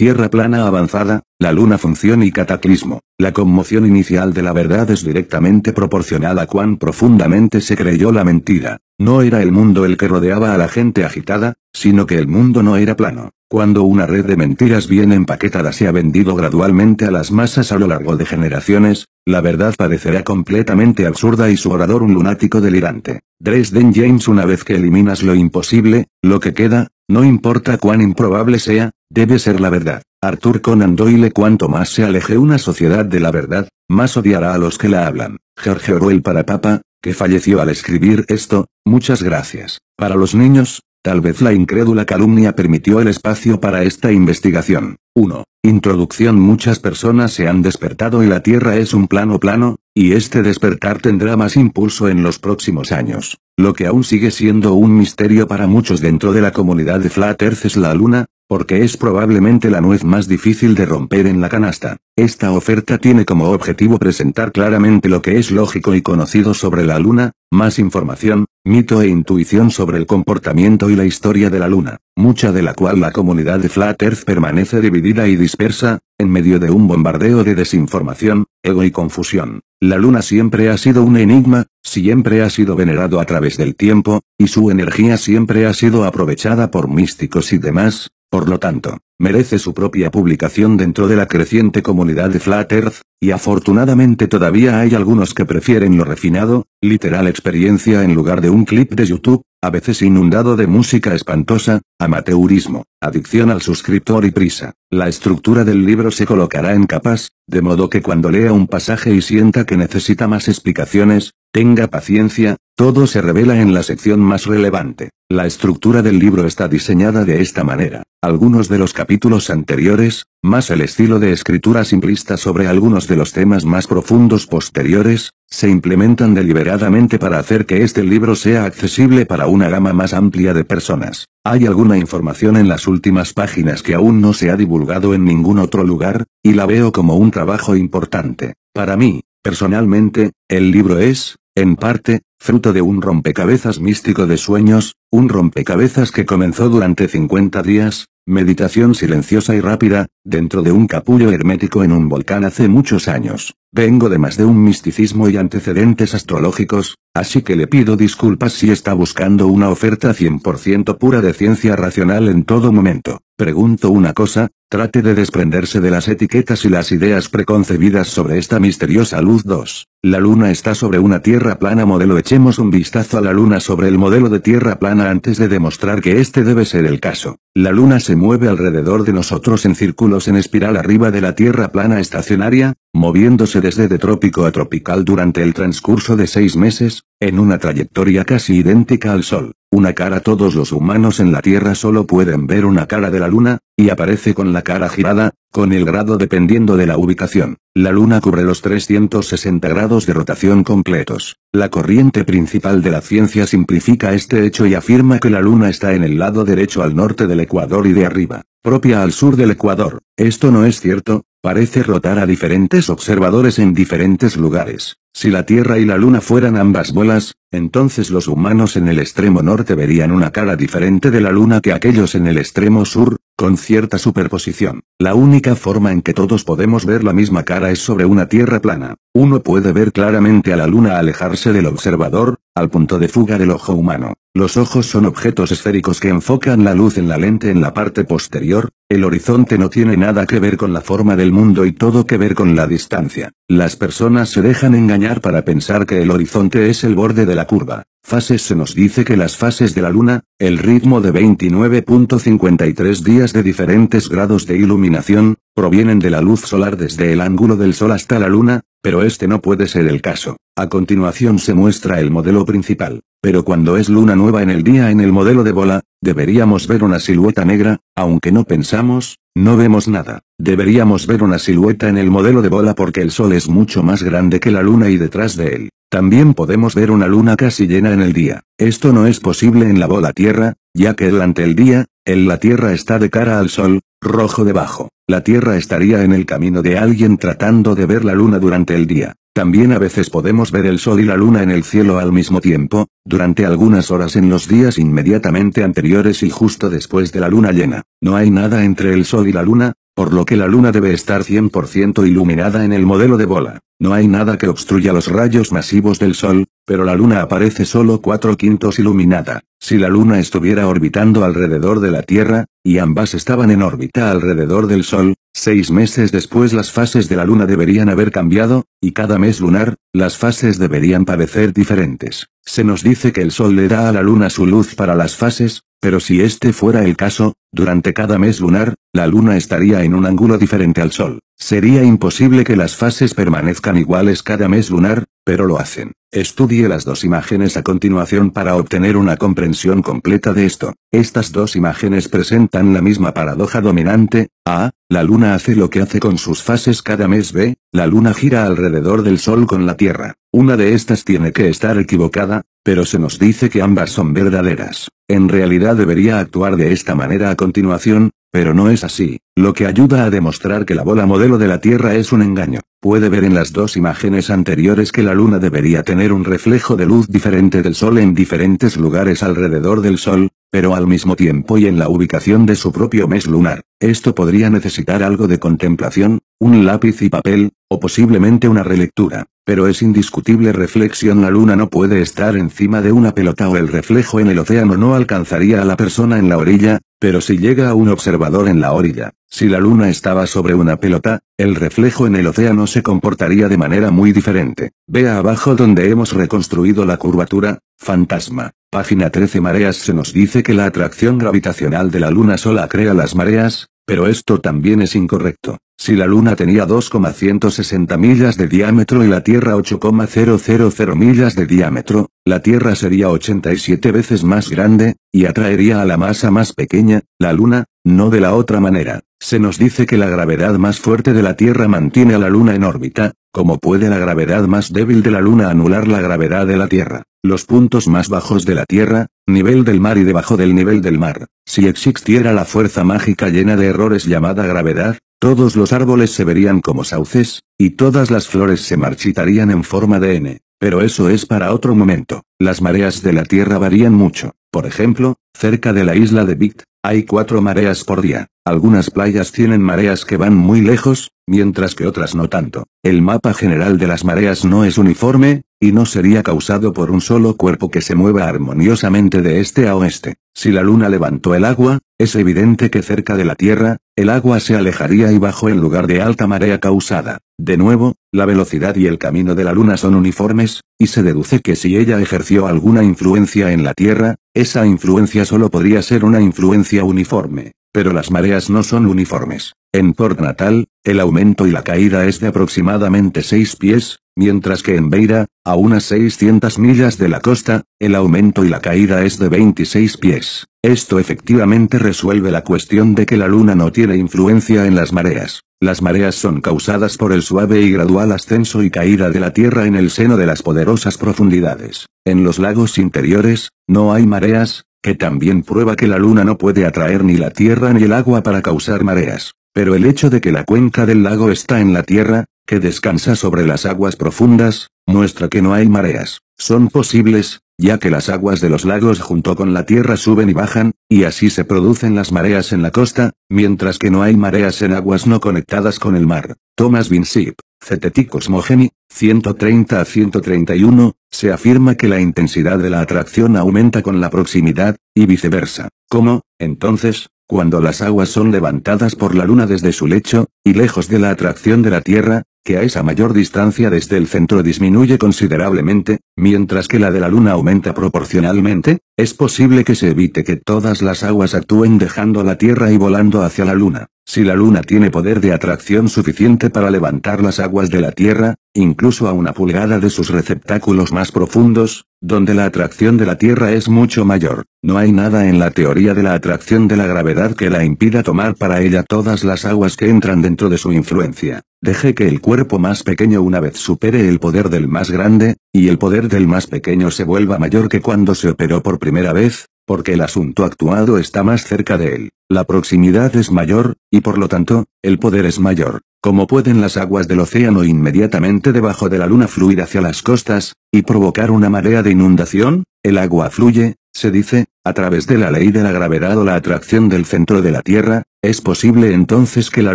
Tierra plana avanzada, la luna función y cataclismo. La conmoción inicial de la verdad es directamente proporcional a cuán profundamente se creyó la mentira. No era el mundo el que rodeaba a la gente agitada, sino que el mundo no era plano. Cuando una red de mentiras bien empaquetada se ha vendido gradualmente a las masas a lo largo de generaciones, la verdad parecerá completamente absurda y su orador un lunático delirante. Dresden James una vez que eliminas lo imposible, lo que queda, no importa cuán improbable sea, Debe ser la verdad. Arthur Conan Doyle cuanto más se aleje una sociedad de la verdad, más odiará a los que la hablan. George Orwell para Papa, que falleció al escribir esto, muchas gracias. Para los niños, tal vez la incrédula calumnia permitió el espacio para esta investigación. 1. Introducción Muchas personas se han despertado y la Tierra es un plano plano, y este despertar tendrá más impulso en los próximos años. Lo que aún sigue siendo un misterio para muchos dentro de la comunidad de Flat Earth es la Luna, porque es probablemente la nuez más difícil de romper en la canasta. Esta oferta tiene como objetivo presentar claramente lo que es lógico y conocido sobre la Luna, más información, mito e intuición sobre el comportamiento y la historia de la Luna, mucha de la cual la comunidad de Flat Earth permanece dividida y dispersa, en medio de un bombardeo de desinformación, ego y confusión. La Luna siempre ha sido un enigma, siempre ha sido venerado a través del tiempo, y su energía siempre ha sido aprovechada por místicos y demás, por lo tanto, merece su propia publicación dentro de la creciente comunidad de Flat Earth, y afortunadamente todavía hay algunos que prefieren lo refinado, literal experiencia en lugar de un clip de YouTube, a veces inundado de música espantosa, amateurismo, adicción al suscriptor y prisa. La estructura del libro se colocará en capas, de modo que cuando lea un pasaje y sienta que necesita más explicaciones, Tenga paciencia, todo se revela en la sección más relevante. La estructura del libro está diseñada de esta manera. Algunos de los capítulos anteriores, más el estilo de escritura simplista sobre algunos de los temas más profundos posteriores, se implementan deliberadamente para hacer que este libro sea accesible para una gama más amplia de personas. Hay alguna información en las últimas páginas que aún no se ha divulgado en ningún otro lugar, y la veo como un trabajo importante. Para mí, personalmente, el libro es, en parte, fruto de un rompecabezas místico de sueños, un rompecabezas que comenzó durante 50 días, meditación silenciosa y rápida, dentro de un capullo hermético en un volcán hace muchos años. Vengo de más de un misticismo y antecedentes astrológicos, así que le pido disculpas si está buscando una oferta 100% pura de ciencia racional en todo momento. Pregunto una cosa, trate de desprenderse de las etiquetas y las ideas preconcebidas sobre esta misteriosa luz 2. La luna está sobre una tierra plana modelo hecha Echemos un vistazo a la Luna sobre el modelo de Tierra plana antes de demostrar que este debe ser el caso. La Luna se mueve alrededor de nosotros en círculos en espiral arriba de la Tierra plana estacionaria, moviéndose desde de trópico a tropical durante el transcurso de seis meses, en una trayectoria casi idéntica al Sol. Una cara todos los humanos en la Tierra solo pueden ver una cara de la Luna, y aparece con la cara girada, con el grado dependiendo de la ubicación. La Luna cubre los 360 grados de rotación completos. La corriente principal de la ciencia simplifica este hecho y afirma que la Luna está en el lado derecho al norte del Ecuador y de arriba, propia al sur del Ecuador. Esto no es cierto, parece rotar a diferentes observadores en diferentes lugares. Si la Tierra y la Luna fueran ambas bolas, entonces los humanos en el extremo norte verían una cara diferente de la Luna que aquellos en el extremo sur, con cierta superposición, la única forma en que todos podemos ver la misma cara es sobre una tierra plana. Uno puede ver claramente a la luna alejarse del observador, al punto de fuga del ojo humano. Los ojos son objetos esféricos que enfocan la luz en la lente en la parte posterior, el horizonte no tiene nada que ver con la forma del mundo y todo que ver con la distancia. Las personas se dejan engañar para pensar que el horizonte es el borde de la curva. Fases Se nos dice que las fases de la Luna, el ritmo de 29.53 días de diferentes grados de iluminación, provienen de la luz solar desde el ángulo del Sol hasta la Luna, pero este no puede ser el caso. A continuación se muestra el modelo principal, pero cuando es luna nueva en el día en el modelo de bola, deberíamos ver una silueta negra, aunque no pensamos, no vemos nada. Deberíamos ver una silueta en el modelo de bola porque el sol es mucho más grande que la luna y detrás de él, también podemos ver una luna casi llena en el día. Esto no es posible en la bola Tierra, ya que durante el día, en la Tierra está de cara al Sol, rojo debajo. La Tierra estaría en el camino de alguien tratando de ver la luna durante el día. También a veces podemos ver el Sol y la Luna en el cielo al mismo tiempo, durante algunas horas en los días inmediatamente anteriores y justo después de la Luna llena. No hay nada entre el Sol y la Luna, por lo que la Luna debe estar 100% iluminada en el modelo de bola. No hay nada que obstruya los rayos masivos del Sol, pero la Luna aparece solo cuatro quintos iluminada. Si la Luna estuviera orbitando alrededor de la Tierra, y ambas estaban en órbita alrededor del Sol, seis meses después las fases de la Luna deberían haber cambiado, y cada mes lunar, las fases deberían parecer diferentes. Se nos dice que el Sol le da a la Luna su luz para las fases, pero si este fuera el caso, durante cada mes lunar, la luna estaría en un ángulo diferente al sol. Sería imposible que las fases permanezcan iguales cada mes lunar, pero lo hacen. Estudie las dos imágenes a continuación para obtener una comprensión completa de esto. Estas dos imágenes presentan la misma paradoja dominante, A, la luna hace lo que hace con sus fases cada mes B, la luna gira alrededor del sol con la Tierra. Una de estas tiene que estar equivocada, pero se nos dice que ambas son verdaderas. En realidad debería actuar de esta manera a continuación, pero no es así, lo que ayuda a demostrar que la bola modelo de la Tierra es un engaño. Puede ver en las dos imágenes anteriores que la Luna debería tener un reflejo de luz diferente del Sol en diferentes lugares alrededor del Sol, pero al mismo tiempo y en la ubicación de su propio mes lunar, esto podría necesitar algo de contemplación, un lápiz y papel, o posiblemente una relectura, pero es indiscutible reflexión la luna no puede estar encima de una pelota o el reflejo en el océano no alcanzaría a la persona en la orilla, pero si llega a un observador en la orilla, si la luna estaba sobre una pelota, el reflejo en el océano se comportaría de manera muy diferente. Vea abajo donde hemos reconstruido la curvatura, fantasma. Página 13 Mareas se nos dice que la atracción gravitacional de la luna sola crea las mareas, pero esto también es incorrecto. Si la luna tenía 2,160 millas de diámetro y la Tierra 8,000 millas de diámetro, la Tierra sería 87 veces más grande, y atraería a la masa más pequeña, la luna, no de la otra manera, se nos dice que la gravedad más fuerte de la Tierra mantiene a la Luna en órbita, como puede la gravedad más débil de la Luna anular la gravedad de la Tierra. Los puntos más bajos de la Tierra, nivel del mar y debajo del nivel del mar, si existiera la fuerza mágica llena de errores llamada gravedad, todos los árboles se verían como sauces, y todas las flores se marchitarían en forma de N. Pero eso es para otro momento. Las mareas de la Tierra varían mucho. Por ejemplo, cerca de la isla de Bit, hay cuatro mareas por día. Algunas playas tienen mareas que van muy lejos, mientras que otras no tanto. El mapa general de las mareas no es uniforme, y no sería causado por un solo cuerpo que se mueva armoniosamente de este a oeste. Si la luna levantó el agua, es evidente que cerca de la Tierra, el agua se alejaría y bajó en lugar de alta marea causada. De nuevo, la velocidad y el camino de la luna son uniformes, y se deduce que si ella ejerció alguna influencia en la Tierra, esa influencia solo podría ser una influencia uniforme, pero las mareas no son uniformes. En Port Natal, el aumento y la caída es de aproximadamente 6 pies, mientras que en Beira, a unas 600 millas de la costa, el aumento y la caída es de 26 pies. Esto efectivamente resuelve la cuestión de que la luna no tiene influencia en las mareas. Las mareas son causadas por el suave y gradual ascenso y caída de la tierra en el seno de las poderosas profundidades. En los lagos interiores, no hay mareas, que también prueba que la luna no puede atraer ni la tierra ni el agua para causar mareas. Pero el hecho de que la cuenca del lago está en la tierra, que descansa sobre las aguas profundas, muestra que no hay mareas son posibles, ya que las aguas de los lagos junto con la tierra suben y bajan, y así se producen las mareas en la costa, mientras que no hay mareas en aguas no conectadas con el mar. Thomas Vinship, Cetetic Cosmogeny, 130 a 131, se afirma que la intensidad de la atracción aumenta con la proximidad, y viceversa. ¿Cómo, entonces, cuando las aguas son levantadas por la luna desde su lecho, y lejos de la atracción de la Tierra, que a esa mayor distancia desde el centro disminuye considerablemente, mientras que la de la Luna aumenta proporcionalmente, es posible que se evite que todas las aguas actúen dejando la Tierra y volando hacia la Luna. Si la Luna tiene poder de atracción suficiente para levantar las aguas de la Tierra, incluso a una pulgada de sus receptáculos más profundos, donde la atracción de la Tierra es mucho mayor. No hay nada en la teoría de la atracción de la gravedad que la impida tomar para ella todas las aguas que entran dentro de su influencia. Deje que el cuerpo más pequeño una vez supere el poder del más grande, y el poder del más pequeño se vuelva mayor que cuando se operó por primera vez, porque el asunto actuado está más cerca de él, la proximidad es mayor, y por lo tanto, el poder es mayor. Como pueden las aguas del océano inmediatamente debajo de la luna fluir hacia las costas, y provocar una marea de inundación, el agua fluye, se dice, a través de la ley de la gravedad o la atracción del centro de la Tierra, es posible entonces que la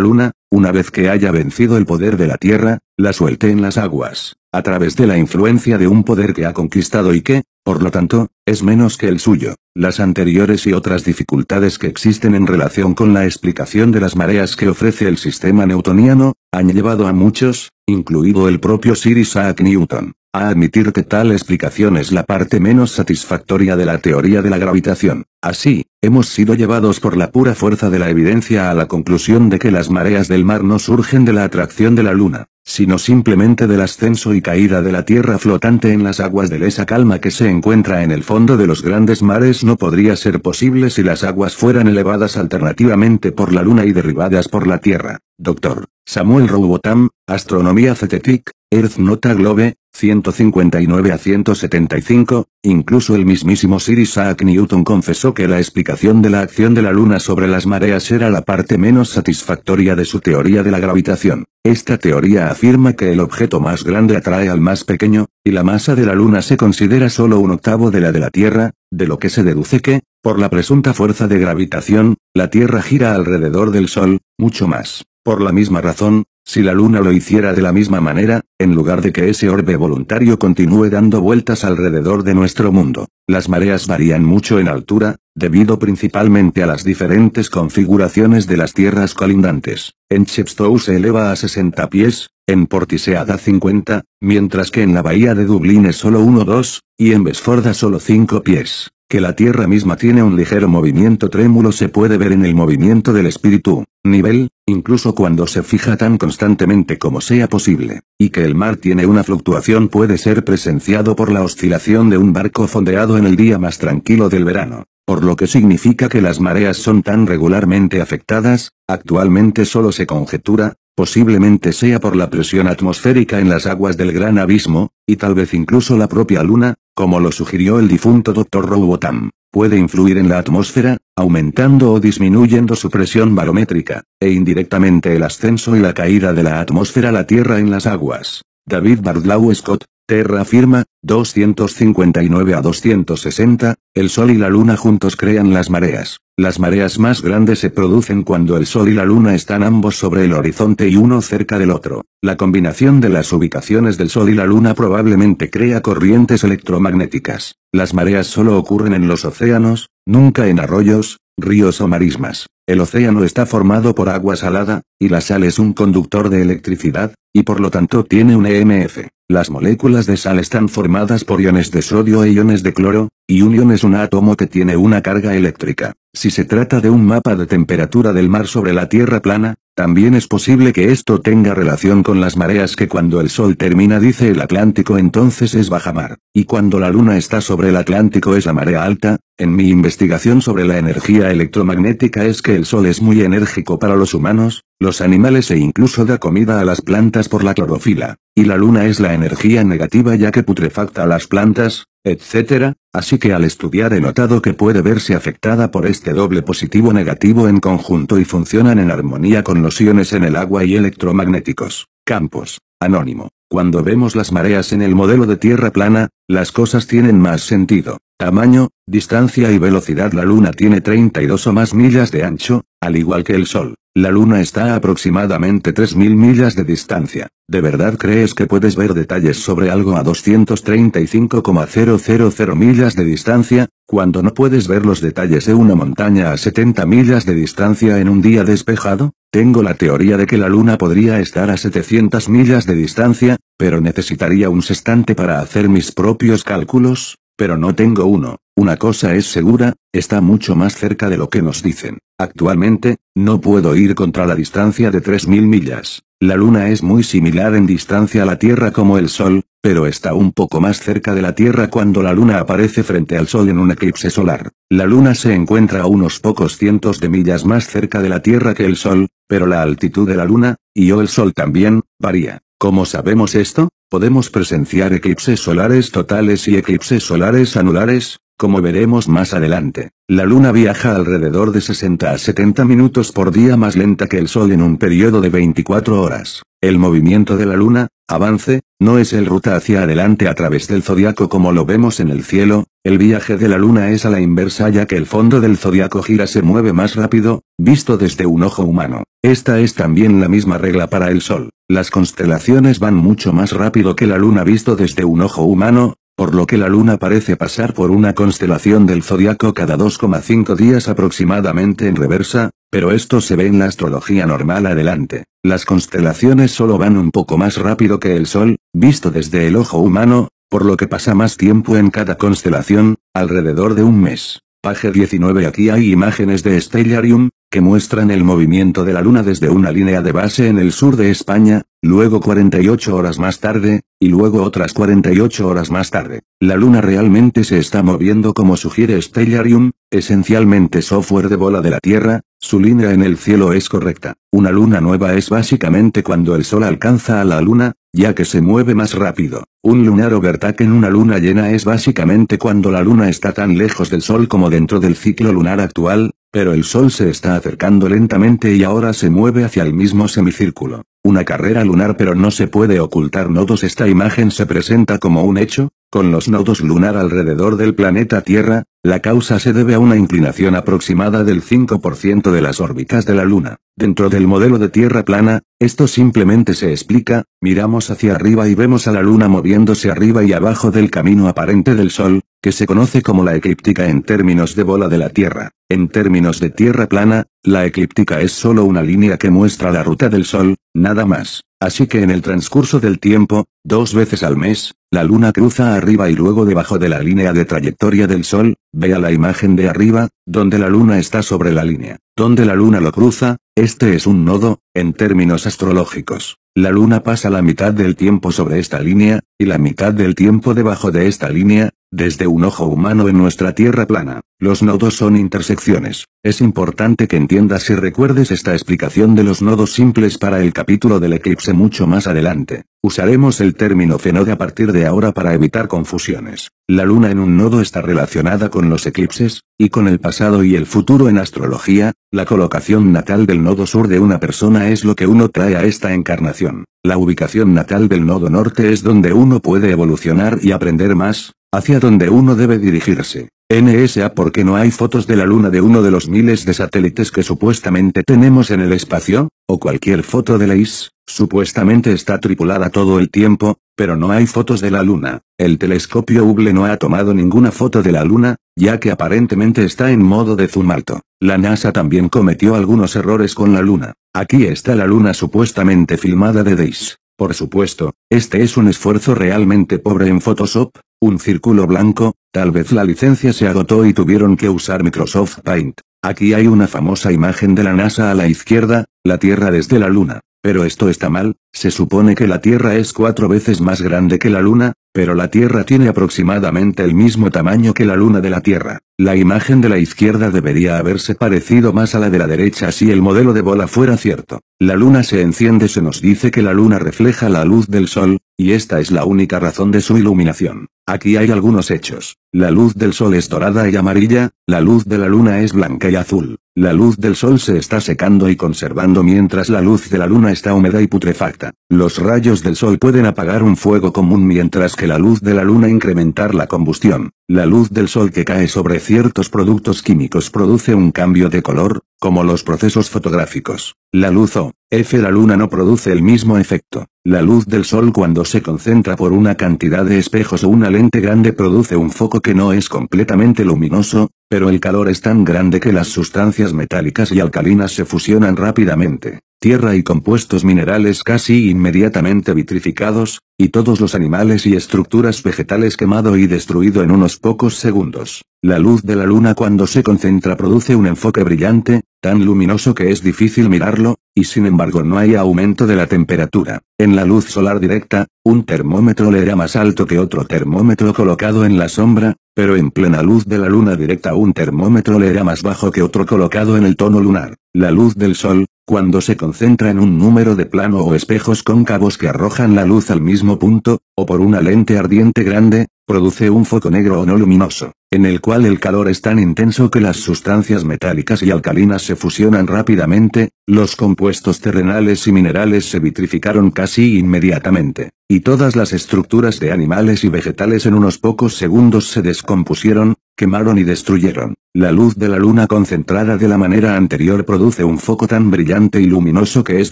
luna, una vez que haya vencido el poder de la Tierra, la suelte en las aguas a través de la influencia de un poder que ha conquistado y que, por lo tanto, es menos que el suyo. Las anteriores y otras dificultades que existen en relación con la explicación de las mareas que ofrece el sistema newtoniano, han llevado a muchos, incluido el propio Sir Isaac Newton, a admitir que tal explicación es la parte menos satisfactoria de la teoría de la gravitación. Así, hemos sido llevados por la pura fuerza de la evidencia a la conclusión de que las mareas del mar no surgen de la atracción de la luna, sino simplemente del ascenso y caída de la tierra flotante en las aguas de esa calma que se encuentra en el fondo de los grandes mares no podría ser posible si las aguas fueran elevadas alternativamente por la luna y derribadas por la tierra. Doctor, Samuel Robotham, Astronomía Cetetic, Earth Nota Globe, 159 a 175, incluso el mismísimo Sir Isaac Newton confesó que la explicación de la acción de la Luna sobre las mareas era la parte menos satisfactoria de su teoría de la gravitación. Esta teoría afirma que el objeto más grande atrae al más pequeño, y la masa de la Luna se considera solo un octavo de la de la Tierra, de lo que se deduce que, por la presunta fuerza de gravitación, la Tierra gira alrededor del Sol, mucho más. Por la misma razón, si la luna lo hiciera de la misma manera, en lugar de que ese orbe voluntario continúe dando vueltas alrededor de nuestro mundo, las mareas varían mucho en altura, debido principalmente a las diferentes configuraciones de las tierras colindantes. En Chepstow se eleva a 60 pies, en Portishead a 50, mientras que en la bahía de Dublín es solo 1 2, y en Besforda solo 5 pies que la Tierra misma tiene un ligero movimiento trémulo se puede ver en el movimiento del espíritu, nivel, incluso cuando se fija tan constantemente como sea posible, y que el mar tiene una fluctuación puede ser presenciado por la oscilación de un barco fondeado en el día más tranquilo del verano, por lo que significa que las mareas son tan regularmente afectadas, actualmente solo se conjetura, Posiblemente sea por la presión atmosférica en las aguas del gran abismo, y tal vez incluso la propia luna, como lo sugirió el difunto Dr. Robotam, puede influir en la atmósfera, aumentando o disminuyendo su presión barométrica, e indirectamente el ascenso y la caída de la atmósfera a la Tierra en las aguas. David Bardlau Scott, Terra firma, 259 a 260, el Sol y la Luna juntos crean las mareas. Las mareas más grandes se producen cuando el Sol y la Luna están ambos sobre el horizonte y uno cerca del otro. La combinación de las ubicaciones del Sol y la Luna probablemente crea corrientes electromagnéticas. Las mareas solo ocurren en los océanos, nunca en arroyos, ríos o marismas. El océano está formado por agua salada, y la sal es un conductor de electricidad, y por lo tanto tiene un EMF. Las moléculas de sal están formadas por iones de sodio e iones de cloro, y un ion es un átomo que tiene una carga eléctrica. Si se trata de un mapa de temperatura del mar sobre la Tierra plana, también es posible que esto tenga relación con las mareas que cuando el Sol termina dice el Atlántico entonces es bajamar, y cuando la Luna está sobre el Atlántico es la marea alta. En mi investigación sobre la energía electromagnética es que el sol es muy enérgico para los humanos, los animales e incluso da comida a las plantas por la clorofila, y la luna es la energía negativa ya que putrefacta a las plantas, etc., así que al estudiar he notado que puede verse afectada por este doble positivo-negativo en conjunto y funcionan en armonía con los iones en el agua y electromagnéticos. Campos. Anónimo. Cuando vemos las mareas en el modelo de tierra plana, las cosas tienen más sentido. Tamaño, distancia y velocidad La Luna tiene 32 o más millas de ancho, al igual que el Sol. La Luna está a aproximadamente 3.000 millas de distancia. ¿De verdad crees que puedes ver detalles sobre algo a 235,000 millas de distancia, cuando no puedes ver los detalles de una montaña a 70 millas de distancia en un día despejado? Tengo la teoría de que la Luna podría estar a 700 millas de distancia, pero necesitaría un sextante para hacer mis propios cálculos, pero no tengo uno. Una cosa es segura, está mucho más cerca de lo que nos dicen. Actualmente, no puedo ir contra la distancia de 3.000 millas. La Luna es muy similar en distancia a la Tierra como el Sol, pero está un poco más cerca de la Tierra cuando la Luna aparece frente al Sol en un eclipse solar. La Luna se encuentra a unos pocos cientos de millas más cerca de la Tierra que el Sol, pero la altitud de la Luna, y o el Sol también, varía. ¿Cómo sabemos esto? Podemos presenciar eclipses solares totales y eclipses solares anulares, como veremos más adelante, la Luna viaja alrededor de 60 a 70 minutos por día más lenta que el Sol en un periodo de 24 horas. El movimiento de la Luna, avance, no es el ruta hacia adelante a través del zodiaco como lo vemos en el cielo, el viaje de la Luna es a la inversa ya que el fondo del zodiaco gira se mueve más rápido, visto desde un ojo humano. Esta es también la misma regla para el Sol. Las constelaciones van mucho más rápido que la Luna visto desde un ojo humano, por lo que la Luna parece pasar por una constelación del zodiaco cada 2,5 días aproximadamente en reversa, pero esto se ve en la astrología normal adelante. Las constelaciones solo van un poco más rápido que el Sol, visto desde el ojo humano, por lo que pasa más tiempo en cada constelación, alrededor de un mes. Page 19 Aquí hay imágenes de Stellarium, que muestran el movimiento de la Luna desde una línea de base en el sur de España, luego 48 horas más tarde, y luego otras 48 horas más tarde. La Luna realmente se está moviendo como sugiere Stellarium, esencialmente software de bola de la Tierra, su línea en el cielo es correcta. Una luna nueva es básicamente cuando el Sol alcanza a la Luna, ya que se mueve más rápido. Un lunar overtack en una luna llena es básicamente cuando la Luna está tan lejos del Sol como dentro del ciclo lunar actual, pero el Sol se está acercando lentamente y ahora se mueve hacia el mismo semicírculo. Una carrera lunar pero no se puede ocultar nodos esta imagen se presenta como un hecho, con los nodos lunar alrededor del planeta Tierra, la causa se debe a una inclinación aproximada del 5% de las órbitas de la Luna. Dentro del modelo de Tierra plana, esto simplemente se explica, miramos hacia arriba y vemos a la Luna moviéndose arriba y abajo del camino aparente del Sol, que se conoce como la eclíptica en términos de bola de la Tierra. En términos de Tierra plana, la eclíptica es solo una línea que muestra la ruta del Sol, nada más. Así que en el transcurso del tiempo, dos veces al mes, la Luna cruza arriba y luego debajo de la línea de trayectoria del Sol, vea la imagen de arriba, donde la Luna está sobre la línea, donde la Luna lo cruza, este es un nodo, en términos astrológicos. La Luna pasa la mitad del tiempo sobre esta línea, y la mitad del tiempo debajo de esta línea, desde un ojo humano en nuestra tierra plana, los nodos son intersecciones. Es importante que entiendas y recuerdes esta explicación de los nodos simples para el capítulo del eclipse mucho más adelante. Usaremos el término fenode a partir de ahora para evitar confusiones. La luna en un nodo está relacionada con los eclipses, y con el pasado y el futuro en astrología, la colocación natal del nodo sur de una persona es lo que uno trae a esta encarnación. La ubicación natal del nodo norte es donde uno puede evolucionar y aprender más, hacia donde uno debe dirigirse. NSA porque no hay fotos de la luna de uno de los miles de satélites que supuestamente tenemos en el espacio, o cualquier foto de la IS, supuestamente está tripulada todo el tiempo, pero no hay fotos de la luna. El telescopio Hubble no ha tomado ninguna foto de la luna, ya que aparentemente está en modo de zoom alto. La NASA también cometió algunos errores con la luna. Aquí está la luna supuestamente filmada de days. Por supuesto, este es un esfuerzo realmente pobre en Photoshop, un círculo blanco, tal vez la licencia se agotó y tuvieron que usar Microsoft Paint. Aquí hay una famosa imagen de la NASA a la izquierda, la Tierra desde la Luna. Pero esto está mal, se supone que la Tierra es cuatro veces más grande que la Luna, pero la Tierra tiene aproximadamente el mismo tamaño que la Luna de la Tierra. La imagen de la izquierda debería haberse parecido más a la de la derecha si el modelo de bola fuera cierto. La Luna se enciende se nos dice que la Luna refleja la luz del Sol, y esta es la única razón de su iluminación. Aquí hay algunos hechos. La luz del Sol es dorada y amarilla, la luz de la Luna es blanca y azul. La luz del Sol se está secando y conservando mientras la luz de la Luna está húmeda y putrefacta. Los rayos del Sol pueden apagar un fuego común mientras que la luz de la luna incrementar la combustión. La luz del sol que cae sobre ciertos productos químicos produce un cambio de color, como los procesos fotográficos. La luz O, F la luna no produce el mismo efecto. La luz del sol cuando se concentra por una cantidad de espejos o una lente grande produce un foco que no es completamente luminoso, pero el calor es tan grande que las sustancias metálicas y alcalinas se fusionan rápidamente tierra y compuestos minerales casi inmediatamente vitrificados, y todos los animales y estructuras vegetales quemado y destruido en unos pocos segundos. La luz de la luna cuando se concentra produce un enfoque brillante, tan luminoso que es difícil mirarlo, y sin embargo no hay aumento de la temperatura. En la luz solar directa, un termómetro leerá más alto que otro termómetro colocado en la sombra, pero en plena luz de la luna directa un termómetro leerá más bajo que otro colocado en el tono lunar. La luz del sol, cuando se concentra en un número de plano o espejos cóncavos que arrojan la luz al mismo punto, o por una lente ardiente grande, produce un foco negro o no luminoso, en el cual el calor es tan intenso que las sustancias metálicas y alcalinas se fusionan rápidamente, los compuestos terrenales y minerales se vitrificaron casi inmediatamente, y todas las estructuras de animales y vegetales en unos pocos segundos se descompusieron, quemaron y destruyeron. La luz de la luna concentrada de la manera anterior produce un foco tan brillante y luminoso que es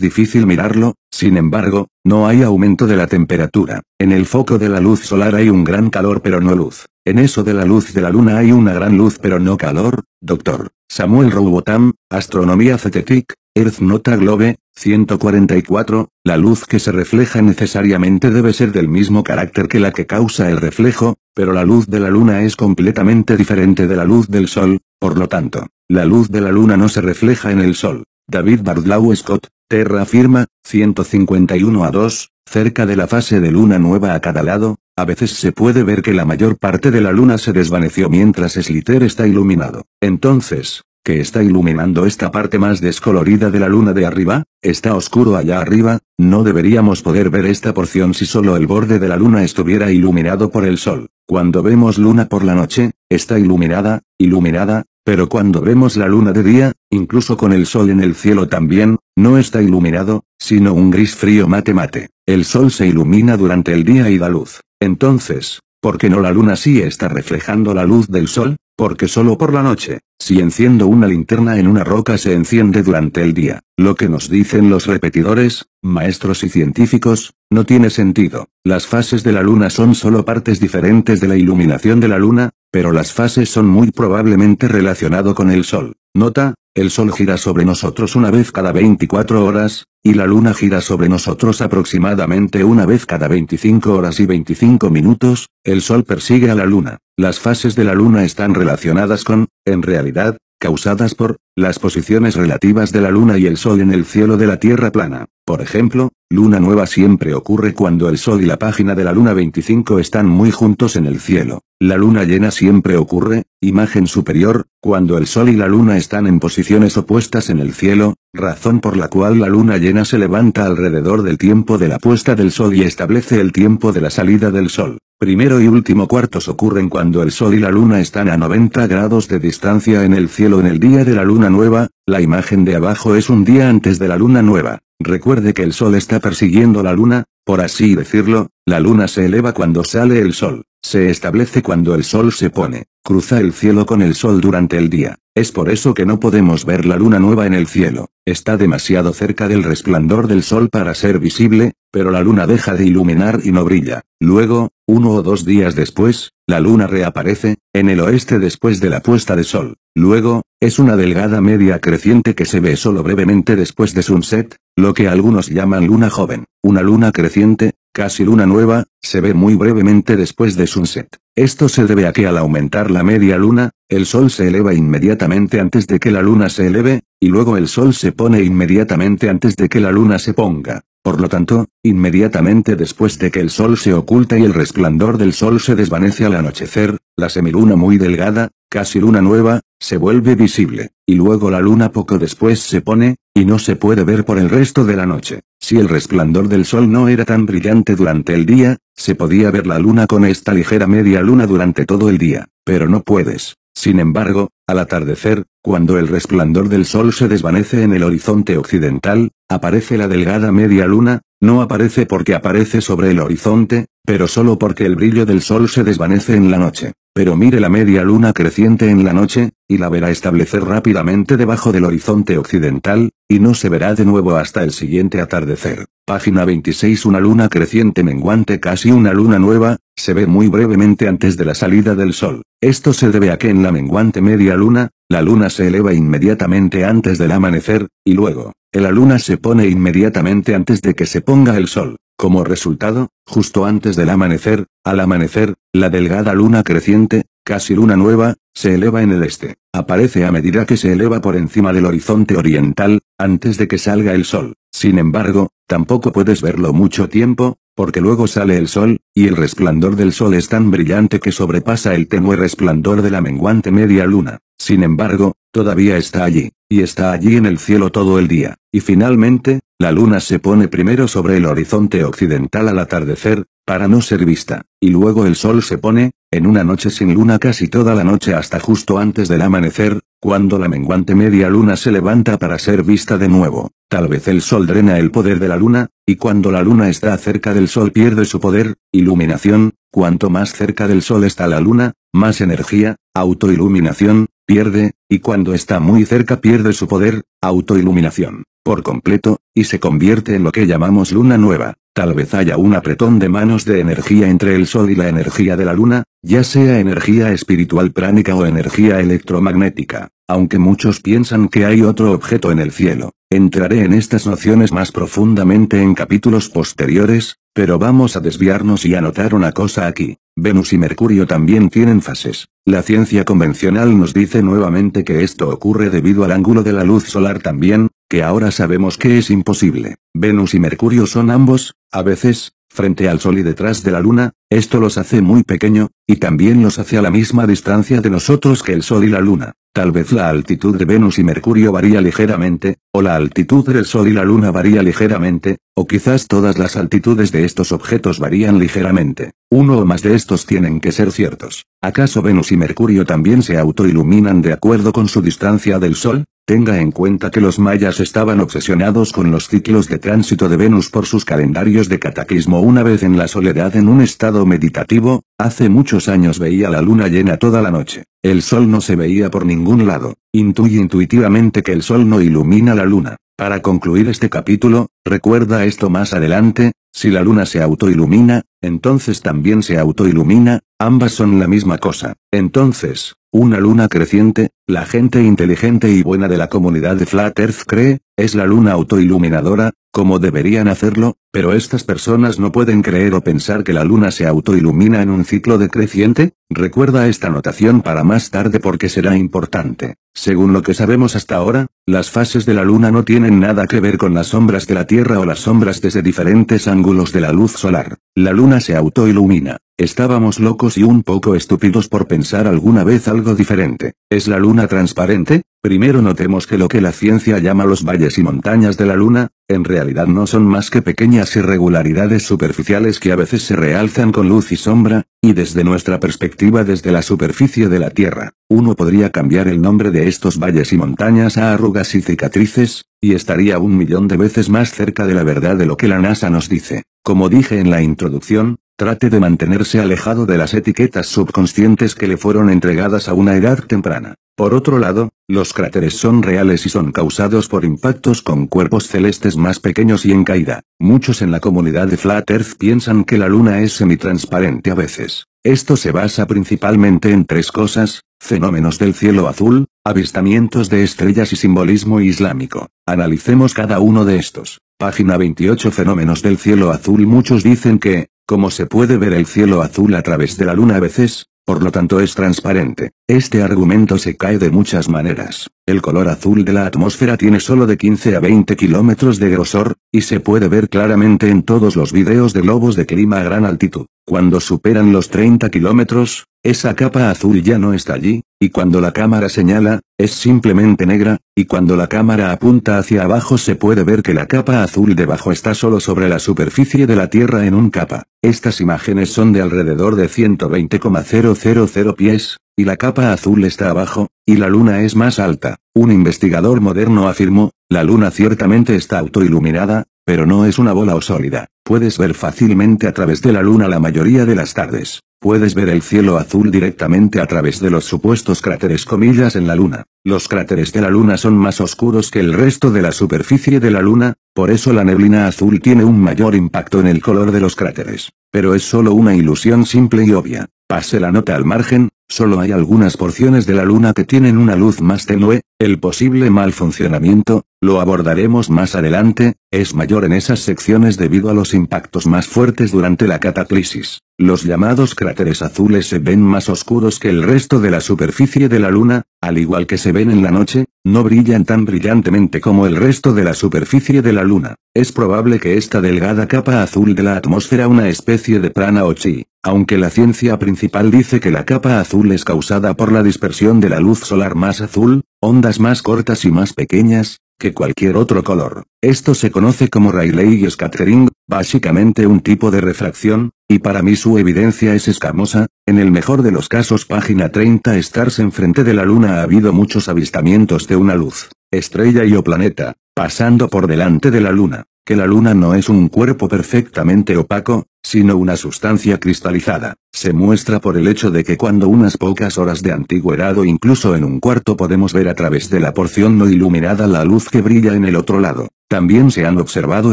difícil mirarlo, sin embargo, no hay aumento de la temperatura. En el foco de la luz solar hay un gran calor pero no luz. En eso de la luz de la luna hay una gran luz pero no calor, doctor. Samuel Robotam, Astronomía Cetetic, Earth Nota Globe, 144, la luz que se refleja necesariamente debe ser del mismo carácter que la que causa el reflejo, pero la luz de la luna es completamente diferente de la luz del sol, por lo tanto, la luz de la luna no se refleja en el sol. David Bardlau Scott, Terra firma, 151 a 2, cerca de la fase de luna nueva a cada lado, a veces se puede ver que la mayor parte de la luna se desvaneció mientras Sliter está iluminado. Entonces, que está iluminando esta parte más descolorida de la luna de arriba, está oscuro allá arriba, no deberíamos poder ver esta porción si solo el borde de la luna estuviera iluminado por el sol. Cuando vemos luna por la noche, está iluminada, iluminada, pero cuando vemos la luna de día, incluso con el sol en el cielo también, no está iluminado, sino un gris frío mate mate. El sol se ilumina durante el día y da luz. Entonces, porque no la luna sí está reflejando la luz del sol, porque solo por la noche, si enciendo una linterna en una roca se enciende durante el día, lo que nos dicen los repetidores, maestros y científicos, no tiene sentido. Las fases de la luna son solo partes diferentes de la iluminación de la luna, pero las fases son muy probablemente relacionado con el sol. Nota, el Sol gira sobre nosotros una vez cada 24 horas, y la Luna gira sobre nosotros aproximadamente una vez cada 25 horas y 25 minutos, el Sol persigue a la Luna. Las fases de la Luna están relacionadas con, en realidad, causadas por, las posiciones relativas de la Luna y el Sol en el cielo de la Tierra plana. Por ejemplo, Luna nueva siempre ocurre cuando el Sol y la página de la Luna 25 están muy juntos en el cielo. La Luna llena siempre ocurre, Imagen superior, cuando el Sol y la Luna están en posiciones opuestas en el cielo, razón por la cual la Luna llena se levanta alrededor del tiempo de la puesta del Sol y establece el tiempo de la salida del Sol. Primero y último cuartos ocurren cuando el Sol y la Luna están a 90 grados de distancia en el cielo en el día de la Luna nueva, la imagen de abajo es un día antes de la Luna nueva. Recuerde que el Sol está persiguiendo la Luna, por así decirlo, la Luna se eleva cuando sale el Sol. Se establece cuando el sol se pone, cruza el cielo con el sol durante el día, es por eso que no podemos ver la luna nueva en el cielo, está demasiado cerca del resplandor del sol para ser visible, pero la luna deja de iluminar y no brilla. Luego, uno o dos días después, la luna reaparece, en el oeste después de la puesta de sol. Luego, es una delgada media creciente que se ve solo brevemente después de sunset, lo que algunos llaman luna joven. Una luna creciente, casi luna nueva, se ve muy brevemente después de sunset. Esto se debe a que al aumentar la media luna, el sol se eleva inmediatamente antes de que la luna se eleve, y luego el sol se pone inmediatamente antes de que la luna se ponga. Por lo tanto, inmediatamente después de que el sol se oculta y el resplandor del sol se desvanece al anochecer, la semiluna muy delgada, casi luna nueva, se vuelve visible, y luego la luna poco después se pone, y no se puede ver por el resto de la noche. Si el resplandor del sol no era tan brillante durante el día, se podía ver la luna con esta ligera media luna durante todo el día, pero no puedes. Sin embargo, al atardecer, cuando el resplandor del sol se desvanece en el horizonte occidental, aparece la delgada media luna, no aparece porque aparece sobre el horizonte, pero solo porque el brillo del sol se desvanece en la noche. Pero mire la media luna creciente en la noche, y la verá establecer rápidamente debajo del horizonte occidental, y no se verá de nuevo hasta el siguiente atardecer. Página 26 Una luna creciente menguante casi una luna nueva, se ve muy brevemente antes de la salida del sol. Esto se debe a que en la menguante media luna, la luna se eleva inmediatamente antes del amanecer, y luego, la luna se pone inmediatamente antes de que se ponga el sol. Como resultado, justo antes del amanecer, al amanecer, la delgada luna creciente, casi luna nueva, se eleva en el este. Aparece a medida que se eleva por encima del horizonte oriental, antes de que salga el sol. Sin embargo, tampoco puedes verlo mucho tiempo, porque luego sale el sol, y el resplandor del sol es tan brillante que sobrepasa el tenue resplandor de la menguante media luna. Sin embargo, todavía está allí, y está allí en el cielo todo el día, y finalmente, la luna se pone primero sobre el horizonte occidental al atardecer, para no ser vista, y luego el sol se pone, en una noche sin luna casi toda la noche hasta justo antes del amanecer, cuando la menguante media luna se levanta para ser vista de nuevo. Tal vez el sol drena el poder de la luna, y cuando la luna está cerca del sol pierde su poder, iluminación, cuanto más cerca del sol está la luna, más energía, autoiluminación, pierde, y cuando está muy cerca pierde su poder, autoiluminación por completo, y se convierte en lo que llamamos luna nueva. Tal vez haya un apretón de manos de energía entre el Sol y la energía de la Luna, ya sea energía espiritual pránica o energía electromagnética, aunque muchos piensan que hay otro objeto en el cielo. Entraré en estas nociones más profundamente en capítulos posteriores, pero vamos a desviarnos y anotar una cosa aquí. Venus y Mercurio también tienen fases. La ciencia convencional nos dice nuevamente que esto ocurre debido al ángulo de la luz solar también, ahora sabemos que es imposible. Venus y Mercurio son ambos, a veces, frente al Sol y detrás de la Luna, esto los hace muy pequeño, y también los hace a la misma distancia de nosotros que el Sol y la Luna. Tal vez la altitud de Venus y Mercurio varía ligeramente, o la altitud del Sol y la Luna varía ligeramente, o quizás todas las altitudes de estos objetos varían ligeramente. Uno o más de estos tienen que ser ciertos. ¿Acaso Venus y Mercurio también se autoiluminan de acuerdo con su distancia del Sol? Tenga en cuenta que los mayas estaban obsesionados con los ciclos de tránsito de Venus por sus calendarios de cataclismo. Una vez en la soledad en un estado meditativo, hace muchos años veía la luna llena toda la noche. El sol no se veía por ningún lado. Intuye intuitivamente que el sol no ilumina la luna. Para concluir este capítulo, recuerda esto más adelante, si la luna se autoilumina, entonces también se autoilumina, ambas son la misma cosa. Entonces, una luna creciente, la gente inteligente y buena de la comunidad de Flat Earth cree, es la luna autoiluminadora, como deberían hacerlo, pero estas personas no pueden creer o pensar que la luna se autoilumina en un ciclo decreciente, recuerda esta notación para más tarde porque será importante. Según lo que sabemos hasta ahora, las fases de la luna no tienen nada que ver con las sombras de la Tierra o las sombras desde diferentes ángulos de la luz solar. La luna se autoilumina. Estábamos locos y un poco estúpidos por pensar alguna vez algo diferente. ¿Es la luna transparente? Primero notemos que lo que la ciencia llama los valles y montañas de la luna, en realidad no son más que pequeñas irregularidades superficiales que a veces se realzan con luz y sombra, y desde nuestra perspectiva desde la superficie de la Tierra, uno podría cambiar el nombre de estos valles y montañas a arrugas y cicatrices, y estaría un millón de veces más cerca de la verdad de lo que la NASA nos dice. Como dije en la introducción, Trate de mantenerse alejado de las etiquetas subconscientes que le fueron entregadas a una edad temprana. Por otro lado, los cráteres son reales y son causados por impactos con cuerpos celestes más pequeños y en caída. Muchos en la comunidad de Flat Earth piensan que la luna es semitransparente a veces. Esto se basa principalmente en tres cosas, fenómenos del cielo azul, avistamientos de estrellas y simbolismo islámico. Analicemos cada uno de estos. Página 28 Fenómenos del cielo azul Muchos dicen que, como se puede ver el cielo azul a través de la luna a veces, por lo tanto es transparente. Este argumento se cae de muchas maneras. El color azul de la atmósfera tiene solo de 15 a 20 kilómetros de grosor, y se puede ver claramente en todos los videos de globos de clima a gran altitud. Cuando superan los 30 kilómetros, esa capa azul ya no está allí, y cuando la cámara señala, es simplemente negra, y cuando la cámara apunta hacia abajo se puede ver que la capa azul debajo está solo sobre la superficie de la Tierra en un capa. Estas imágenes son de alrededor de 120,000 pies, y la capa azul está abajo, y la luna es más alta. Un investigador moderno afirmó, la luna ciertamente está autoiluminada, pero no es una bola o sólida. Puedes ver fácilmente a través de la luna la mayoría de las tardes. Puedes ver el cielo azul directamente a través de los supuestos cráteres comillas en la luna. Los cráteres de la luna son más oscuros que el resto de la superficie de la luna, por eso la neblina azul tiene un mayor impacto en el color de los cráteres. Pero es solo una ilusión simple y obvia. Pase la nota al margen, Solo hay algunas porciones de la Luna que tienen una luz más tenue, el posible mal funcionamiento, lo abordaremos más adelante, es mayor en esas secciones debido a los impactos más fuertes durante la cataclisis. Los llamados cráteres azules se ven más oscuros que el resto de la superficie de la Luna, al igual que se ven en la noche, no brillan tan brillantemente como el resto de la superficie de la Luna. Es probable que esta delgada capa azul de la atmósfera una especie de prana o chi aunque la ciencia principal dice que la capa azul es causada por la dispersión de la luz solar más azul, ondas más cortas y más pequeñas, que cualquier otro color. Esto se conoce como Rayleigh scattering, básicamente un tipo de refracción, y para mí su evidencia es escamosa, en el mejor de los casos página 30 Stars enfrente de la luna ha habido muchos avistamientos de una luz, estrella y o planeta, pasando por delante de la luna que la luna no es un cuerpo perfectamente opaco, sino una sustancia cristalizada, se muestra por el hecho de que cuando unas pocas horas de antigüedad incluso en un cuarto podemos ver a través de la porción no iluminada la luz que brilla en el otro lado, también se han observado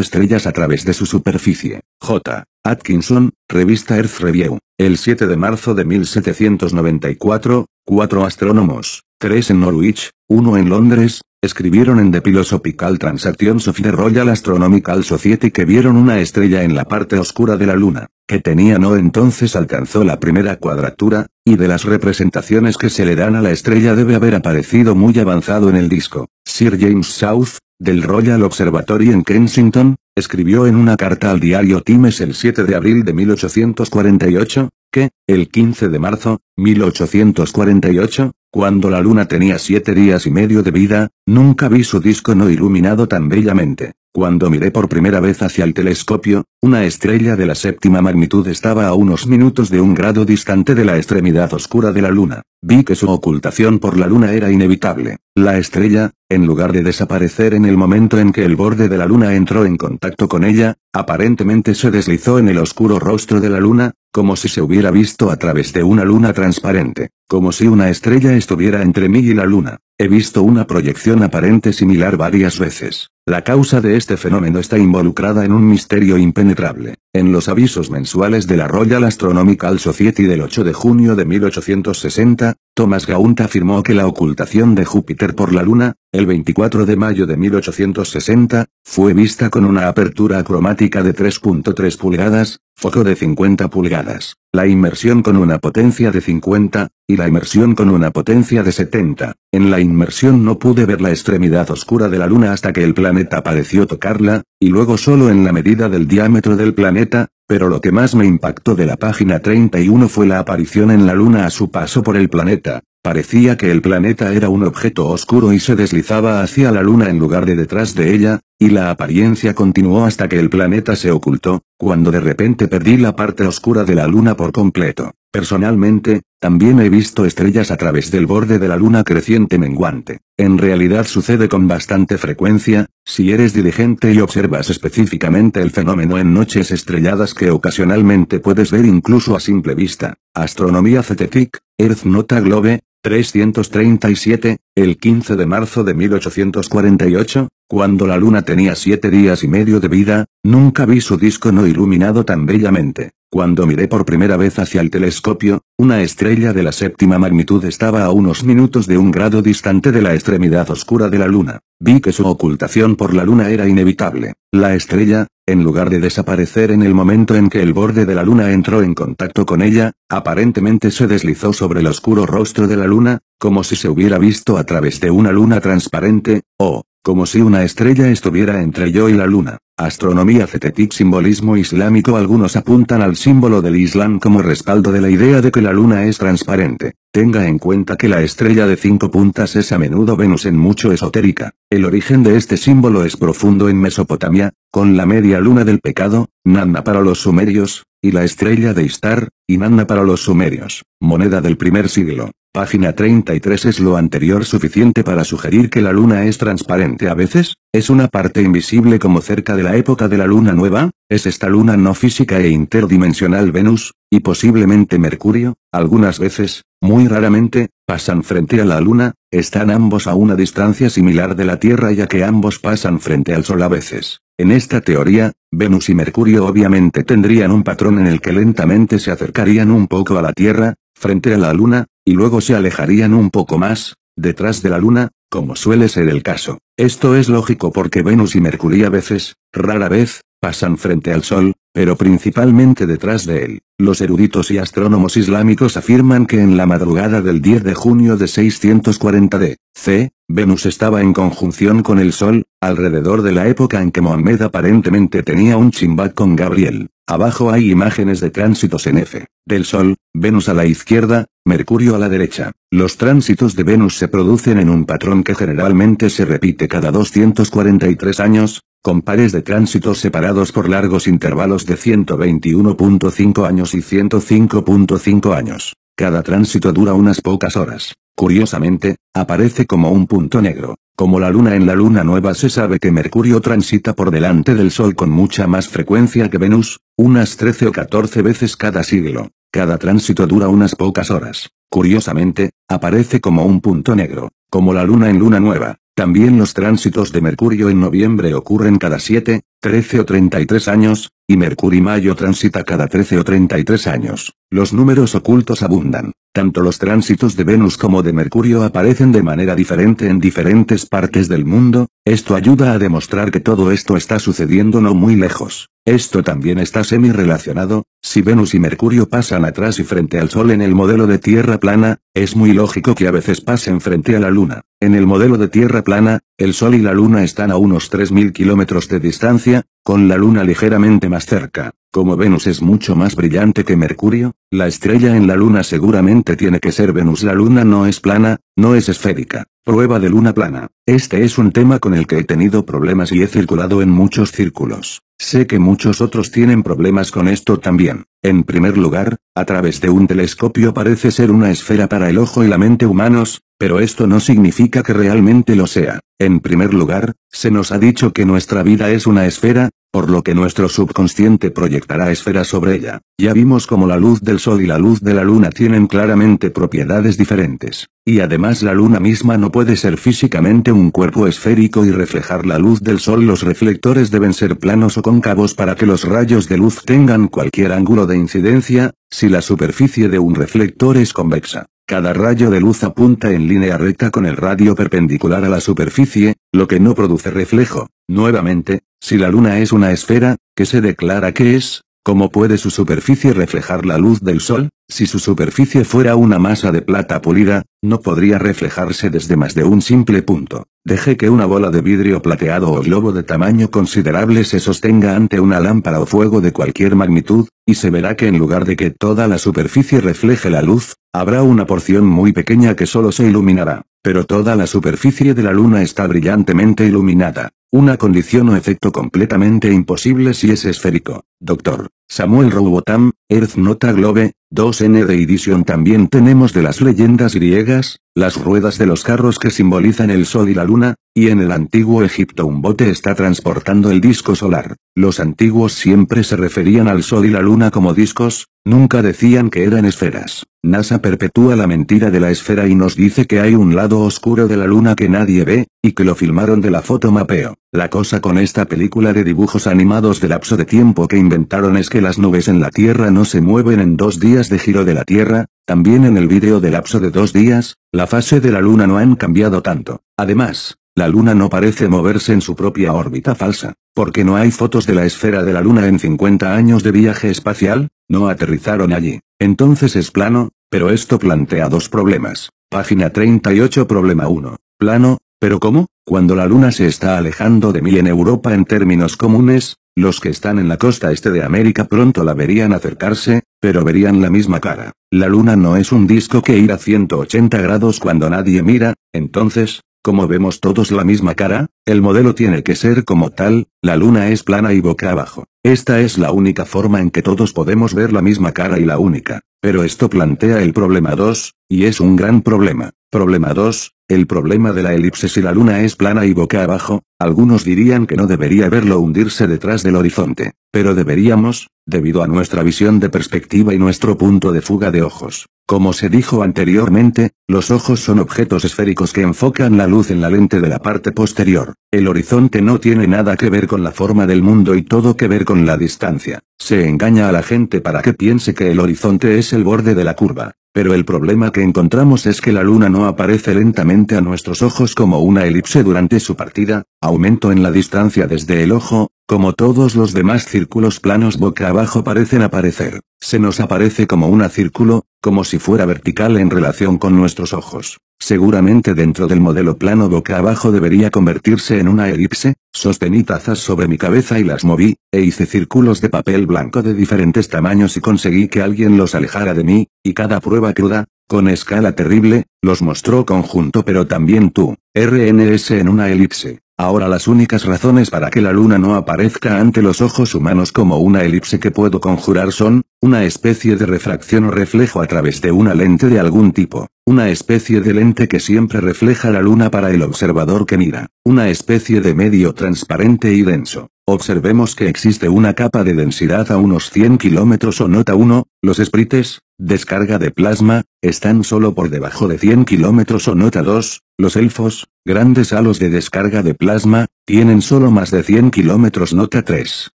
estrellas a través de su superficie. J. Atkinson, revista Earth Review, el 7 de marzo de 1794, cuatro astrónomos, tres en Norwich, uno en Londres, Escribieron en The Philosophical Transactions of the Royal Astronomical Society que vieron una estrella en la parte oscura de la Luna, que tenía no entonces alcanzó la primera cuadratura, y de las representaciones que se le dan a la estrella debe haber aparecido muy avanzado en el disco. Sir James South, del Royal Observatory en Kensington, escribió en una carta al diario Times el 7 de abril de 1848, que, el 15 de marzo, 1848, cuando la luna tenía siete días y medio de vida, nunca vi su disco no iluminado tan brillamente. Cuando miré por primera vez hacia el telescopio, una estrella de la séptima magnitud estaba a unos minutos de un grado distante de la extremidad oscura de la Luna. Vi que su ocultación por la Luna era inevitable. La estrella, en lugar de desaparecer en el momento en que el borde de la Luna entró en contacto con ella, aparentemente se deslizó en el oscuro rostro de la Luna, como si se hubiera visto a través de una luna transparente, como si una estrella estuviera entre mí y la Luna. He visto una proyección aparente similar varias veces. La causa de este fenómeno está involucrada en un misterio impenetrable. En los avisos mensuales de la Royal Astronomical Society del 8 de junio de 1860, Thomas Gaunt afirmó que la ocultación de Júpiter por la Luna, el 24 de mayo de 1860, fue vista con una apertura cromática de 3.3 pulgadas, foco de 50 pulgadas, la inmersión con una potencia de 50, y la inmersión con una potencia de 70. En la inmersión no pude ver la extremidad oscura de la Luna hasta que el planeta pareció tocarla, y luego solo en la medida del diámetro del planeta, pero lo que más me impactó de la página 31 fue la aparición en la Luna a su paso por el planeta, Parecía que el planeta era un objeto oscuro y se deslizaba hacia la luna en lugar de detrás de ella, y la apariencia continuó hasta que el planeta se ocultó, cuando de repente perdí la parte oscura de la luna por completo. Personalmente, también he visto estrellas a través del borde de la luna creciente menguante. En realidad sucede con bastante frecuencia, si eres diligente y observas específicamente el fenómeno en noches estrelladas que ocasionalmente puedes ver incluso a simple vista. Astronomía Cetetic, Earth Nota Globe, 337, el 15 de marzo de 1848, cuando la luna tenía siete días y medio de vida, nunca vi su disco no iluminado tan bellamente. Cuando miré por primera vez hacia el telescopio, una estrella de la séptima magnitud estaba a unos minutos de un grado distante de la extremidad oscura de la luna. Vi que su ocultación por la luna era inevitable. La estrella, en lugar de desaparecer en el momento en que el borde de la luna entró en contacto con ella, aparentemente se deslizó sobre el oscuro rostro de la luna, como si se hubiera visto a través de una luna transparente, o, como si una estrella estuviera entre yo y la luna. Astronomía cetetic simbolismo islámico Algunos apuntan al símbolo del Islam como respaldo de la idea de que la luna es transparente. Tenga en cuenta que la estrella de cinco puntas es a menudo Venus en mucho esotérica. El origen de este símbolo es profundo en Mesopotamia, con la media luna del pecado, Nanna para los sumerios, y la estrella de Istar, y Nanna para los sumerios, moneda del primer siglo. Página 33 es lo anterior suficiente para sugerir que la luna es transparente a veces, es una parte invisible como cerca de la época de la luna nueva, es esta luna no física e interdimensional Venus, y posiblemente Mercurio, algunas veces, muy raramente, pasan frente a la luna, están ambos a una distancia similar de la Tierra ya que ambos pasan frente al Sol a veces. En esta teoría, Venus y Mercurio obviamente tendrían un patrón en el que lentamente se acercarían un poco a la Tierra, frente a la Luna, y luego se alejarían un poco más, detrás de la Luna, como suele ser el caso. Esto es lógico porque Venus y Mercurio a veces, rara vez, pasan frente al Sol, pero principalmente detrás de él. Los eruditos y astrónomos islámicos afirman que en la madrugada del 10 de junio de 640 d. C., Venus estaba en conjunción con el Sol, alrededor de la época en que Mohamed aparentemente tenía un chimbat con Gabriel. Abajo hay imágenes de tránsitos en F. Del Sol, Venus a la izquierda, Mercurio a la derecha. Los tránsitos de Venus se producen en un patrón que generalmente se repite cada 243 años, con pares de tránsitos separados por largos intervalos de 121.5 años y 105.5 años. Cada tránsito dura unas pocas horas. Curiosamente, aparece como un punto negro. Como la luna en la luna nueva se sabe que Mercurio transita por delante del Sol con mucha más frecuencia que Venus, unas 13 o 14 veces cada siglo. Cada tránsito dura unas pocas horas. Curiosamente, aparece como un punto negro, como la luna en luna nueva. También los tránsitos de Mercurio en noviembre ocurren cada 7, 13 o 33 años, y Mercurio-Mayo transita cada 13 o 33 años. Los números ocultos abundan. Tanto los tránsitos de Venus como de Mercurio aparecen de manera diferente en diferentes partes del mundo, esto ayuda a demostrar que todo esto está sucediendo no muy lejos. Esto también está semi-relacionado, si Venus y Mercurio pasan atrás y frente al Sol en el modelo de Tierra plana, es muy lógico que a veces pasen frente a la Luna. En el modelo de Tierra plana, el Sol y la Luna están a unos 3.000 kilómetros de distancia, con la Luna ligeramente más cerca. Como Venus es mucho más brillante que Mercurio, la estrella en la Luna seguramente tiene que ser Venus. La Luna no es plana, no es esférica. Prueba de Luna plana. Este es un tema con el que he tenido problemas y he circulado en muchos círculos. Sé que muchos otros tienen problemas con esto también. En primer lugar, a través de un telescopio parece ser una esfera para el ojo y la mente humanos, pero esto no significa que realmente lo sea. En primer lugar, se nos ha dicho que nuestra vida es una esfera, por lo que nuestro subconsciente proyectará esferas sobre ella. Ya vimos cómo la luz del sol y la luz de la luna tienen claramente propiedades diferentes, y además la luna misma no puede ser físicamente un cuerpo esférico y reflejar la luz del sol. Los reflectores deben ser planos o cóncavos para que los rayos de luz tengan cualquier ángulo de incidencia, si la superficie de un reflector es convexa, cada rayo de luz apunta en línea recta con el radio perpendicular a la superficie, lo que no produce reflejo. Nuevamente, si la luna es una esfera, que se declara que es, ¿Cómo puede su superficie reflejar la luz del sol? Si su superficie fuera una masa de plata pulida, no podría reflejarse desde más de un simple punto. Deje que una bola de vidrio plateado o globo de tamaño considerable se sostenga ante una lámpara o fuego de cualquier magnitud, y se verá que en lugar de que toda la superficie refleje la luz, habrá una porción muy pequeña que solo se iluminará. Pero toda la superficie de la luna está brillantemente iluminada. Una condición o efecto completamente imposible si es esférico. doctor Samuel Robotam Earth Nota Globe, 2N de Edition también tenemos de las leyendas griegas, las ruedas de los carros que simbolizan el sol y la luna, y en el antiguo Egipto un bote está transportando el disco solar. Los antiguos siempre se referían al sol y la luna como discos, nunca decían que eran esferas. NASA perpetúa la mentira de la esfera y nos dice que hay un lado oscuro de la luna que nadie ve, y que lo filmaron de la foto mapeo. La cosa con esta película de dibujos animados del lapso de tiempo que inventaron es que las nubes en la Tierra no se mueven en dos días de giro de la Tierra, también en el vídeo del lapso de dos días, la fase de la Luna no han cambiado tanto. Además, la Luna no parece moverse en su propia órbita falsa, porque no hay fotos de la esfera de la Luna en 50 años de viaje espacial, no aterrizaron allí. Entonces es plano, pero esto plantea dos problemas. Página 38 Problema 1. Plano, pero ¿cómo? Cuando la luna se está alejando de mí en Europa en términos comunes, los que están en la costa este de América pronto la verían acercarse, pero verían la misma cara. La luna no es un disco que ir a 180 grados cuando nadie mira, entonces, como vemos todos la misma cara, el modelo tiene que ser como tal, la luna es plana y boca abajo. Esta es la única forma en que todos podemos ver la misma cara y la única. Pero esto plantea el problema 2, y es un gran problema. Problema 2, el problema de la elipse si la luna es plana y boca abajo, algunos dirían que no debería verlo hundirse detrás del horizonte, pero deberíamos, debido a nuestra visión de perspectiva y nuestro punto de fuga de ojos. Como se dijo anteriormente, los ojos son objetos esféricos que enfocan la luz en la lente de la parte posterior. El horizonte no tiene nada que ver con la forma del mundo y todo que ver con la distancia. Se engaña a la gente para que piense que el horizonte es el borde de la curva. Pero el problema que encontramos es que la Luna no aparece lentamente a nuestros ojos como una elipse durante su partida, Aumento en la distancia desde el ojo, como todos los demás círculos planos boca abajo parecen aparecer, se nos aparece como una círculo, como si fuera vertical en relación con nuestros ojos. Seguramente dentro del modelo plano boca abajo debería convertirse en una elipse, sostení tazas sobre mi cabeza y las moví, e hice círculos de papel blanco de diferentes tamaños y conseguí que alguien los alejara de mí, y cada prueba cruda, con escala terrible, los mostró conjunto pero también tú, RNS en una elipse. Ahora las únicas razones para que la luna no aparezca ante los ojos humanos como una elipse que puedo conjurar son, una especie de refracción o reflejo a través de una lente de algún tipo, una especie de lente que siempre refleja la luna para el observador que mira, una especie de medio transparente y denso. Observemos que existe una capa de densidad a unos 100 kilómetros o nota 1, los sprites, descarga de plasma, están solo por debajo de 100 kilómetros o nota 2, los elfos, grandes halos de descarga de plasma, tienen solo más de 100 kilómetros nota 3.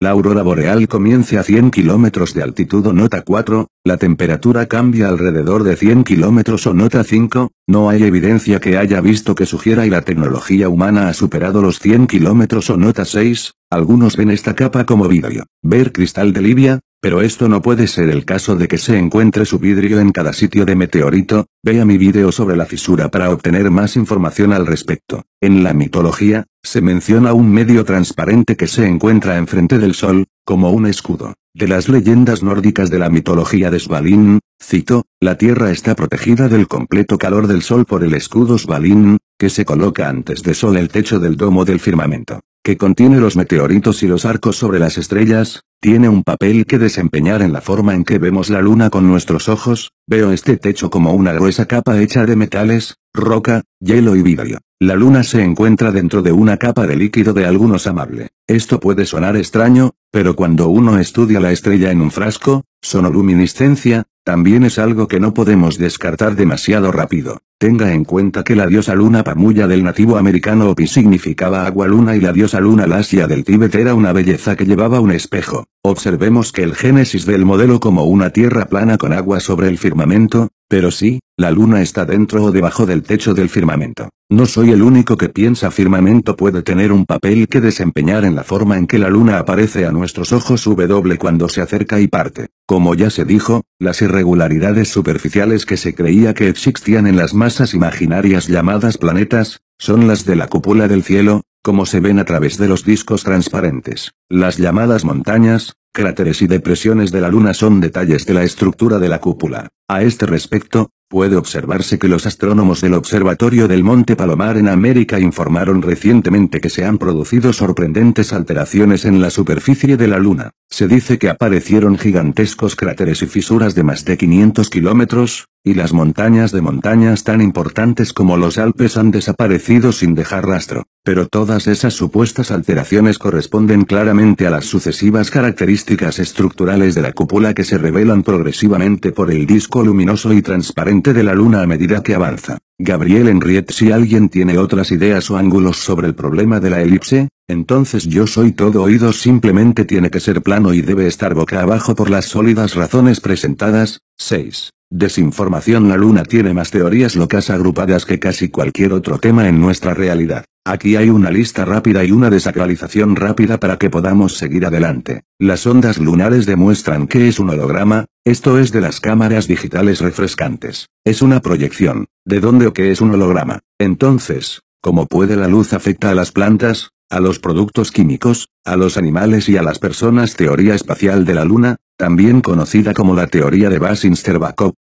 La aurora boreal comienza a 100 kilómetros de altitud o nota 4, la temperatura cambia alrededor de 100 kilómetros o nota 5, no hay evidencia que haya visto que sugiera y la tecnología humana ha superado los 100 kilómetros o nota 6, algunos ven esta capa como vidrio. Ver cristal de Libia, pero esto no puede ser el caso de que se encuentre su vidrio en cada sitio de meteorito, vea mi vídeo sobre la fisura para obtener más información al respecto. En la mitología, se menciona un medio transparente que se encuentra enfrente del sol, como un escudo. De las leyendas nórdicas de la mitología de Svalin, cito, la tierra está protegida del completo calor del sol por el escudo Svalin, que se coloca antes de sol el techo del domo del firmamento que contiene los meteoritos y los arcos sobre las estrellas, tiene un papel que desempeñar en la forma en que vemos la luna con nuestros ojos, veo este techo como una gruesa capa hecha de metales, roca, hielo y vidrio. La luna se encuentra dentro de una capa de líquido de algunos amable. Esto puede sonar extraño, pero cuando uno estudia la estrella en un frasco, sonoluminiscencia, también es algo que no podemos descartar demasiado rápido. Tenga en cuenta que la diosa luna Pamuya del nativo americano Opi significaba agua luna y la diosa luna Lasia del Tíbet era una belleza que llevaba un espejo. Observemos que el génesis del modelo como una tierra plana con agua sobre el firmamento, pero sí, la luna está dentro o debajo del techo del firmamento. No soy el único que piensa firmamento puede tener un papel que desempeñar en la forma en que la luna aparece a nuestros ojos W cuando se acerca y parte. Como ya se dijo, las irregularidades superficiales que se creía que existían en las masas imaginarias llamadas planetas, son las de la cúpula del cielo, como se ven a través de los discos transparentes. Las llamadas montañas, cráteres y depresiones de la Luna son detalles de la estructura de la cúpula. A este respecto, puede observarse que los astrónomos del Observatorio del Monte Palomar en América informaron recientemente que se han producido sorprendentes alteraciones en la superficie de la Luna. Se dice que aparecieron gigantescos cráteres y fisuras de más de 500 kilómetros, y las montañas de montañas tan importantes como los Alpes han desaparecido sin dejar rastro, pero todas esas supuestas alteraciones corresponden claramente a las sucesivas características estructurales de la cúpula que se revelan progresivamente por el disco luminoso y transparente de la Luna a medida que avanza. Gabriel Henriette si alguien tiene otras ideas o ángulos sobre el problema de la elipse, entonces yo soy todo oído simplemente tiene que ser plano y debe estar boca abajo por las sólidas razones presentadas. 6. Desinformación La luna tiene más teorías locas agrupadas que casi cualquier otro tema en nuestra realidad. Aquí hay una lista rápida y una desacralización rápida para que podamos seguir adelante. Las ondas lunares demuestran que es un holograma, esto es de las cámaras digitales refrescantes. Es una proyección. ¿De dónde o qué es un holograma? Entonces, ¿cómo puede la luz afecta a las plantas, a los productos químicos, a los animales y a las personas Teoría espacial de la Luna, también conocida como la teoría de basingster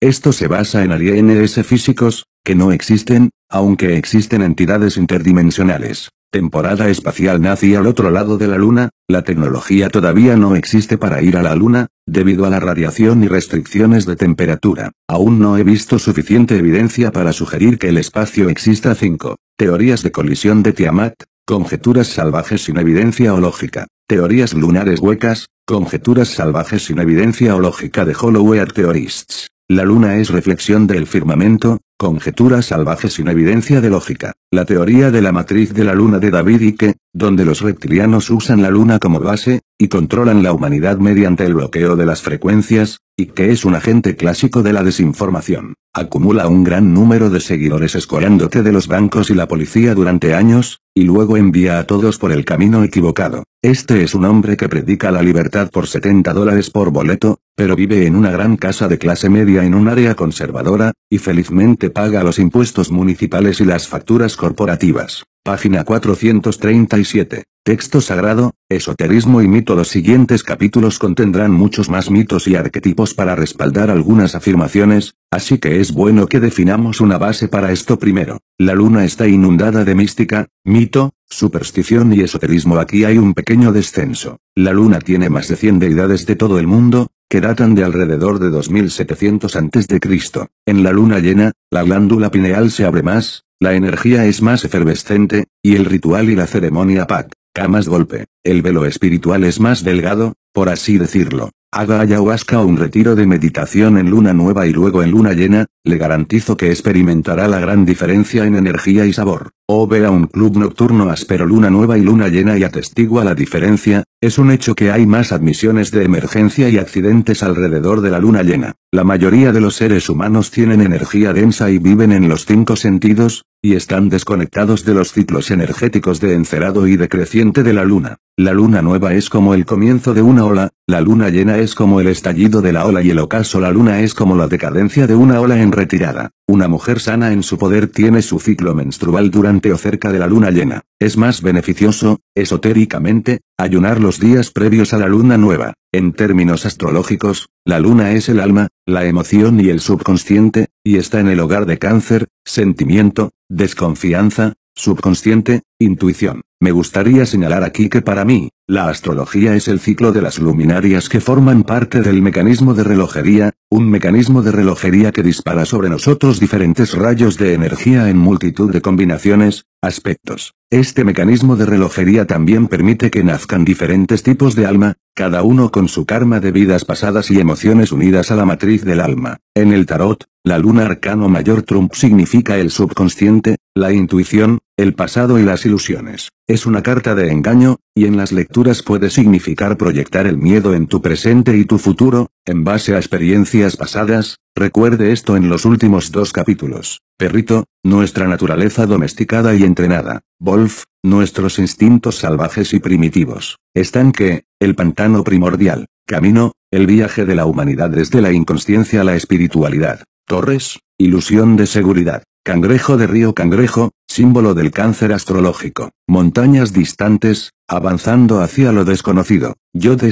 esto se basa en alienes físicos, que no existen, aunque existen entidades interdimensionales. Temporada espacial nazi al otro lado de la Luna, la tecnología todavía no existe para ir a la Luna, debido a la radiación y restricciones de temperatura. Aún no he visto suficiente evidencia para sugerir que el espacio exista 5. Teorías de colisión de Tiamat, conjeturas salvajes sin evidencia o lógica, teorías lunares huecas, Conjeturas salvajes sin evidencia o lógica de Holloway at Theorists. La luna es reflexión del firmamento, conjeturas salvajes sin evidencia de lógica. La teoría de la matriz de la luna de David Icke, donde los reptilianos usan la luna como base, y controlan la humanidad mediante el bloqueo de las frecuencias, que es un agente clásico de la desinformación. Acumula un gran número de seguidores escolándote de los bancos y la policía durante años, y luego envía a todos por el camino equivocado. Este es un hombre que predica la libertad por 70 dólares por boleto, pero vive en una gran casa de clase media en un área conservadora, y felizmente paga los impuestos municipales y las facturas corporativas. Página 437. Texto sagrado, esoterismo y mito Los siguientes capítulos contendrán muchos más mitos y arquetipos para respaldar algunas afirmaciones, así que es bueno que definamos una base para esto primero. La luna está inundada de mística, mito, superstición y esoterismo Aquí hay un pequeño descenso. La luna tiene más de 100 deidades de todo el mundo, que datan de alrededor de 2700 a.C. En la luna llena, la glándula pineal se abre más, la energía es más efervescente, y el ritual y la ceremonia pac. Camas golpe, el velo espiritual es más delgado, por así decirlo, haga ayahuasca o un retiro de meditación en luna nueva y luego en luna llena, le garantizo que experimentará la gran diferencia en energía y sabor. O vea un club nocturno áspero luna nueva y luna llena y atestigua la diferencia, es un hecho que hay más admisiones de emergencia y accidentes alrededor de la luna llena. La mayoría de los seres humanos tienen energía densa y viven en los cinco sentidos, y están desconectados de los ciclos energéticos de encerado y decreciente de la luna. La luna nueva es como el comienzo de una ola, la luna llena es como el estallido de la ola y el ocaso la luna es como la decadencia de una ola en retirada. Una mujer sana en su poder tiene su ciclo menstrual durante o cerca de la luna llena. Es más beneficioso, esotéricamente, ayunar los días previos a la luna nueva. En términos astrológicos, la luna es el alma, la emoción y el subconsciente, y está en el hogar de cáncer, sentimiento, desconfianza, subconsciente, intuición. Me gustaría señalar aquí que para mí, la astrología es el ciclo de las luminarias que forman parte del mecanismo de relojería, un mecanismo de relojería que dispara sobre nosotros diferentes rayos de energía en multitud de combinaciones, aspectos. Este mecanismo de relojería también permite que nazcan diferentes tipos de alma, cada uno con su karma de vidas pasadas y emociones unidas a la matriz del alma. En el tarot, la luna arcano mayor trump significa el subconsciente, la intuición, el pasado y las ilusiones. Es una carta de engaño, y en las lecturas puede significar proyectar el miedo en tu presente y tu futuro, en base a experiencias pasadas, recuerde esto en los últimos dos capítulos. Perrito, nuestra naturaleza domesticada y entrenada. Wolf, nuestros instintos salvajes y primitivos. Estanque, el pantano primordial. Camino, el viaje de la humanidad desde la inconsciencia a la espiritualidad. Torres, ilusión de seguridad. Cangrejo de río Cangrejo, símbolo del cáncer astrológico, montañas distantes, avanzando hacia lo desconocido, yo de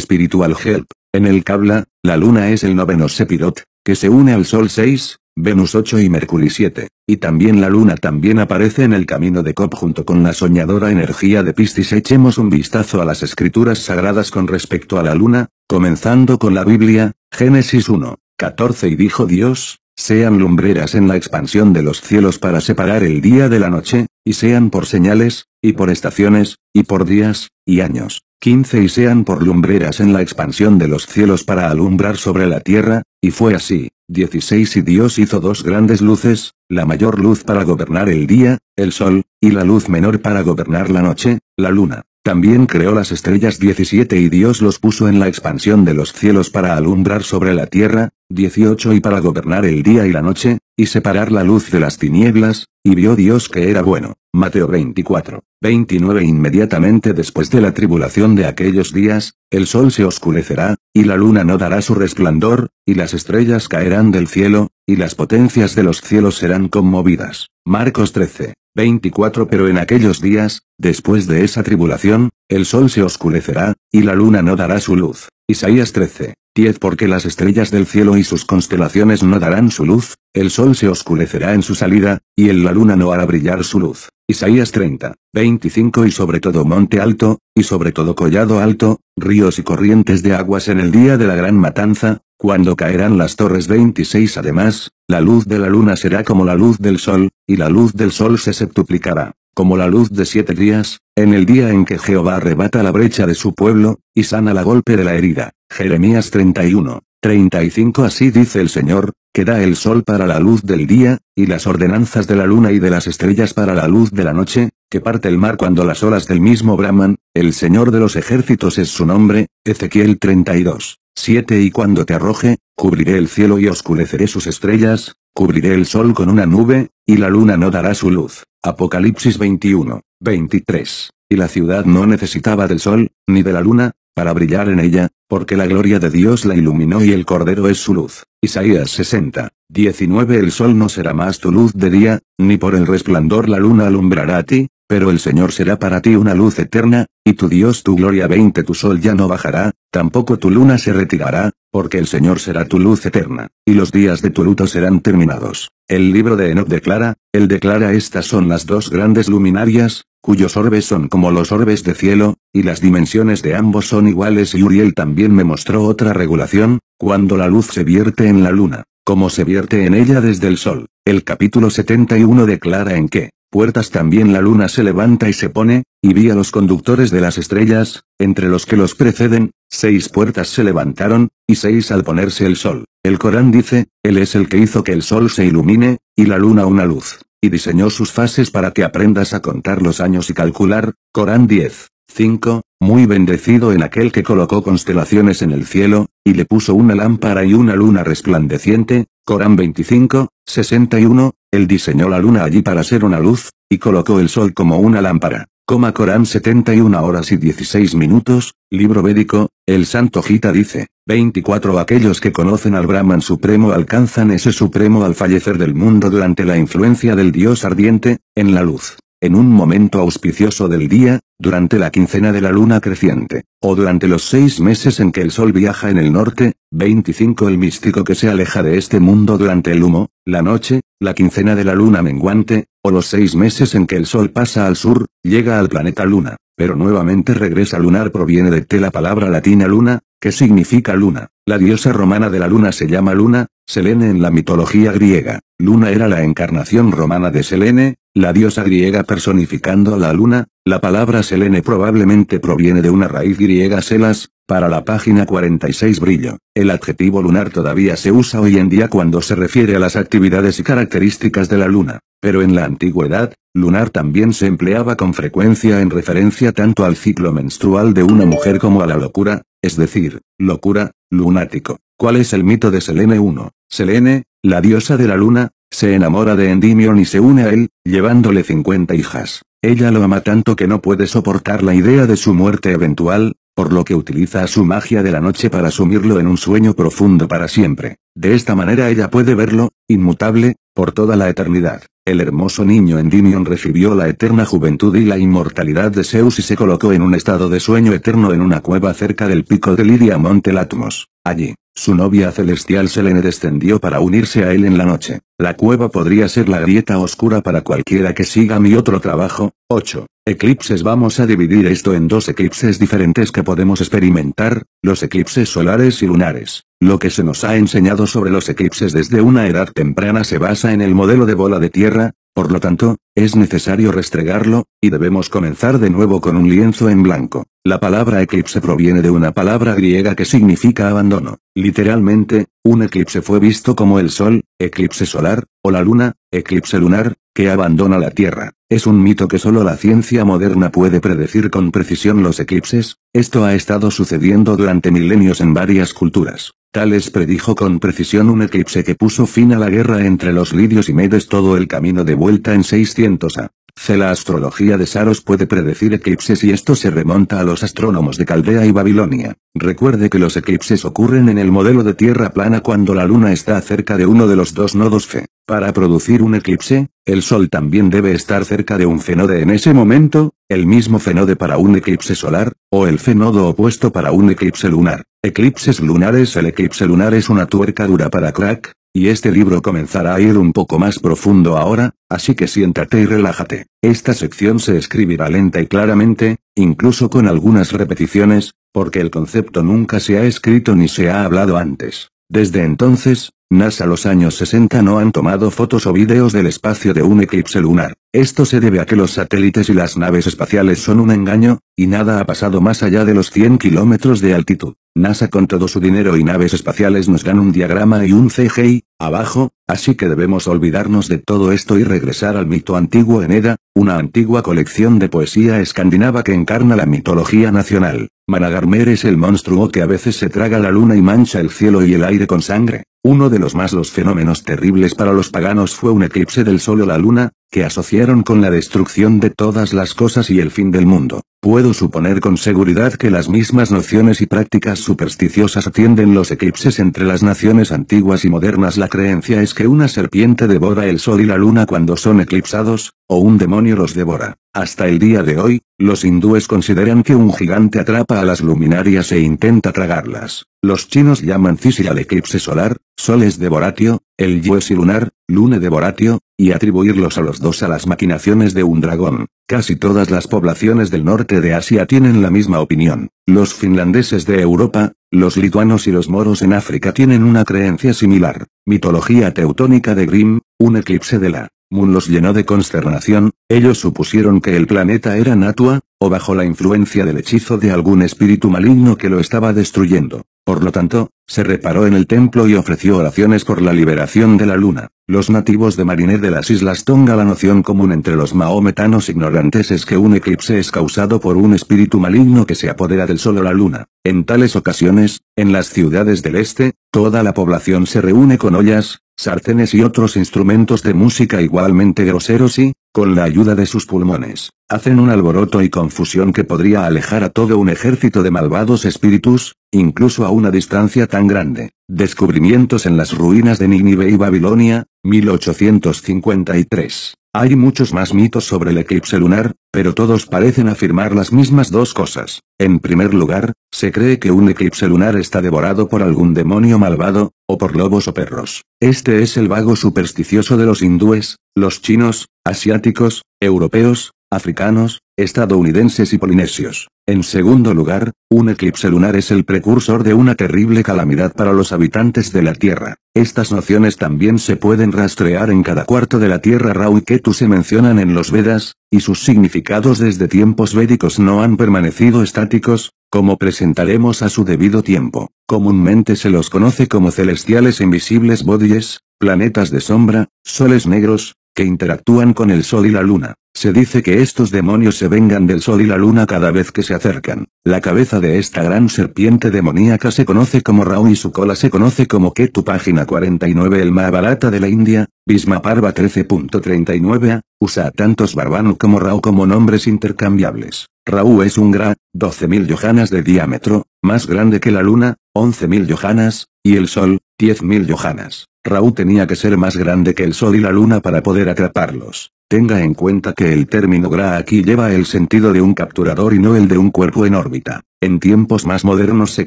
Spiritual Help, en el Kabla, la luna es el noveno Sepirot, que se une al Sol 6, Venus 8 y Mercury 7, y también la luna también aparece en el camino de Cop junto con la soñadora energía de Piscis. Echemos un vistazo a las escrituras sagradas con respecto a la luna, comenzando con la Biblia, Génesis 1, 14 y dijo Dios, sean lumbreras en la expansión de los cielos para separar el día de la noche, y sean por señales, y por estaciones, y por días, y años. 15 Y sean por lumbreras en la expansión de los cielos para alumbrar sobre la tierra, y fue así. 16 Y Dios hizo dos grandes luces, la mayor luz para gobernar el día, el sol, y la luz menor para gobernar la noche, la luna. También creó las estrellas 17 y Dios los puso en la expansión de los cielos para alumbrar sobre la tierra, 18 Y para gobernar el día y la noche, y separar la luz de las tinieblas, y vio Dios que era bueno. Mateo 24, 29 Inmediatamente después de la tribulación de aquellos días, el sol se oscurecerá, y la luna no dará su resplandor, y las estrellas caerán del cielo, y las potencias de los cielos serán conmovidas. Marcos 13, 24 Pero en aquellos días, después de esa tribulación, el sol se oscurecerá, y la luna no dará su luz. Isaías 13. 10 Porque las estrellas del cielo y sus constelaciones no darán su luz, el sol se oscurecerá en su salida, y en la luna no hará brillar su luz. Isaías 30, 25 Y sobre todo monte alto, y sobre todo collado alto, ríos y corrientes de aguas en el día de la gran matanza, cuando caerán las torres 26 Además, la luz de la luna será como la luz del sol, y la luz del sol se septuplicará como la luz de siete días, en el día en que Jehová arrebata la brecha de su pueblo, y sana la golpe de la herida. Jeremías 31, 35 Así dice el Señor, que da el sol para la luz del día, y las ordenanzas de la luna y de las estrellas para la luz de la noche, que parte el mar cuando las olas del mismo Brahman, el Señor de los ejércitos es su nombre, Ezequiel 32, 7 Y cuando te arroje, cubriré el cielo y oscureceré sus estrellas, cubriré el sol con una nube, y la luna no dará su luz. Apocalipsis 21, 23. Y la ciudad no necesitaba del sol, ni de la luna, para brillar en ella, porque la gloria de Dios la iluminó y el Cordero es su luz. Isaías 60, 19 El sol no será más tu luz de día, ni por el resplandor la luna alumbrará a ti, pero el Señor será para ti una luz eterna, y tu Dios tu gloria 20 Tu sol ya no bajará, tampoco tu luna se retirará, porque el Señor será tu luz eterna, y los días de tu luto serán terminados. El libro de Enoch declara, él declara estas son las dos grandes luminarias, cuyos orbes son como los orbes de cielo, y las dimensiones de ambos son iguales y Uriel también me mostró otra regulación, cuando la luz se vierte en la luna, como se vierte en ella desde el sol. El capítulo 71 declara en que, puertas también la luna se levanta y se pone, y vi a los conductores de las estrellas, entre los que los preceden, seis puertas se levantaron, y seis al ponerse el sol. El Corán dice, Él es el que hizo que el sol se ilumine, y la luna una luz, y diseñó sus fases para que aprendas a contar los años y calcular, Corán 10. 5. Muy bendecido en aquel que colocó constelaciones en el cielo, y le puso una lámpara y una luna resplandeciente, Corán 25, 61, él diseñó la luna allí para ser una luz, y colocó el sol como una lámpara. Coma Corán 71 horas y 16 minutos, libro Bédico, el santo Gita dice, 24 Aquellos que conocen al Brahman supremo alcanzan ese supremo al fallecer del mundo durante la influencia del dios ardiente, en la luz. En un momento auspicioso del día, durante la quincena de la luna creciente, o durante los seis meses en que el sol viaja en el norte, 25 El místico que se aleja de este mundo durante el humo, la noche, la quincena de la luna menguante, o los seis meses en que el sol pasa al sur, llega al planeta luna, pero nuevamente regresa lunar proviene de la palabra latina luna, que significa luna. La diosa romana de la luna se llama luna, Selene en la mitología griega. Luna era la encarnación romana de Selene, la diosa griega personificando a la luna, la palabra Selene probablemente proviene de una raíz griega Selas, para la página 46 brillo. El adjetivo lunar todavía se usa hoy en día cuando se refiere a las actividades y características de la luna, pero en la antigüedad, lunar también se empleaba con frecuencia en referencia tanto al ciclo menstrual de una mujer como a la locura, es decir, locura, lunático. ¿Cuál es el mito de Selene 1? Selene, la diosa de la luna, se enamora de Endymion y se une a él, llevándole 50 hijas. Ella lo ama tanto que no puede soportar la idea de su muerte eventual, por lo que utiliza su magia de la noche para sumirlo en un sueño profundo para siempre. De esta manera ella puede verlo, inmutable, por toda la eternidad, el hermoso niño Endymion recibió la eterna juventud y la inmortalidad de Zeus y se colocó en un estado de sueño eterno en una cueva cerca del pico de Lidia Monte Latmos. Allí, su novia celestial Selene descendió para unirse a él en la noche. La cueva podría ser la grieta oscura para cualquiera que siga mi otro trabajo. 8. Eclipses Vamos a dividir esto en dos eclipses diferentes que podemos experimentar, los eclipses solares y lunares. Lo que se nos ha enseñado sobre los eclipses desde una edad temprana se basa en el modelo de bola de tierra, por lo tanto, es necesario restregarlo, y debemos comenzar de nuevo con un lienzo en blanco. La palabra eclipse proviene de una palabra griega que significa abandono. Literalmente, un eclipse fue visto como el sol, eclipse solar, o la luna, eclipse lunar, que abandona la Tierra. Es un mito que solo la ciencia moderna puede predecir con precisión los eclipses, esto ha estado sucediendo durante milenios en varias culturas. Tales predijo con precisión un eclipse que puso fin a la guerra entre los lidios y medes todo el camino de vuelta en 600 a. C. La astrología de Saros puede predecir eclipses y esto se remonta a los astrónomos de Caldea y Babilonia. Recuerde que los eclipses ocurren en el modelo de Tierra plana cuando la Luna está cerca de uno de los dos nodos Fe. Para producir un eclipse, el Sol también debe estar cerca de un fenode en ese momento, el mismo fenode para un eclipse solar, o el fenodo opuesto para un eclipse lunar. Eclipses lunares El eclipse lunar es una tuerca dura para crack, y este libro comenzará a ir un poco más profundo ahora, así que siéntate y relájate. Esta sección se escribirá lenta y claramente, incluso con algunas repeticiones, porque el concepto nunca se ha escrito ni se ha hablado antes. Desde entonces, NASA los años 60 no han tomado fotos o videos del espacio de un eclipse lunar. Esto se debe a que los satélites y las naves espaciales son un engaño, y nada ha pasado más allá de los 100 kilómetros de altitud. NASA con todo su dinero y naves espaciales nos dan un diagrama y un CGI, abajo, así que debemos olvidarnos de todo esto y regresar al mito antiguo en EDA, una antigua colección de poesía escandinava que encarna la mitología nacional. Managarmer es el monstruo que a veces se traga la luna y mancha el cielo y el aire con sangre. Uno de los más los fenómenos terribles para los paganos fue un eclipse del sol o la luna, que asociaron con la destrucción de todas las cosas y el fin del mundo. Puedo suponer con seguridad que las mismas nociones y prácticas supersticiosas atienden los eclipses entre las naciones antiguas y modernas. La creencia es que una serpiente devora el sol y la luna cuando son eclipsados, o un demonio los devora. Hasta el día de hoy, los hindúes consideran que un gigante atrapa a las luminarias e intenta tragarlas. Los chinos llaman Cisi al eclipse solar, sol es devoratio, el Yuesi lunar, Lune de Boratio, y atribuirlos a los dos a las maquinaciones de un dragón. Casi todas las poblaciones del norte de Asia tienen la misma opinión. Los finlandeses de Europa, los lituanos y los moros en África tienen una creencia similar. Mitología teutónica de Grimm, un eclipse de la Moon los llenó de consternación, ellos supusieron que el planeta era Natua, o bajo la influencia del hechizo de algún espíritu maligno que lo estaba destruyendo. Por lo tanto, se reparó en el templo y ofreció oraciones por la liberación de la luna. Los nativos de Mariné de las Islas Tonga la noción común entre los maometanos ignorantes es que un eclipse es causado por un espíritu maligno que se apodera del sol o la luna. En tales ocasiones, en las ciudades del este, toda la población se reúne con ollas, sartenes y otros instrumentos de música igualmente groseros y, con la ayuda de sus pulmones, hacen un alboroto y confusión que podría alejar a todo un ejército de malvados espíritus, incluso a una distancia tan grande. Descubrimientos en las ruinas de Nínive y Babilonia, 1853. Hay muchos más mitos sobre el eclipse lunar, pero todos parecen afirmar las mismas dos cosas. En primer lugar, se cree que un eclipse lunar está devorado por algún demonio malvado, o por lobos o perros. Este es el vago supersticioso de los hindúes, los chinos, asiáticos, europeos, africanos, estadounidenses y polinesios. En segundo lugar, un eclipse lunar es el precursor de una terrible calamidad para los habitantes de la Tierra. Estas nociones también se pueden rastrear en cada cuarto de la Tierra Rau y Ketu se mencionan en los Vedas, y sus significados desde tiempos védicos no han permanecido estáticos, como presentaremos a su debido tiempo. Comúnmente se los conoce como celestiales invisibles bodies, planetas de sombra, soles negros, que interactúan con el Sol y la Luna. Se dice que estos demonios se vengan del Sol y la Luna cada vez que se acercan. La cabeza de esta gran serpiente demoníaca se conoce como Raúl y su cola se conoce como Ketu. Página 49 El Mahabharata de la India, Bismaparva 13.39a, usa tantos Barbanu como Rao como nombres intercambiables. Raúl es un gra, 12.000 yojanas de diámetro, más grande que la luna, 11.000 yojanas, y el sol, 10.000 yohanas. Raúl tenía que ser más grande que el sol y la luna para poder atraparlos. Tenga en cuenta que el término Gra aquí lleva el sentido de un capturador y no el de un cuerpo en órbita. En tiempos más modernos se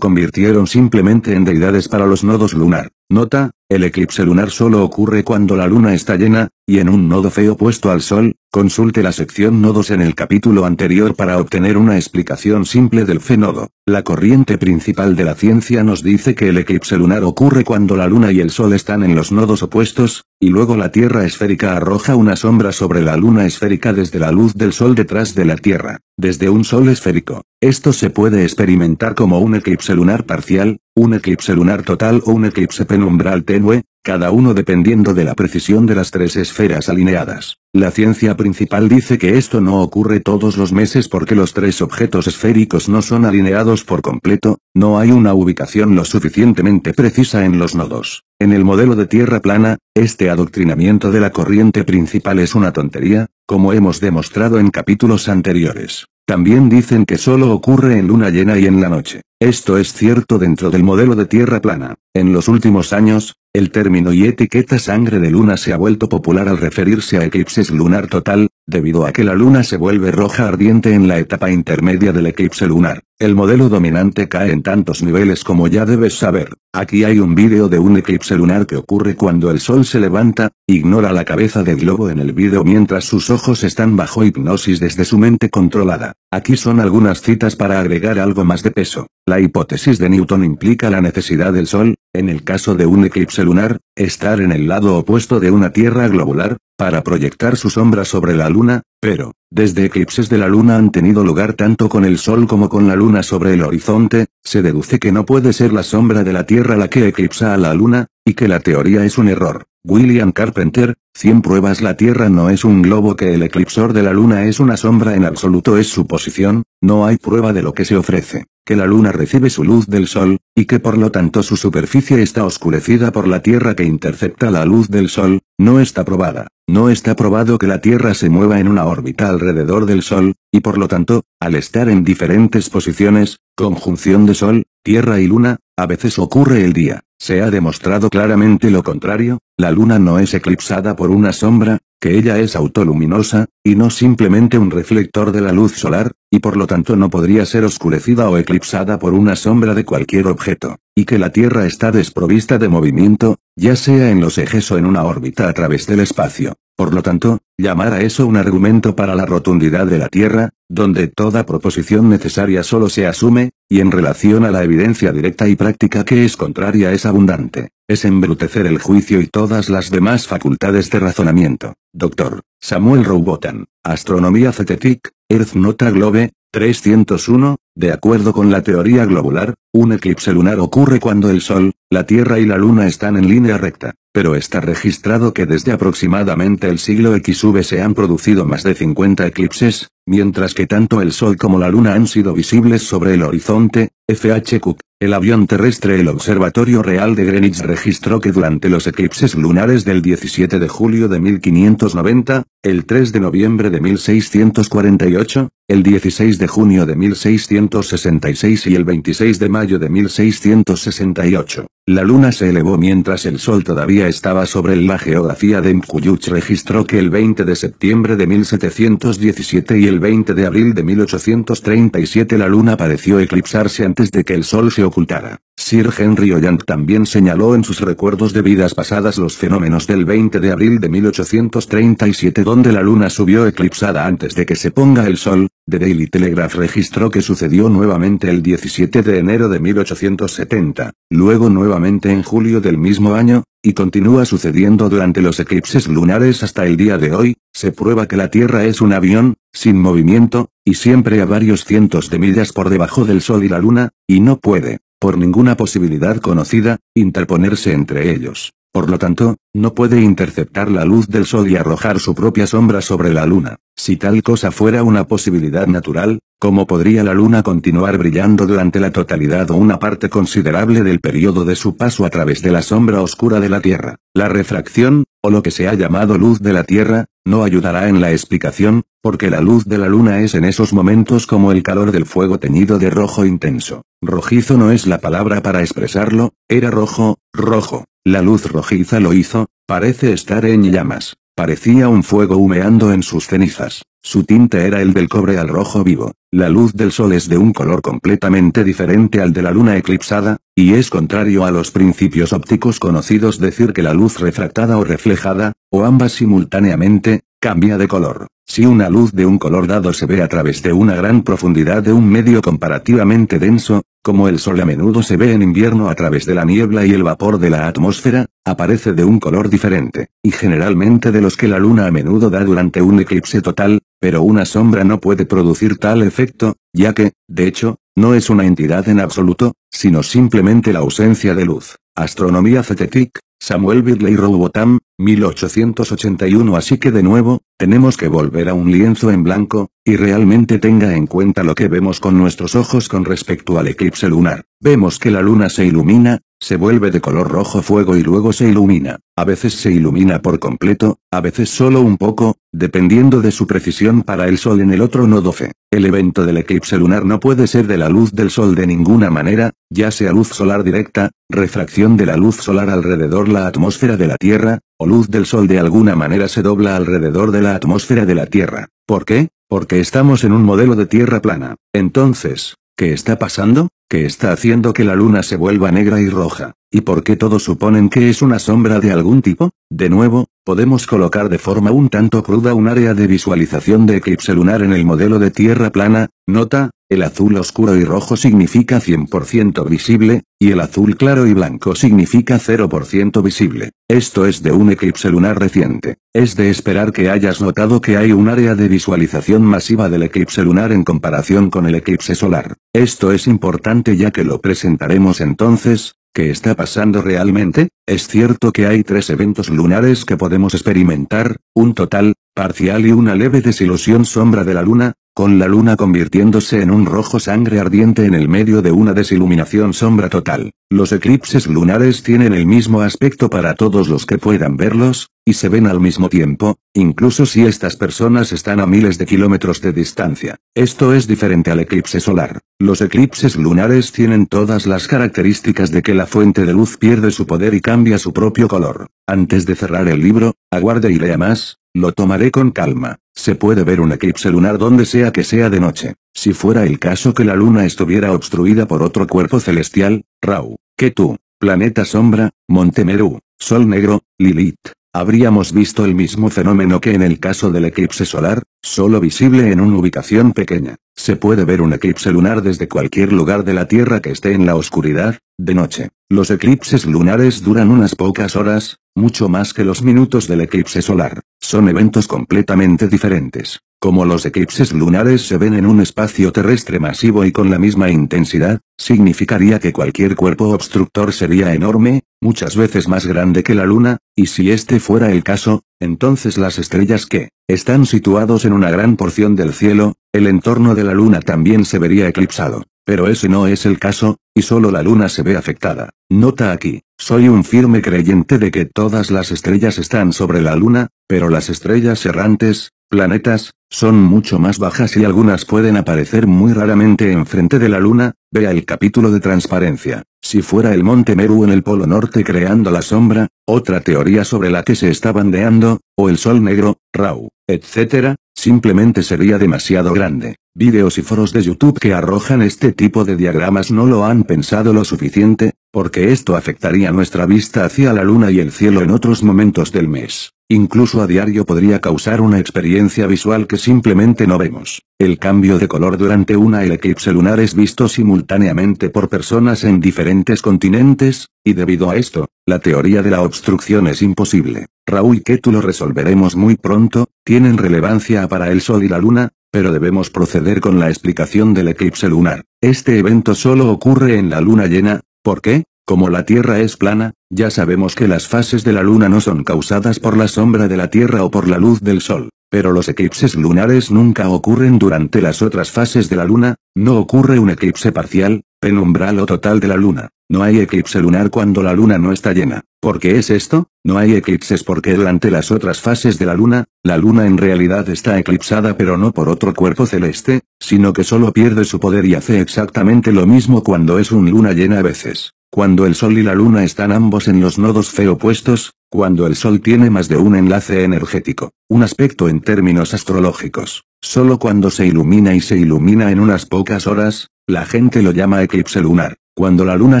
convirtieron simplemente en deidades para los nodos lunar. Nota, el eclipse lunar solo ocurre cuando la luna está llena, y en un nodo feo opuesto al Sol, consulte la sección nodos en el capítulo anterior para obtener una explicación simple del nodo. La corriente principal de la ciencia nos dice que el eclipse lunar ocurre cuando la luna y el Sol están en los nodos opuestos, y luego la Tierra esférica arroja una sombra sobre la luna esférica desde la luz del Sol detrás de la Tierra, desde un Sol esférico. Esto se puede experimentar como un eclipse lunar parcial, un eclipse lunar total o un eclipse penumbral tenue, cada uno dependiendo de la precisión de las tres esferas alineadas. La ciencia principal dice que esto no ocurre todos los meses porque los tres objetos esféricos no son alineados por completo, no hay una ubicación lo suficientemente precisa en los nodos. En el modelo de Tierra plana, este adoctrinamiento de la corriente principal es una tontería, como hemos demostrado en capítulos anteriores. También dicen que solo ocurre en luna llena y en la noche. Esto es cierto dentro del modelo de tierra plana. En los últimos años, el término y etiqueta sangre de luna se ha vuelto popular al referirse a eclipses lunar total, debido a que la luna se vuelve roja ardiente en la etapa intermedia del eclipse lunar. El modelo dominante cae en tantos niveles como ya debes saber. Aquí hay un vídeo de un eclipse lunar que ocurre cuando el sol se levanta, ignora la cabeza de globo en el vídeo mientras sus ojos están bajo hipnosis desde su mente controlada. Aquí son algunas citas para agregar algo más de peso. La hipótesis de Newton implica la necesidad del Sol, en el caso de un eclipse lunar, estar en el lado opuesto de una Tierra globular, para proyectar su sombra sobre la Luna, pero, desde eclipses de la Luna han tenido lugar tanto con el Sol como con la Luna sobre el horizonte, se deduce que no puede ser la sombra de la Tierra la que eclipsa a la Luna, y que la teoría es un error. William Carpenter, 100 pruebas la Tierra no es un globo que el eclipsor de la Luna es una sombra en absoluto es su posición, no hay prueba de lo que se ofrece, que la Luna recibe su luz del Sol, y que por lo tanto su superficie está oscurecida por la Tierra que intercepta la luz del Sol, no está probada, no está probado que la Tierra se mueva en una órbita alrededor del Sol, y por lo tanto, al estar en diferentes posiciones, conjunción de Sol, Tierra y Luna, a veces ocurre el día. Se ha demostrado claramente lo contrario, la Luna no es eclipsada por una sombra, que ella es autoluminosa, y no simplemente un reflector de la luz solar, y por lo tanto no podría ser oscurecida o eclipsada por una sombra de cualquier objeto, y que la Tierra está desprovista de movimiento, ya sea en los ejes o en una órbita a través del espacio. Por lo tanto, llamar a eso un argumento para la rotundidad de la Tierra, donde toda proposición necesaria solo se asume, y en relación a la evidencia directa y práctica que es contraria es abundante, es embrutecer el juicio y todas las demás facultades de razonamiento. Doctor, Samuel Robotan, Astronomía Cetetic, Earth Nota Globe, 301, de acuerdo con la teoría globular, un eclipse lunar ocurre cuando el Sol, la Tierra y la Luna están en línea recta pero está registrado que desde aproximadamente el siglo XV se han producido más de 50 eclipses, mientras que tanto el Sol como la Luna han sido visibles sobre el horizonte, F.H. Cook, el avión terrestre El Observatorio Real de Greenwich registró que durante los eclipses lunares del 17 de julio de 1590, el 3 de noviembre de 1648, el 16 de junio de 1666 y el 26 de mayo de 1668, la luna se elevó mientras el sol todavía estaba sobre La geografía de Mkuyuch registró que el 20 de septiembre de 1717 y el 20 de abril de 1837 la luna pareció eclipsarse antes de que el sol se ocultara. Sir Henry Ollant también señaló en sus recuerdos de vidas pasadas los fenómenos del 20 de abril de 1837 donde la luna subió eclipsada antes de que se ponga el sol, The Daily Telegraph registró que sucedió nuevamente el 17 de enero de 1870, luego nuevamente en julio del mismo año, y continúa sucediendo durante los eclipses lunares hasta el día de hoy, se prueba que la Tierra es un avión, sin movimiento, y siempre a varios cientos de millas por debajo del Sol y la Luna, y no puede, por ninguna posibilidad conocida, interponerse entre ellos. Por lo tanto, no puede interceptar la luz del sol y arrojar su propia sombra sobre la luna. Si tal cosa fuera una posibilidad natural, ¿cómo podría la luna continuar brillando durante la totalidad o una parte considerable del periodo de su paso a través de la sombra oscura de la Tierra? La refracción, o lo que se ha llamado luz de la Tierra, no ayudará en la explicación, porque la luz de la luna es en esos momentos como el calor del fuego teñido de rojo intenso. Rojizo no es la palabra para expresarlo, era rojo, rojo. La luz rojiza lo hizo, parece estar en llamas. Parecía un fuego humeando en sus cenizas. Su tinte era el del cobre al rojo vivo. La luz del sol es de un color completamente diferente al de la luna eclipsada, y es contrario a los principios ópticos conocidos decir que la luz refractada o reflejada, o ambas simultáneamente, Cambia de color. Si una luz de un color dado se ve a través de una gran profundidad de un medio comparativamente denso, como el sol a menudo se ve en invierno a través de la niebla y el vapor de la atmósfera, aparece de un color diferente, y generalmente de los que la luna a menudo da durante un eclipse total, pero una sombra no puede producir tal efecto, ya que, de hecho, no es una entidad en absoluto, sino simplemente la ausencia de luz. Astronomía Cetetic, Samuel Bidley Robotam, 1881 Así que de nuevo, tenemos que volver a un lienzo en blanco, y realmente tenga en cuenta lo que vemos con nuestros ojos con respecto al eclipse lunar. Vemos que la luna se ilumina, se vuelve de color rojo fuego y luego se ilumina. A veces se ilumina por completo, a veces solo un poco, dependiendo de su precisión para el sol en el otro nodo fe. El evento del eclipse lunar no puede ser de la luz del sol de ninguna manera, ya sea luz solar directa, refracción de la luz solar alrededor la atmósfera de la Tierra, o luz del Sol de alguna manera se dobla alrededor de la atmósfera de la Tierra. ¿Por qué? Porque estamos en un modelo de Tierra plana. Entonces, ¿qué está pasando? ¿Qué está haciendo que la Luna se vuelva negra y roja? ¿Y por qué todos suponen que es una sombra de algún tipo? De nuevo, podemos colocar de forma un tanto cruda un área de visualización de eclipse lunar en el modelo de Tierra plana, nota, el azul oscuro y rojo significa 100% visible, y el azul claro y blanco significa 0% visible. Esto es de un eclipse lunar reciente. Es de esperar que hayas notado que hay un área de visualización masiva del eclipse lunar en comparación con el eclipse solar. Esto es importante ya que lo presentaremos entonces, ¿Qué está pasando realmente? Es cierto que hay tres eventos lunares que podemos experimentar, un total, parcial y una leve desilusión sombra de la luna, con la luna convirtiéndose en un rojo sangre ardiente en el medio de una desiluminación sombra total. Los eclipses lunares tienen el mismo aspecto para todos los que puedan verlos, y se ven al mismo tiempo, incluso si estas personas están a miles de kilómetros de distancia. Esto es diferente al eclipse solar. Los eclipses lunares tienen todas las características de que la fuente de luz pierde su poder y cambia su propio color. Antes de cerrar el libro, aguarde y lea más, lo tomaré con calma. Se puede ver un eclipse lunar donde sea que sea de noche. Si fuera el caso que la luna estuviera obstruida por otro cuerpo celestial, Rau, Ketu, planeta sombra, Montemeru, Sol negro, Lilith, habríamos visto el mismo fenómeno que en el caso del eclipse solar, solo visible en una ubicación pequeña. Se puede ver un eclipse lunar desde cualquier lugar de la Tierra que esté en la oscuridad, de noche. Los eclipses lunares duran unas pocas horas, mucho más que los minutos del eclipse solar. Son eventos completamente diferentes. Como los eclipses lunares se ven en un espacio terrestre masivo y con la misma intensidad, significaría que cualquier cuerpo obstructor sería enorme, muchas veces más grande que la Luna, y si este fuera el caso, entonces las estrellas que están situados en una gran porción del cielo, el entorno de la Luna también se vería eclipsado. Pero ese no es el caso, y solo la luna se ve afectada. Nota aquí, soy un firme creyente de que todas las estrellas están sobre la luna, pero las estrellas errantes, planetas, son mucho más bajas y algunas pueden aparecer muy raramente enfrente de la luna, vea el capítulo de transparencia. Si fuera el monte Meru en el polo norte creando la sombra, otra teoría sobre la que se está bandeando, o el sol negro, Rau, etc., simplemente sería demasiado grande. Videos y foros de YouTube que arrojan este tipo de diagramas no lo han pensado lo suficiente, porque esto afectaría nuestra vista hacia la luna y el cielo en otros momentos del mes. Incluso a diario podría causar una experiencia visual que simplemente no vemos. El cambio de color durante una eclipse lunar es visto simultáneamente por personas en diferentes continentes, y debido a esto, la teoría de la obstrucción es imposible. Raúl que tú lo resolveremos muy pronto, tienen relevancia para el Sol y la Luna, pero debemos proceder con la explicación del eclipse lunar. Este evento solo ocurre en la luna llena, ¿por qué? Como la Tierra es plana, ya sabemos que las fases de la Luna no son causadas por la sombra de la Tierra o por la luz del Sol, pero los eclipses lunares nunca ocurren durante las otras fases de la Luna, no ocurre un eclipse parcial, penumbral o total de la Luna. No hay eclipse lunar cuando la luna no está llena. ¿Por qué es esto? No hay eclipses porque durante las otras fases de la luna, la luna en realidad está eclipsada pero no por otro cuerpo celeste, sino que solo pierde su poder y hace exactamente lo mismo cuando es una luna llena a veces. Cuando el Sol y la Luna están ambos en los nodos fe opuestos, cuando el Sol tiene más de un enlace energético, un aspecto en términos astrológicos, solo cuando se ilumina y se ilumina en unas pocas horas, la gente lo llama eclipse lunar. Cuando la luna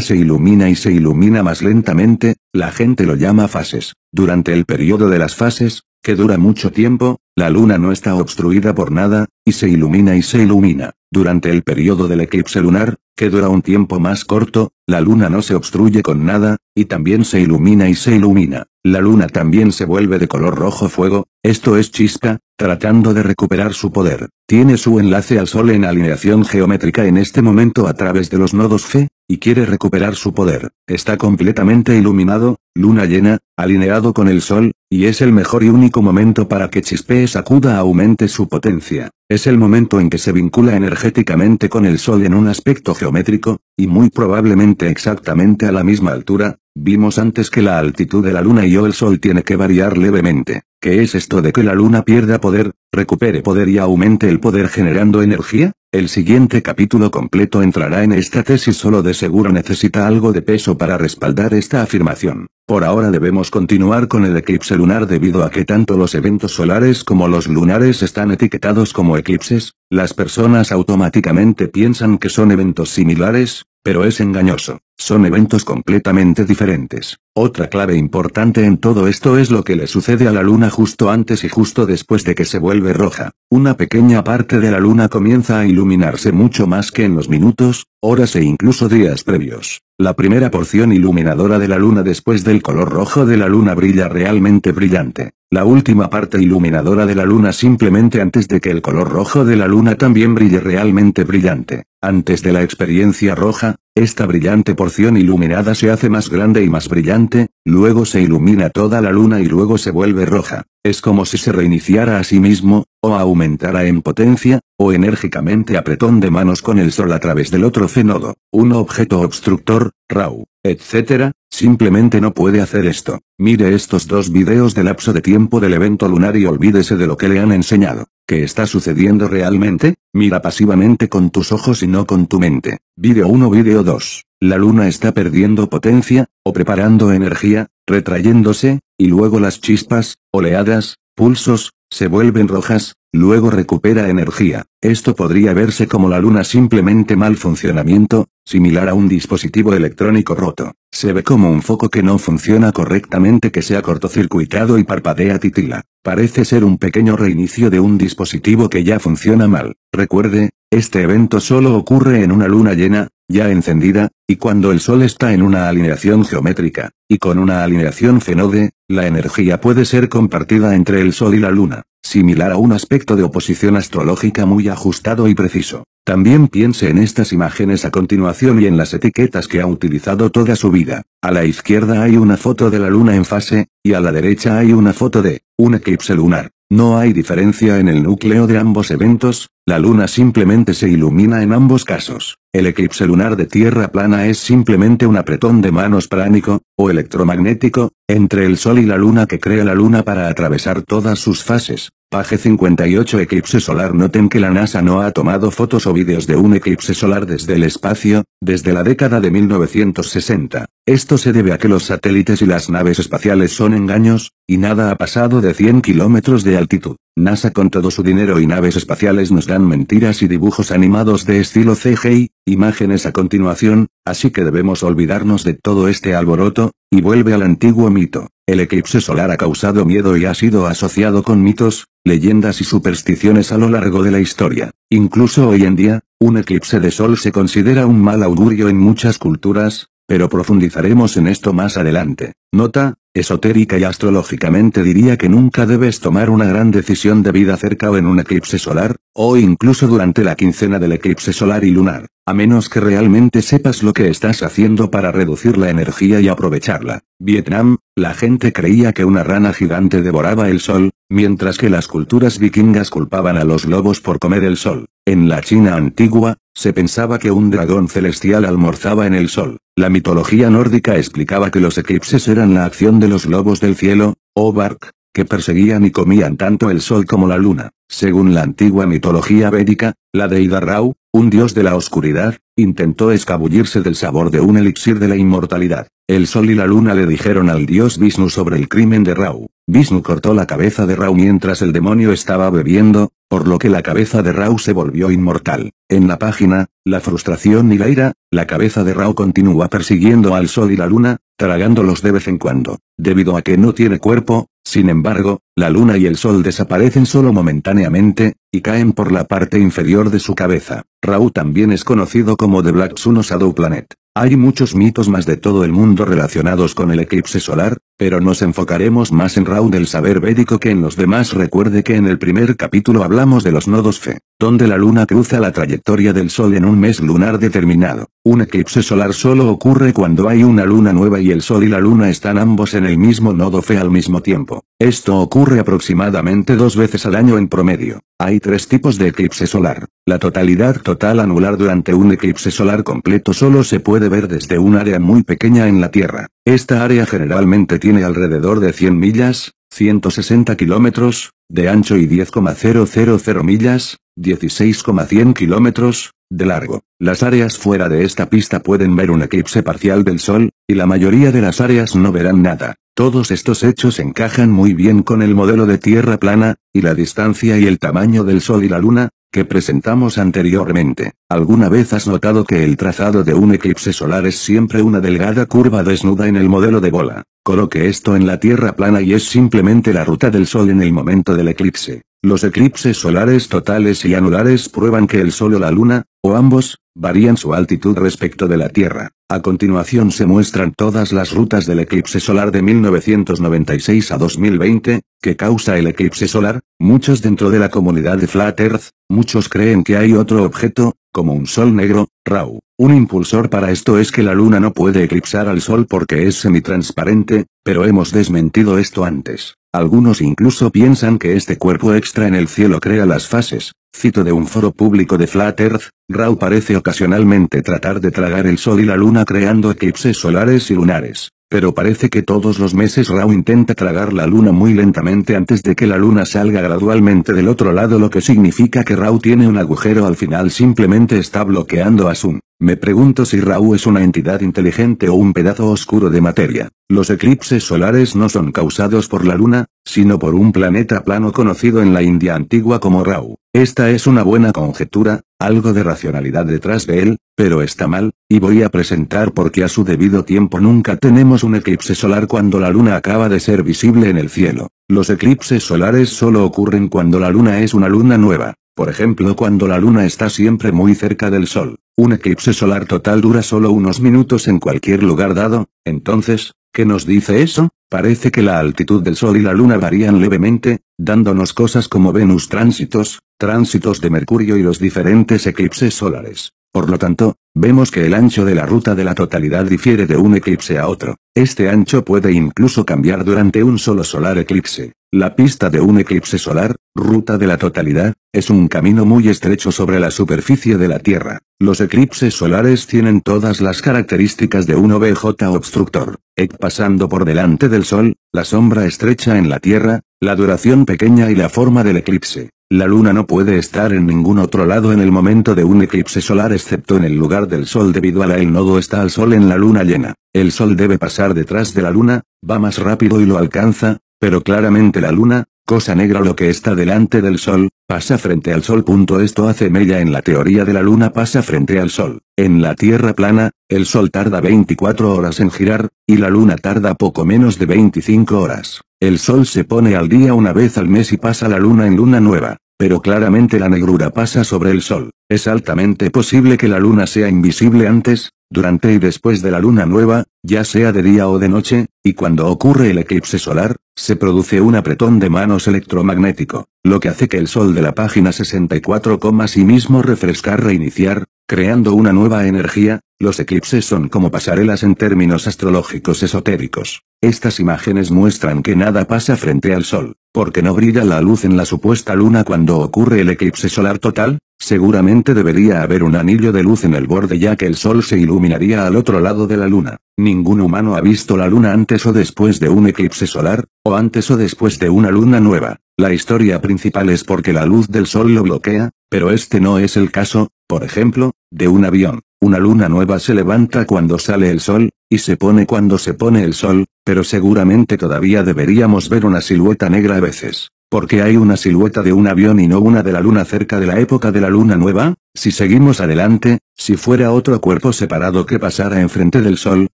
se ilumina y se ilumina más lentamente, la gente lo llama fases. Durante el periodo de las fases, que dura mucho tiempo, la luna no está obstruida por nada, y se ilumina y se ilumina. Durante el periodo del eclipse lunar, que dura un tiempo más corto, la luna no se obstruye con nada, y también se ilumina y se ilumina. La luna también se vuelve de color rojo fuego, esto es chispa, tratando de recuperar su poder. Tiene su enlace al sol en alineación geométrica en este momento a través de los nodos Fe, y quiere recuperar su poder. Está completamente iluminado, luna llena, alineado con el sol, y es el mejor y único momento para que chispee sacuda aumente su potencia. Es el momento en que se vincula energéticamente con el Sol en un aspecto geométrico, y muy probablemente exactamente a la misma altura, vimos antes que la altitud de la Luna y o el Sol tiene que variar levemente. ¿Qué es esto de que la Luna pierda poder, recupere poder y aumente el poder generando energía? El siguiente capítulo completo entrará en esta tesis solo de seguro necesita algo de peso para respaldar esta afirmación. Por ahora debemos continuar con el eclipse lunar debido a que tanto los eventos solares como los lunares están etiquetados como eclipses, las personas automáticamente piensan que son eventos similares, pero es engañoso. Son eventos completamente diferentes. Otra clave importante en todo esto es lo que le sucede a la luna justo antes y justo después de que se vuelve roja. Una pequeña parte de la luna comienza a iluminarse mucho más que en los minutos, horas e incluso días previos. La primera porción iluminadora de la luna después del color rojo de la luna brilla realmente brillante la última parte iluminadora de la luna simplemente antes de que el color rojo de la luna también brille realmente brillante. Antes de la experiencia roja, esta brillante porción iluminada se hace más grande y más brillante, luego se ilumina toda la luna y luego se vuelve roja. Es como si se reiniciara a sí mismo, o aumentara en potencia, o enérgicamente apretón de manos con el sol a través del otro fenodo, un objeto obstructor, Rau, etc., Simplemente no puede hacer esto. Mire estos dos videos del lapso de tiempo del evento lunar y olvídese de lo que le han enseñado. ¿Qué está sucediendo realmente? Mira pasivamente con tus ojos y no con tu mente. Video 1 Video 2. La luna está perdiendo potencia, o preparando energía, retrayéndose, y luego las chispas, oleadas, pulsos, se vuelven rojas, Luego recupera energía. Esto podría verse como la luna simplemente mal funcionamiento, similar a un dispositivo electrónico roto. Se ve como un foco que no funciona correctamente que sea cortocircuitado y parpadea titila. Parece ser un pequeño reinicio de un dispositivo que ya funciona mal. Recuerde, este evento solo ocurre en una luna llena, ya encendida, y cuando el Sol está en una alineación geométrica, y con una alineación fenode, la energía puede ser compartida entre el Sol y la Luna, similar a un aspecto de oposición astrológica muy ajustado y preciso. También piense en estas imágenes a continuación y en las etiquetas que ha utilizado toda su vida. A la izquierda hay una foto de la Luna en fase, y a la derecha hay una foto de un eclipse lunar. No hay diferencia en el núcleo de ambos eventos, la Luna simplemente se ilumina en ambos casos. El eclipse lunar de Tierra plana es simplemente un apretón de manos pránico, o electromagnético, entre el Sol y la Luna que crea la Luna para atravesar todas sus fases, Page 58 Eclipse solar Noten que la NASA no ha tomado fotos o vídeos de un eclipse solar desde el espacio, desde la década de 1960. Esto se debe a que los satélites y las naves espaciales son engaños, y nada ha pasado de 100 kilómetros de altitud. NASA con todo su dinero y naves espaciales nos dan mentiras y dibujos animados de estilo CGI, imágenes a continuación, así que debemos olvidarnos de todo este alboroto, y vuelve al antiguo mito. El eclipse solar ha causado miedo y ha sido asociado con mitos, leyendas y supersticiones a lo largo de la historia. Incluso hoy en día, un eclipse de sol se considera un mal augurio en muchas culturas, pero profundizaremos en esto más adelante. Nota, esotérica y astrológicamente diría que nunca debes tomar una gran decisión de vida cerca o en un eclipse solar, o incluso durante la quincena del eclipse solar y lunar, a menos que realmente sepas lo que estás haciendo para reducir la energía y aprovecharla. Vietnam, la gente creía que una rana gigante devoraba el sol, Mientras que las culturas vikingas culpaban a los lobos por comer el sol, en la China antigua, se pensaba que un dragón celestial almorzaba en el sol. La mitología nórdica explicaba que los eclipses eran la acción de los lobos del cielo, o Bark, que perseguían y comían tanto el sol como la luna. Según la antigua mitología védica, la deida Rau, un dios de la oscuridad, intentó escabullirse del sabor de un elixir de la inmortalidad. El sol y la luna le dijeron al dios Vishnu sobre el crimen de Rau. Vishnu cortó la cabeza de Rau mientras el demonio estaba bebiendo, por lo que la cabeza de Rau se volvió inmortal. En la página, la frustración y la ira, la cabeza de Rau continúa persiguiendo al sol y la luna, tragándolos de vez en cuando. Debido a que no tiene cuerpo, sin embargo, la luna y el sol desaparecen solo momentáneamente, y caen por la parte inferior de su cabeza. Raúl también es conocido como The Black Sun o Shadow Planet. Hay muchos mitos más de todo el mundo relacionados con el eclipse solar, pero nos enfocaremos más en Raúl del saber védico que en los demás. Recuerde que en el primer capítulo hablamos de los nodos Fe, donde la luna cruza la trayectoria del sol en un mes lunar determinado. Un eclipse solar solo ocurre cuando hay una luna nueva y el Sol y la luna están ambos en el mismo nodo Fe al mismo tiempo. Esto ocurre aproximadamente dos veces al año en promedio. Hay tres tipos de eclipse solar. La totalidad total anular durante un eclipse solar completo solo se puede ver desde un área muy pequeña en la Tierra. Esta área generalmente tiene alrededor de 100 millas, 160 kilómetros, de ancho y 10,000 millas, 16,100 kilómetros, de largo. Las áreas fuera de esta pista pueden ver un eclipse parcial del Sol, y la mayoría de las áreas no verán nada. Todos estos hechos encajan muy bien con el modelo de Tierra plana, y la distancia y el tamaño del Sol y la Luna, que presentamos anteriormente. ¿Alguna vez has notado que el trazado de un eclipse solar es siempre una delgada curva desnuda en el modelo de bola? Coloque esto en la Tierra plana y es simplemente la ruta del Sol en el momento del eclipse. Los eclipses solares totales y anulares prueban que el Sol o la Luna, o ambos, varían su altitud respecto de la Tierra. A continuación se muestran todas las rutas del eclipse solar de 1996 a 2020, que causa el eclipse solar, muchos dentro de la comunidad de Flat Earth, muchos creen que hay otro objeto, como un Sol negro, Rau. Un impulsor para esto es que la Luna no puede eclipsar al Sol porque es semitransparente, pero hemos desmentido esto antes. Algunos incluso piensan que este cuerpo extra en el cielo crea las fases. Cito de un foro público de Flat Earth, Rao parece ocasionalmente tratar de tragar el sol y la luna creando eclipses solares y lunares. Pero parece que todos los meses Rao intenta tragar la luna muy lentamente antes de que la luna salga gradualmente del otro lado lo que significa que Rao tiene un agujero al final simplemente está bloqueando a Sun. Me pregunto si Raúl es una entidad inteligente o un pedazo oscuro de materia. Los eclipses solares no son causados por la Luna, sino por un planeta plano conocido en la India antigua como Rau. Esta es una buena conjetura, algo de racionalidad detrás de él, pero está mal, y voy a presentar porque a su debido tiempo nunca tenemos un eclipse solar cuando la luna acaba de ser visible en el cielo. Los eclipses solares solo ocurren cuando la luna es una luna nueva. Por ejemplo cuando la luna está siempre muy cerca del sol, un eclipse solar total dura solo unos minutos en cualquier lugar dado, entonces, ¿qué nos dice eso? Parece que la altitud del sol y la luna varían levemente, dándonos cosas como Venus tránsitos, tránsitos de Mercurio y los diferentes eclipses solares. Por lo tanto, vemos que el ancho de la ruta de la totalidad difiere de un eclipse a otro. Este ancho puede incluso cambiar durante un solo solar eclipse. La pista de un eclipse solar, ruta de la totalidad, es un camino muy estrecho sobre la superficie de la Tierra. Los eclipses solares tienen todas las características de un OBJ obstructor, e- pasando por delante del Sol, la sombra estrecha en la Tierra, la duración pequeña y la forma del eclipse. La Luna no puede estar en ningún otro lado en el momento de un eclipse solar excepto en el lugar del Sol debido a la el nodo está al Sol en la Luna llena. El Sol debe pasar detrás de la Luna, va más rápido y lo alcanza, pero claramente la luna, cosa negra lo que está delante del sol, pasa frente al sol. Esto hace mella en la teoría de la luna pasa frente al sol. En la Tierra plana, el sol tarda 24 horas en girar, y la luna tarda poco menos de 25 horas. El sol se pone al día una vez al mes y pasa la luna en luna nueva. Pero claramente la negrura pasa sobre el sol. Es altamente posible que la luna sea invisible antes, durante y después de la luna nueva, ya sea de día o de noche, y cuando ocurre el eclipse solar, se produce un apretón de manos electromagnético, lo que hace que el sol de la página 64, sí mismo refrescar reiniciar, creando una nueva energía, los eclipses son como pasarelas en términos astrológicos esotéricos. Estas imágenes muestran que nada pasa frente al sol, porque no brilla la luz en la supuesta luna cuando ocurre el eclipse solar total, seguramente debería haber un anillo de luz en el borde ya que el sol se iluminaría al otro lado de la luna. Ningún humano ha visto la luna antes o después de un eclipse solar, o antes o después de una luna nueva. La historia principal es porque la luz del sol lo bloquea, pero este no es el caso, por ejemplo, de un avión. Una luna nueva se levanta cuando sale el sol, y se pone cuando se pone el sol, pero seguramente todavía deberíamos ver una silueta negra a veces. Porque hay una silueta de un avión y no una de la luna cerca de la época de la luna nueva, si seguimos adelante, si fuera otro cuerpo separado que pasara enfrente del Sol,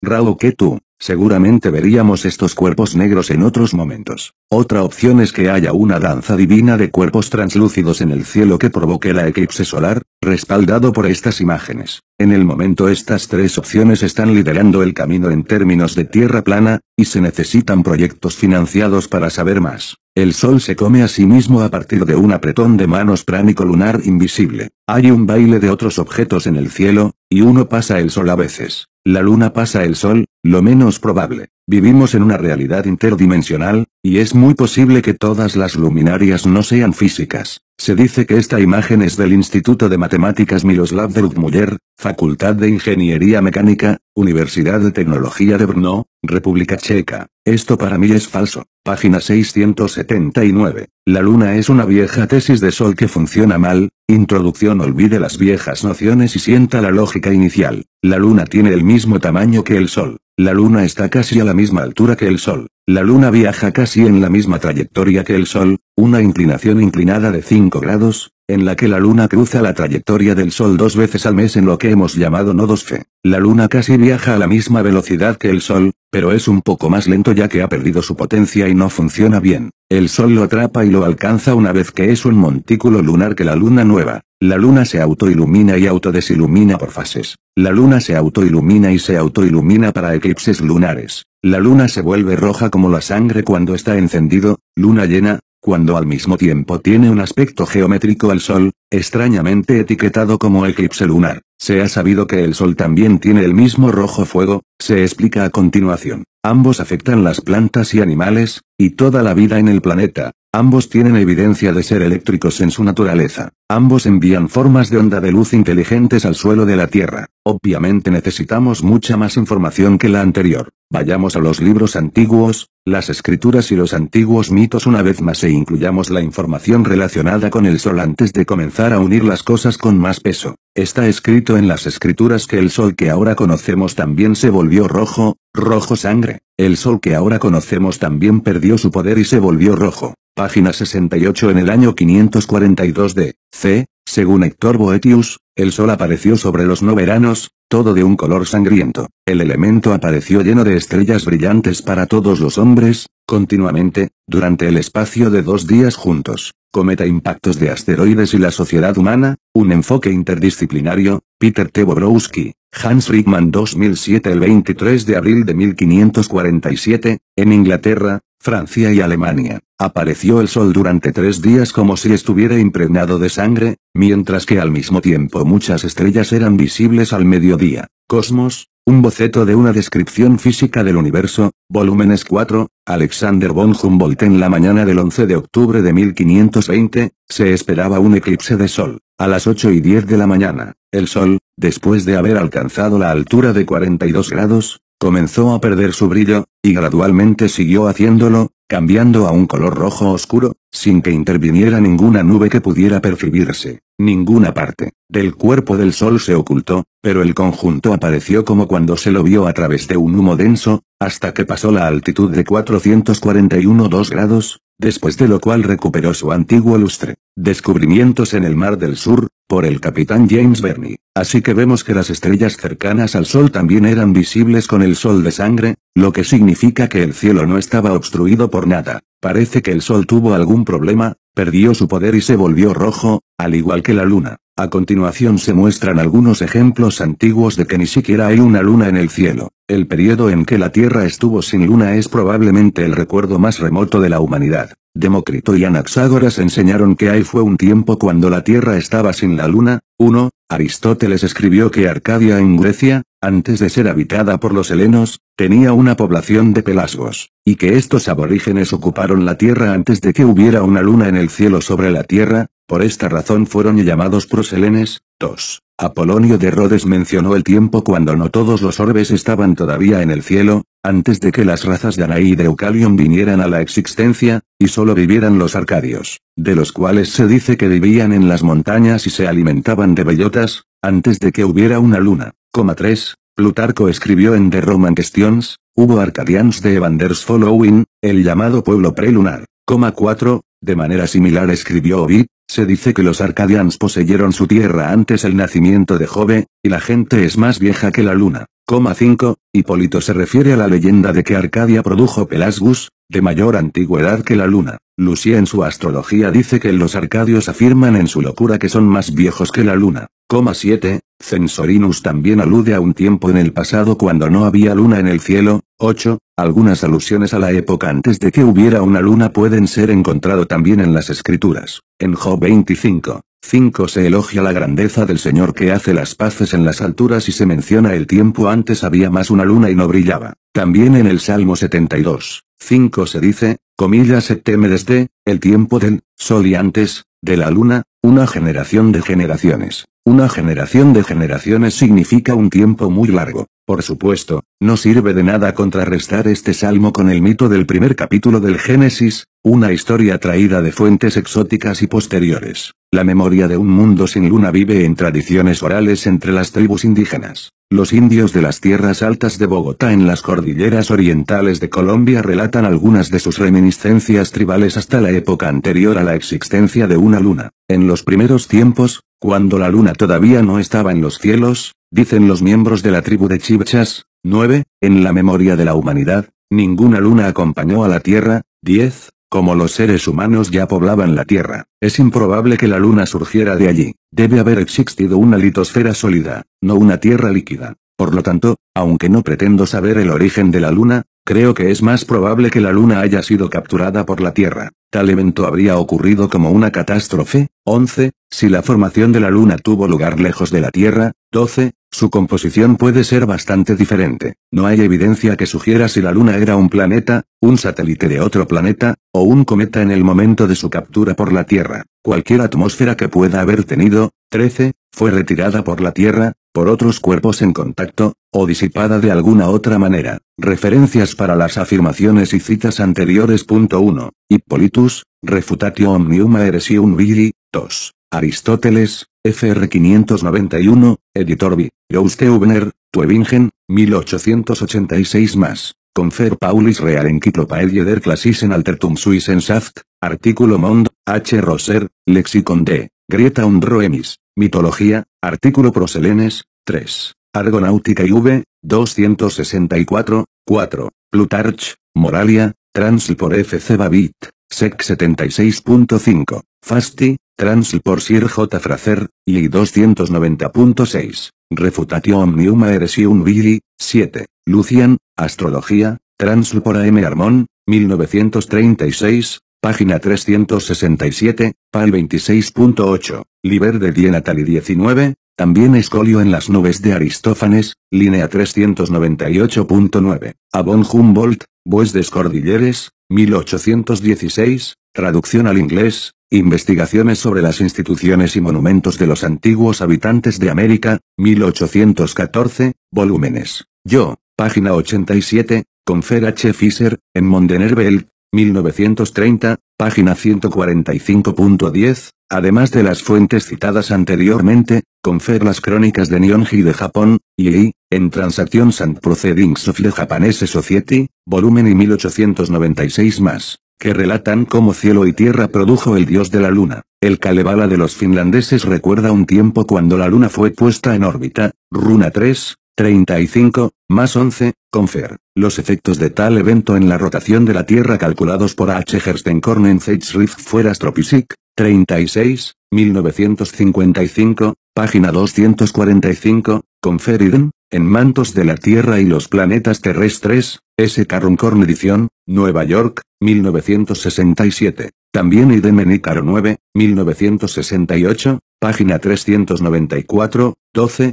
Rao que tú, seguramente veríamos estos cuerpos negros en otros momentos. Otra opción es que haya una danza divina de cuerpos translúcidos en el cielo que provoque la eclipse solar, respaldado por estas imágenes. En el momento estas tres opciones están liderando el camino en términos de tierra plana, y se necesitan proyectos financiados para saber más. El sol se come a sí mismo a partir de un apretón de manos pránico lunar invisible. Hay un baile de otros objetos en el cielo, y uno pasa el sol a veces. La luna pasa el sol, lo menos probable. Vivimos en una realidad interdimensional, y es muy posible que todas las luminarias no sean físicas. Se dice que esta imagen es del Instituto de Matemáticas Miloslav de Facultad de Ingeniería Mecánica, Universidad de Tecnología de Brno, República Checa. Esto para mí es falso. Página 679. La luna es una vieja tesis de sol que funciona mal. Introducción Olvide las viejas nociones y sienta la lógica inicial. La luna tiene el mismo tamaño que el sol. La luna está casi a la misma altura que el sol. La luna viaja casi en la misma trayectoria que el sol, una inclinación inclinada de 5 grados, en la que la Luna cruza la trayectoria del Sol dos veces al mes en lo que hemos llamado nodos Fe. La Luna casi viaja a la misma velocidad que el Sol, pero es un poco más lento ya que ha perdido su potencia y no funciona bien. El Sol lo atrapa y lo alcanza una vez que es un montículo lunar que la Luna nueva. La Luna se autoilumina y autodesilumina por fases. La Luna se autoilumina y se autoilumina para eclipses lunares. La Luna se vuelve roja como la sangre cuando está encendido, Luna llena, cuando al mismo tiempo tiene un aspecto geométrico al Sol, extrañamente etiquetado como eclipse lunar. Se ha sabido que el Sol también tiene el mismo rojo fuego, se explica a continuación. Ambos afectan las plantas y animales, y toda la vida en el planeta, Ambos tienen evidencia de ser eléctricos en su naturaleza. Ambos envían formas de onda de luz inteligentes al suelo de la Tierra. Obviamente necesitamos mucha más información que la anterior. Vayamos a los libros antiguos, las escrituras y los antiguos mitos una vez más e incluyamos la información relacionada con el Sol antes de comenzar a unir las cosas con más peso. Está escrito en las escrituras que el Sol que ahora conocemos también se volvió rojo, rojo sangre. El Sol que ahora conocemos también perdió su poder y se volvió rojo. Página 68 En el año 542 de C, según Héctor Boetius, el sol apareció sobre los no veranos, todo de un color sangriento. El elemento apareció lleno de estrellas brillantes para todos los hombres, continuamente, durante el espacio de dos días juntos. Cometa impactos de asteroides y la sociedad humana, un enfoque interdisciplinario, Peter T. Bobrowski, Hans Rickman 2007 El 23 de abril de 1547, en Inglaterra, Francia y Alemania. Apareció el sol durante tres días como si estuviera impregnado de sangre, mientras que al mismo tiempo muchas estrellas eran visibles al mediodía. Cosmos, un boceto de una descripción física del universo, volúmenes 4, Alexander von Humboldt en la mañana del 11 de octubre de 1520, se esperaba un eclipse de sol. A las 8 y 10 de la mañana, el sol, después de haber alcanzado la altura de 42 grados, Comenzó a perder su brillo, y gradualmente siguió haciéndolo, cambiando a un color rojo oscuro, sin que interviniera ninguna nube que pudiera percibirse. Ninguna parte del cuerpo del sol se ocultó, pero el conjunto apareció como cuando se lo vio a través de un humo denso, hasta que pasó la altitud de 2 grados, después de lo cual recuperó su antiguo lustre. Descubrimientos en el Mar del Sur, por el capitán James Bernie. Así que vemos que las estrellas cercanas al Sol también eran visibles con el Sol de sangre, lo que significa que el cielo no estaba obstruido por nada. Parece que el Sol tuvo algún problema, perdió su poder y se volvió rojo, al igual que la luna. A continuación se muestran algunos ejemplos antiguos de que ni siquiera hay una luna en el cielo. El periodo en que la Tierra estuvo sin luna es probablemente el recuerdo más remoto de la humanidad. Demócrito y Anaxágoras enseñaron que ahí fue un tiempo cuando la Tierra estaba sin la luna, 1, Aristóteles escribió que Arcadia en Grecia, antes de ser habitada por los helenos, tenía una población de pelasgos, y que estos aborígenes ocuparon la tierra antes de que hubiera una luna en el cielo sobre la tierra, por esta razón fueron llamados proselenes. 2. Apolonio de Rhodes mencionó el tiempo cuando no todos los orbes estaban todavía en el cielo, antes de que las razas de Anaí y de Eucalion vinieran a la existencia, y solo vivieran los arcadios, de los cuales se dice que vivían en las montañas y se alimentaban de bellotas, antes de que hubiera una luna. Coma 3, Plutarco escribió en The Roman Questions, hubo arcadians de Evanders Following, el llamado pueblo prelunar. Coma 4, de manera similar escribió Ovid, se dice que los Arcadians poseyeron su tierra antes el nacimiento de Jove, y la gente es más vieja que la luna. 5. Hipólito se refiere a la leyenda de que Arcadia produjo Pelasgus, de mayor antigüedad que la luna. Lucía en su astrología dice que los arcadios afirman en su locura que son más viejos que la luna. 7. Censorinus también alude a un tiempo en el pasado cuando no había luna en el cielo. 8. Algunas alusiones a la época antes de que hubiera una luna pueden ser encontrado también en las escrituras. En Job 25:5 se elogia la grandeza del Señor que hace las paces en las alturas y se menciona el tiempo antes había más una luna y no brillaba. También en el Salmo 72, 5 se dice, comillas se teme desde, el tiempo del, sol y antes, de la luna, una generación de generaciones. Una generación de generaciones significa un tiempo muy largo. Por supuesto, no sirve de nada contrarrestar este salmo con el mito del primer capítulo del Génesis, una historia traída de fuentes exóticas y posteriores. La memoria de un mundo sin luna vive en tradiciones orales entre las tribus indígenas. Los indios de las tierras altas de Bogotá en las cordilleras orientales de Colombia relatan algunas de sus reminiscencias tribales hasta la época anterior a la existencia de una luna. En los primeros tiempos, cuando la luna todavía no estaba en los cielos, dicen los miembros de la tribu de Chibchas, 9, en la memoria de la humanidad, ninguna luna acompañó a la Tierra, 10, como los seres humanos ya poblaban la Tierra, es improbable que la Luna surgiera de allí. Debe haber existido una litosfera sólida, no una Tierra líquida. Por lo tanto, aunque no pretendo saber el origen de la Luna, creo que es más probable que la Luna haya sido capturada por la Tierra. Tal evento habría ocurrido como una catástrofe, 11, si la formación de la Luna tuvo lugar lejos de la Tierra, 12, su composición puede ser bastante diferente. No hay evidencia que sugiera si la Luna era un planeta, un satélite de otro planeta, o un cometa en el momento de su captura por la Tierra. Cualquier atmósfera que pueda haber tenido, 13, fue retirada por la Tierra, por otros cuerpos en contacto, o disipada de alguna otra manera. Referencias para las afirmaciones y citas anteriores. 1. Hippolytus, Refutatio Omnium Eresium Viri, 2. Aristóteles, FR591, Editor B. Ubner, Tuebingen, 1886 más. Confer Paulis Real Enciclopaedie der Klassischen Altertum Suisensaft, artículo Mond, H. Roser, Lexicon D. Grieta und Roemis, Mitología, artículo Proselenes, 3. Argonáutica y V, 264, 4. Plutarch, Moralia, Transl F. C. Babit, Sec 76.5. Fasti, Transl. por Sir J. Fraser, y 290.6. Refutatio omnium aeresium viri, 7. Lucian, Astrología, Transl. por M. Armón, 1936, página 367, pal 26.8, Liber de Dienatali 19, también Escolio en las nubes de Aristófanes, línea 398.9, Avon Humboldt, Vues des Cordilleres, 1816, traducción al inglés, Investigaciones sobre las instituciones y monumentos de los antiguos habitantes de América, 1814, volúmenes. Yo, página 87, Confer H. Fischer, en Bell, 1930, página 145.10, además de las fuentes citadas anteriormente, confer las crónicas de Nihonji de Japón, y, en Transactions and Proceedings of the Japanese Society, volumen y 1896 más que relatan cómo cielo y tierra produjo el dios de la luna. El Kalevala de los finlandeses recuerda un tiempo cuando la luna fue puesta en órbita, runa 3, 35, más 11, confer. Los efectos de tal evento en la rotación de la Tierra calculados por H. Gerstenkorn en Zeitschrift fuera Stropisic, 36, 1955, página 245, Conferiden, en Mantos de la Tierra y los Planetas Terrestres, S. Corn edición, Nueva York, 1967. También Idem 9, 1968, página 394, 12,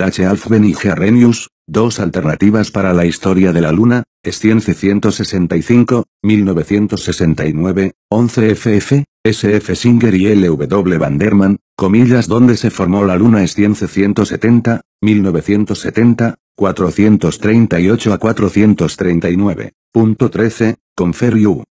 H. Alfven y Gerenius, Dos alternativas para la historia de la Luna, Science 165, 1969, 11 FF, SF Singer y L.W. Vanderman, comillas donde se formó la Luna es 170, 1970, 438 a 439.13, Punto 13, Confer yu,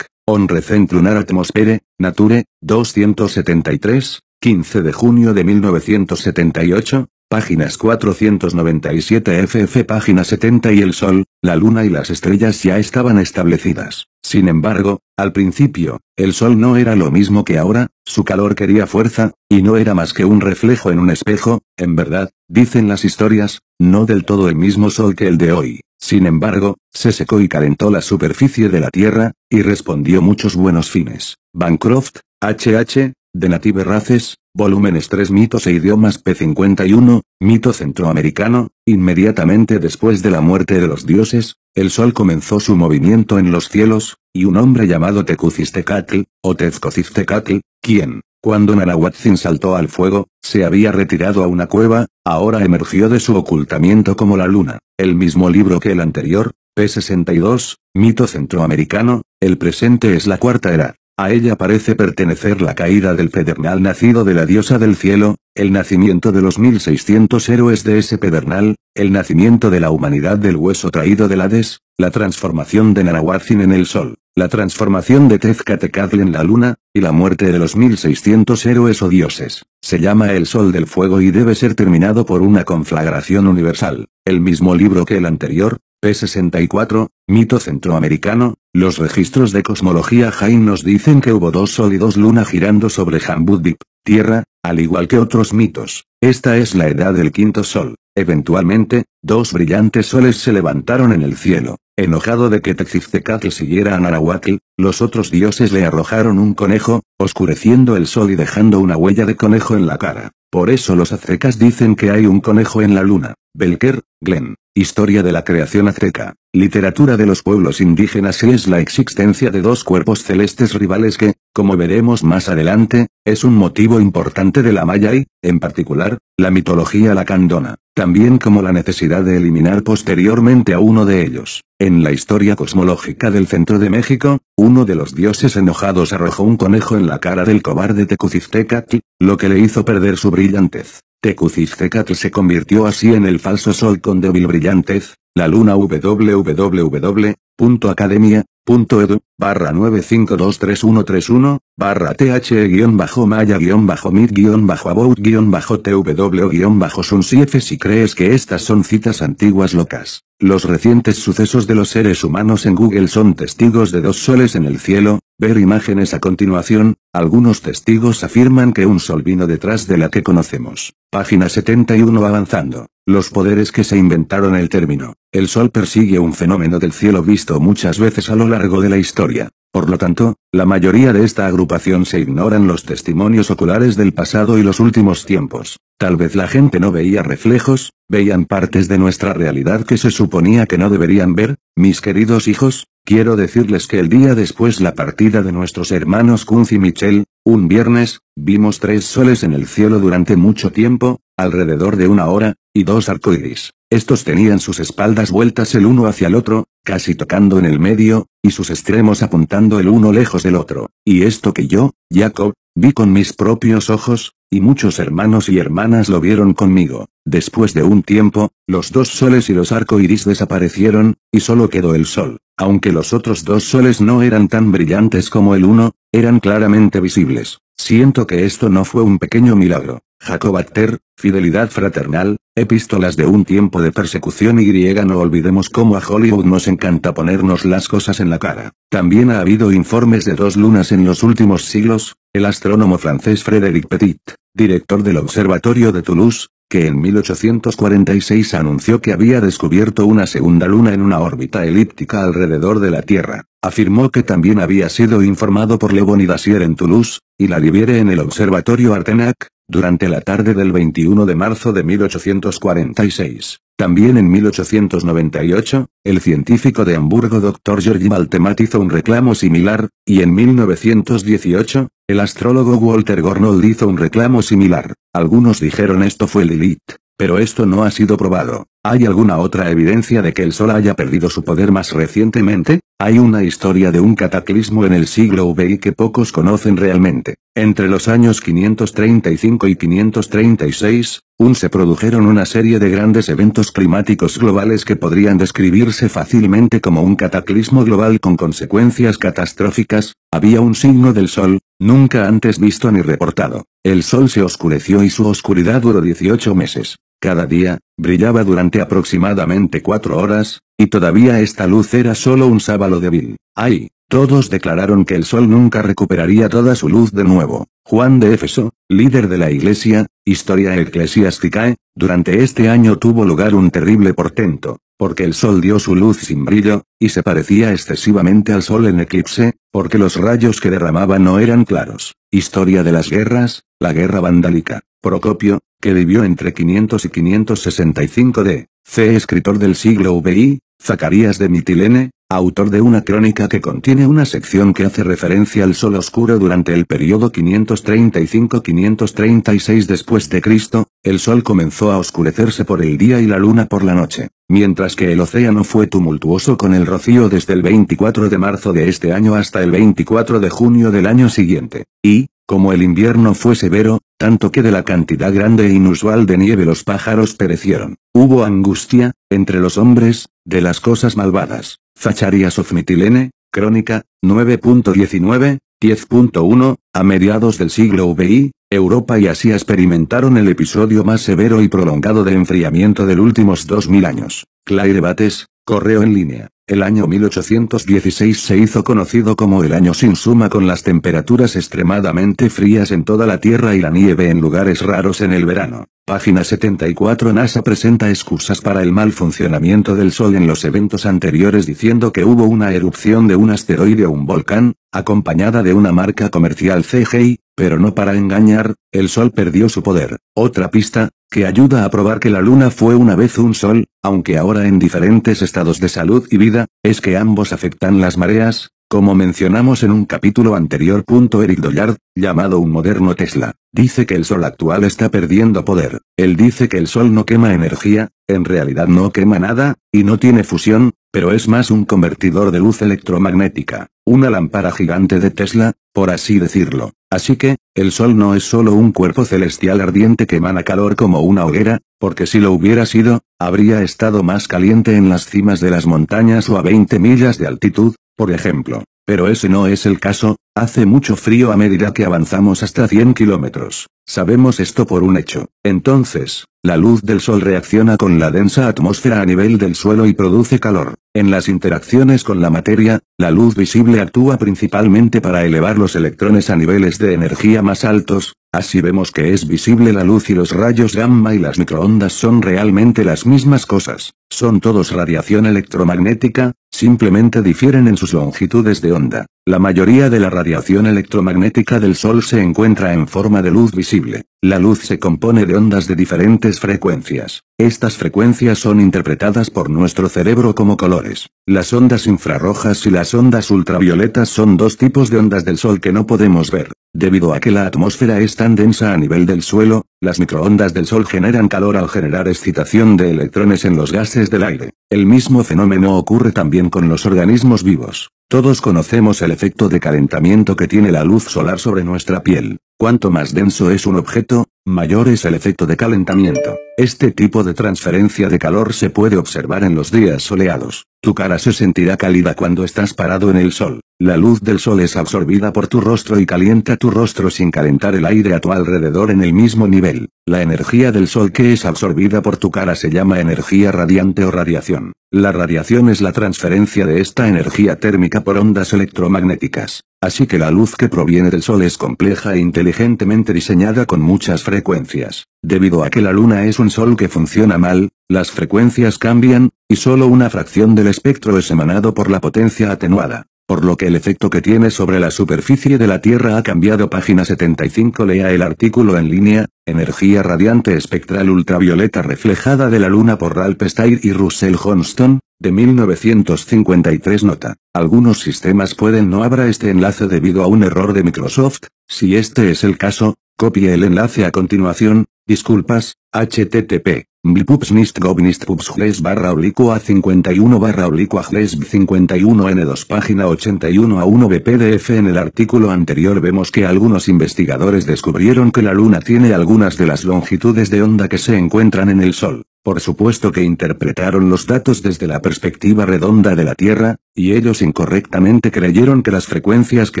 On Recent Lunar Atmosphere, Nature, 273, 15 de junio de 1978, páginas 497 ff página 70 y el Sol, la Luna y las estrellas ya estaban establecidas. Sin embargo, al principio, el sol no era lo mismo que ahora, su calor quería fuerza, y no era más que un reflejo en un espejo, en verdad, dicen las historias, no del todo el mismo sol que el de hoy. Sin embargo, se secó y calentó la superficie de la Tierra, y respondió muchos buenos fines. Bancroft, H.H., de Native Races, volúmenes 3 Mitos e idiomas P51, mito centroamericano, inmediatamente después de la muerte de los dioses, el sol comenzó su movimiento en los cielos, y un hombre llamado Tecucistecatl, o Tezcocistecatl, quien, cuando Nanahuatzin saltó al fuego, se había retirado a una cueva, ahora emergió de su ocultamiento como la luna, el mismo libro que el anterior, P62, mito centroamericano, el presente es la cuarta era. A ella parece pertenecer la caída del pedernal nacido de la diosa del cielo, el nacimiento de los 1600 héroes de ese pedernal, el nacimiento de la humanidad del hueso traído del Hades, la transformación de Nanahuatzin en el sol, la transformación de Tezcatecatl en la luna, y la muerte de los 1600 héroes o dioses. Se llama el sol del fuego y debe ser terminado por una conflagración universal, el mismo libro que el anterior, P64, mito centroamericano, los registros de cosmología Jain nos dicen que hubo dos sol y dos luna girando sobre Jambudip, Tierra, al igual que otros mitos. Esta es la edad del quinto sol. Eventualmente, dos brillantes soles se levantaron en el cielo. Enojado de que Texifcecatl siguiera a Narahuatl, los otros dioses le arrojaron un conejo, oscureciendo el sol y dejando una huella de conejo en la cara. Por eso los aztecas dicen que hay un conejo en la luna. Belker, Glenn. Historia de la creación azteca. Literatura de los pueblos indígenas y es la existencia de dos cuerpos celestes rivales que, como veremos más adelante, es un motivo importante de la maya y, en particular, la mitología lacandona, también como la necesidad de eliminar posteriormente a uno de ellos. En la historia cosmológica del centro de México, uno de los dioses enojados arrojó un conejo en la cara del cobarde Tecuciztecatl, lo que le hizo perder su brillantez. Tecucistecatl se convirtió así en el falso sol con débil brillantez, la luna www.academia.edu, barra 9523131, barra th-maya-mid-about-tw-sunsief si crees que estas son citas antiguas locas. Los recientes sucesos de los seres humanos en Google son testigos de dos soles en el cielo, Ver imágenes a continuación, algunos testigos afirman que un sol vino detrás de la que conocemos. Página 71 avanzando. Los poderes que se inventaron el término. El sol persigue un fenómeno del cielo visto muchas veces a lo largo de la historia. Por lo tanto, la mayoría de esta agrupación se ignoran los testimonios oculares del pasado y los últimos tiempos. Tal vez la gente no veía reflejos, veían partes de nuestra realidad que se suponía que no deberían ver, mis queridos hijos, Quiero decirles que el día después la partida de nuestros hermanos Kunz y Michel, un viernes, vimos tres soles en el cielo durante mucho tiempo, alrededor de una hora, y dos arcoíris. Estos tenían sus espaldas vueltas el uno hacia el otro, casi tocando en el medio, y sus extremos apuntando el uno lejos del otro, y esto que yo, Jacob, vi con mis propios ojos, y muchos hermanos y hermanas lo vieron conmigo. Después de un tiempo, los dos soles y los arcoiris desaparecieron, y solo quedó el sol, aunque los otros dos soles no eran tan brillantes como el uno, eran claramente visibles. Siento que esto no fue un pequeño milagro. Jacobacter, Fidelidad Fraternal, Epístolas de un tiempo de persecución y griega no olvidemos cómo a Hollywood nos encanta ponernos las cosas en la cara. También ha habido informes de dos lunas en los últimos siglos, el astrónomo francés Frédéric Petit, director del Observatorio de Toulouse, que en 1846 anunció que había descubierto una segunda luna en una órbita elíptica alrededor de la Tierra, afirmó que también había sido informado por Le y en Toulouse, y la Liviere en el Observatorio Artenac, durante la tarde del 21 de marzo de 1846, también en 1898, el científico de Hamburgo Dr. George Maltemat hizo un reclamo similar, y en 1918, el astrólogo Walter Gornold hizo un reclamo similar. Algunos dijeron esto fue Lilith, pero esto no ha sido probado. ¿Hay alguna otra evidencia de que el Sol haya perdido su poder más recientemente? Hay una historia de un cataclismo en el siglo VI que pocos conocen realmente. Entre los años 535 y 536, un se produjeron una serie de grandes eventos climáticos globales que podrían describirse fácilmente como un cataclismo global con consecuencias catastróficas, había un signo del Sol, nunca antes visto ni reportado. El Sol se oscureció y su oscuridad duró 18 meses cada día, brillaba durante aproximadamente cuatro horas, y todavía esta luz era solo un sábalo débil. ¡Ay! Todos declararon que el sol nunca recuperaría toda su luz de nuevo. Juan de Éfeso, líder de la iglesia, Historia eclesiástica, durante este año tuvo lugar un terrible portento, porque el sol dio su luz sin brillo, y se parecía excesivamente al sol en eclipse, porque los rayos que derramaba no eran claros. Historia de las guerras, la guerra vandálica. Procopio, que vivió entre 500 y 565 d. C. Escritor del siglo VI, Zacarías de Mitilene, autor de una crónica que contiene una sección que hace referencia al sol oscuro durante el periodo 535-536 después de Cristo, el sol comenzó a oscurecerse por el día y la luna por la noche, mientras que el océano fue tumultuoso con el rocío desde el 24 de marzo de este año hasta el 24 de junio del año siguiente, y, como el invierno fue severo, tanto que de la cantidad grande e inusual de nieve los pájaros perecieron. Hubo angustia, entre los hombres, de las cosas malvadas. Zacharias of Mitilene, Crónica, 9.19, 10.1, a mediados del siglo VI, Europa y Asia experimentaron el episodio más severo y prolongado de enfriamiento del últimos 2000 años. Claire Bates, correo en línea. El año 1816 se hizo conocido como el año sin suma con las temperaturas extremadamente frías en toda la Tierra y la nieve en lugares raros en el verano. Página 74 NASA presenta excusas para el mal funcionamiento del Sol en los eventos anteriores diciendo que hubo una erupción de un asteroide o un volcán, acompañada de una marca comercial CGI, pero no para engañar, el Sol perdió su poder. Otra pista, que ayuda a probar que la Luna fue una vez un Sol, aunque ahora en diferentes estados de salud y vida, es que ambos afectan las mareas, como mencionamos en un capítulo anterior. Eric Dollard, llamado un moderno Tesla, dice que el Sol actual está perdiendo poder. Él dice que el Sol no quema energía, en realidad no quema nada, y no tiene fusión, pero es más un convertidor de luz electromagnética, una lámpara gigante de Tesla, por así decirlo. Así que, el Sol no es solo un cuerpo celestial ardiente que emana calor como una hoguera, porque si lo hubiera sido, habría estado más caliente en las cimas de las montañas o a 20 millas de altitud, por ejemplo. Pero ese no es el caso, hace mucho frío a medida que avanzamos hasta 100 kilómetros. Sabemos esto por un hecho. Entonces, la luz del sol reacciona con la densa atmósfera a nivel del suelo y produce calor. En las interacciones con la materia, la luz visible actúa principalmente para elevar los electrones a niveles de energía más altos, Así vemos que es visible la luz y los rayos gamma y las microondas son realmente las mismas cosas, son todos radiación electromagnética, simplemente difieren en sus longitudes de onda. La mayoría de la radiación electromagnética del Sol se encuentra en forma de luz visible. La luz se compone de ondas de diferentes frecuencias. Estas frecuencias son interpretadas por nuestro cerebro como colores. Las ondas infrarrojas y las ondas ultravioletas son dos tipos de ondas del Sol que no podemos ver. Debido a que la atmósfera es tan densa a nivel del suelo, las microondas del Sol generan calor al generar excitación de electrones en los gases del aire. El mismo fenómeno ocurre también con los organismos vivos. Todos conocemos el efecto de calentamiento que tiene la luz solar sobre nuestra piel. Cuanto más denso es un objeto, mayor es el efecto de calentamiento. Este tipo de transferencia de calor se puede observar en los días soleados. Tu cara se sentirá cálida cuando estás parado en el sol. La luz del sol es absorbida por tu rostro y calienta tu rostro sin calentar el aire a tu alrededor en el mismo nivel. La energía del sol que es absorbida por tu cara se llama energía radiante o radiación. La radiación es la transferencia de esta energía térmica por ondas electromagnéticas. Así que la luz que proviene del Sol es compleja e inteligentemente diseñada con muchas frecuencias. Debido a que la Luna es un Sol que funciona mal, las frecuencias cambian, y solo una fracción del espectro es emanado por la potencia atenuada. Por lo que el efecto que tiene sobre la superficie de la Tierra ha cambiado. Página 75 Lea el artículo en línea, Energía radiante espectral ultravioleta reflejada de la Luna por Ralph Steyr y Russell Johnston, de 1953 Nota. Algunos sistemas pueden no abra este enlace debido a un error de Microsoft, si este es el caso, copie el enlace a continuación, disculpas, http, blipupsnistgovnistpupsgles barra oblicua 51 barra oblicua 51 n 2 página 81 a 1 bpdf en el artículo anterior vemos que algunos investigadores descubrieron que la luna tiene algunas de las longitudes de onda que se encuentran en el sol. Por supuesto que interpretaron los datos desde la perspectiva redonda de la Tierra, y ellos incorrectamente creyeron que las frecuencias que